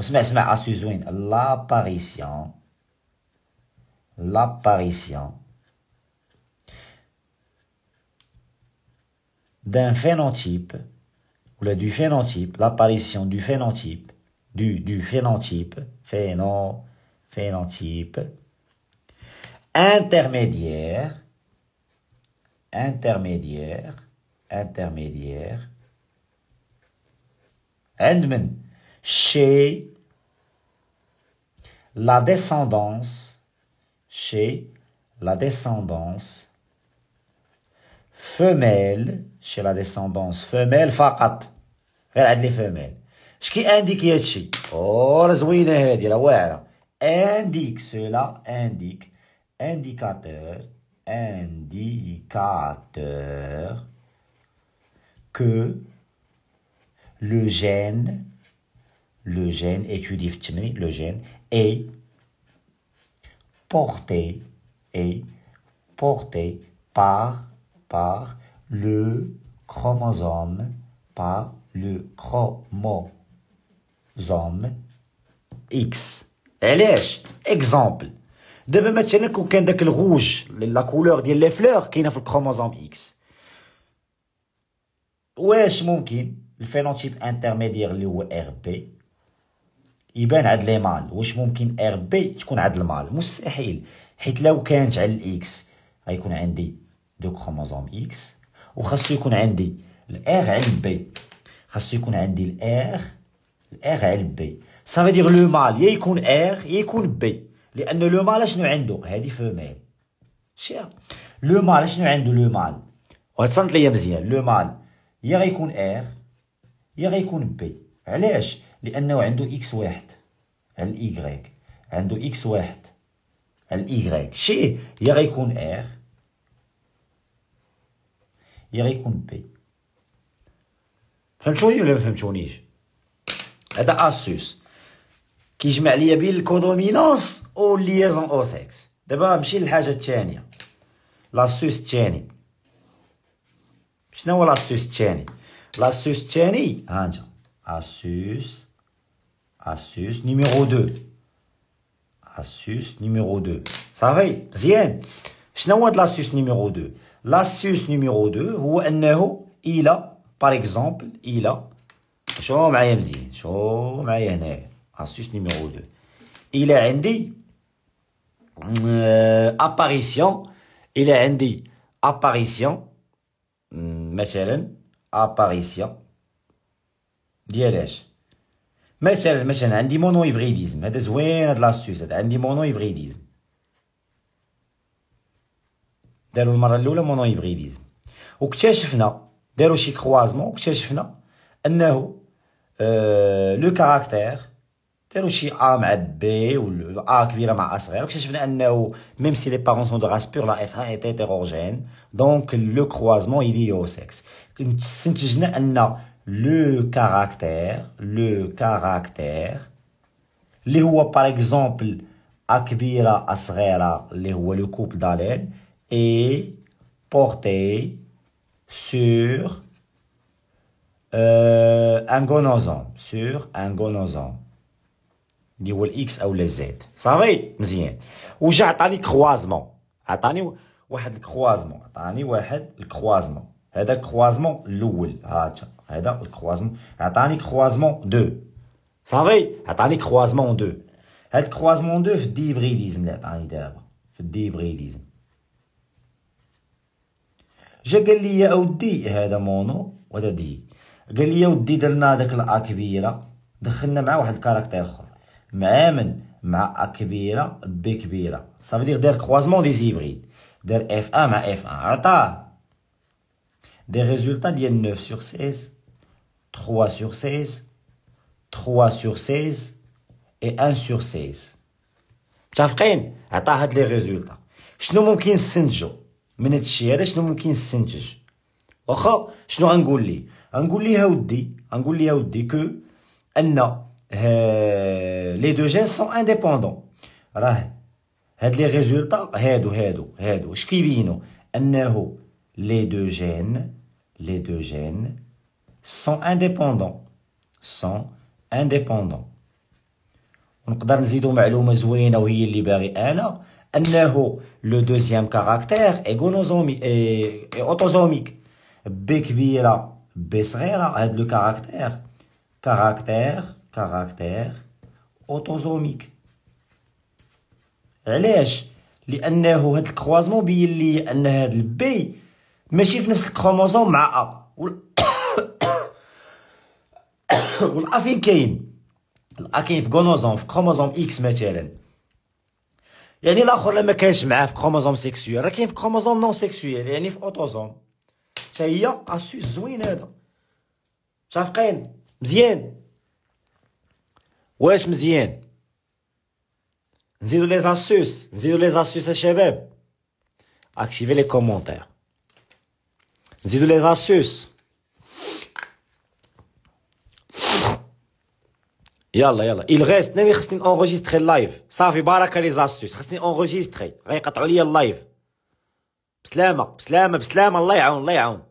se met اسي زوين l'apparition لاباريسيون d'un phénotype ou là, du phénotype, l'apparition du phénotype, du, du phénotype, phéno, phénotype, intermédiaire, intermédiaire intermédiaire men chez la descendance chez la descendance femelle chez la descendance femelle فقط غير عند لي فيميل indique cela indique indicateur indicateur que le gène, le gène, le gène est porté, est porté par, par le chromosome, par le chromosome X. LH, exemple. دابا مثلا كون كان داك الغوج لا كولور ديال لي فلور كاينه في الكروموزوم اكس واش ممكن الفينوتيب انترميديير اللي هو ار بي يبان عند لي مال واش ممكن ار بي تكون عند المال مستحيل حيت لو كانت على الاكس غيكون عندي دو كروموزوم اكس وخاصو يكون عندي الار على البي خاصو يكون عندي الار الار على البي صافي دير لو مال يا يكون ار يا يكون بي لان لو مال شنو عنده هذه فيميل شير لو مال شنو عنده لو مال وتصنت ليا مزيان لو مال يا غيكون ار يا غيكون بي علاش لانه عنده اكس واحد على الايغريك عنده اكس واحد على الايغريك شي يا غيكون ار يا غيكون بي فهمتوني ولا ما فهمتونيش هذا اسوس كيجمع ليا بين الكودومينونس و ليزون او سيكس دابا نمشي للحاجه الثانيه لاسوس الثاني شنو هو لاسوس الثاني لاسوس الثاني ها انت اسوس اسوس نيميرو 2 اسوس نيميرو 2 صافي مزيان شنو هو هاد لاسوس نيميرو 2 لاسوس نيميرو 2 هو انه الى باغ اكزومبل الى شو معايا مزيان شو معايا هنايا أسوس numéro 2 الى عندي apparition الى عندي apparition مثلا mm, apparition ديال إيش مثلا مثلا عندي مونو هيبريديزم هذا زوين هاد لاسوس هذا عندي مونو هيبريديزم داروا المره الاولى مونو هيبريديزم واكتشفنا داروا شي كروازمون واكتشفنا انه لو كاركتير ou si A m'aide B ou A accueille ma soeur même si les parents sont de race pure la F1 est hétérogène donc le croisement il est au sexe si je n'ai que le caractère le caractère qui est par exemple accueillir la soeur les roues le couple d'Alen est porté sur euh, un gonosome sur un gonosome اللي هو الاكس لا الزد صافي مزيان وجا عطاني كروازمون عطاني واحد الكروازمون عطاني واحد الكروازمون هذا كروازمون الاول هذا هذا الكروازمون عطاني كروازمون دو صافي عطاني كروازمون دو هاد كروازمون دو في الديبريديزم اللي عطاني دابا في الديبريديزم جا قال لي يا اودي هذا مونو وهذا دي قال لي يا اودي درنا داك كبيره دخلنا مع واحد الكاركتير اخر مع مع ا كبيره بي كبيره صافي دير دار كروازمون دي زيبريد دار اف ان مع اف ان عطاه دي ريزولتا ديال 9 سور 16 3 سور 16 3 سور 16 اي 1 سور 16 متفقين عطا هاد لي ريزولتا شنو ممكن نستنتجو من هادشي هذا شنو ممكن نستنتج واخا شنو غنقول ليه غنقول ليه ودي غنقول ليه ودي كو ان Euh, les deux gènes sont indépendants, rahe, he de les résultats he do he do he les deux gènes sont indépendants sont indépendants. on peut dire nous dit on m'a dit on le deuxième caractère est autosomique biquila, bessera he le caractère caractère كاركتير اوتوزوميك علاش لانه هاد الكروازمون بين لي ان هاد البي ماشي في نفس الكروموزوم مع ا وال... والا فين كاين الا كاين في غونوزوم في كروموزوم اكس مثلا يعني الاخر لما كانش معاه في كروموزوم سيكسيوال راه كاين في كروموزوم نون سيكسيوال يعني في اوتوزوم حتى هي اسيس زوين هذا شافقين مزيان واش مزيان نزيدو لي زاسوس نزيدو لي زاسوس الشباب اكتيفي لي كومونتير نزيدو لي زاسوس يلا يلا il reste ناني خصني انغيستري اللايف صافي بركه لي زاسوس خصني انغيستري غيقطعوا لي اللايف بسلامه بسلامه بسلامه الله يعاون الله يعاون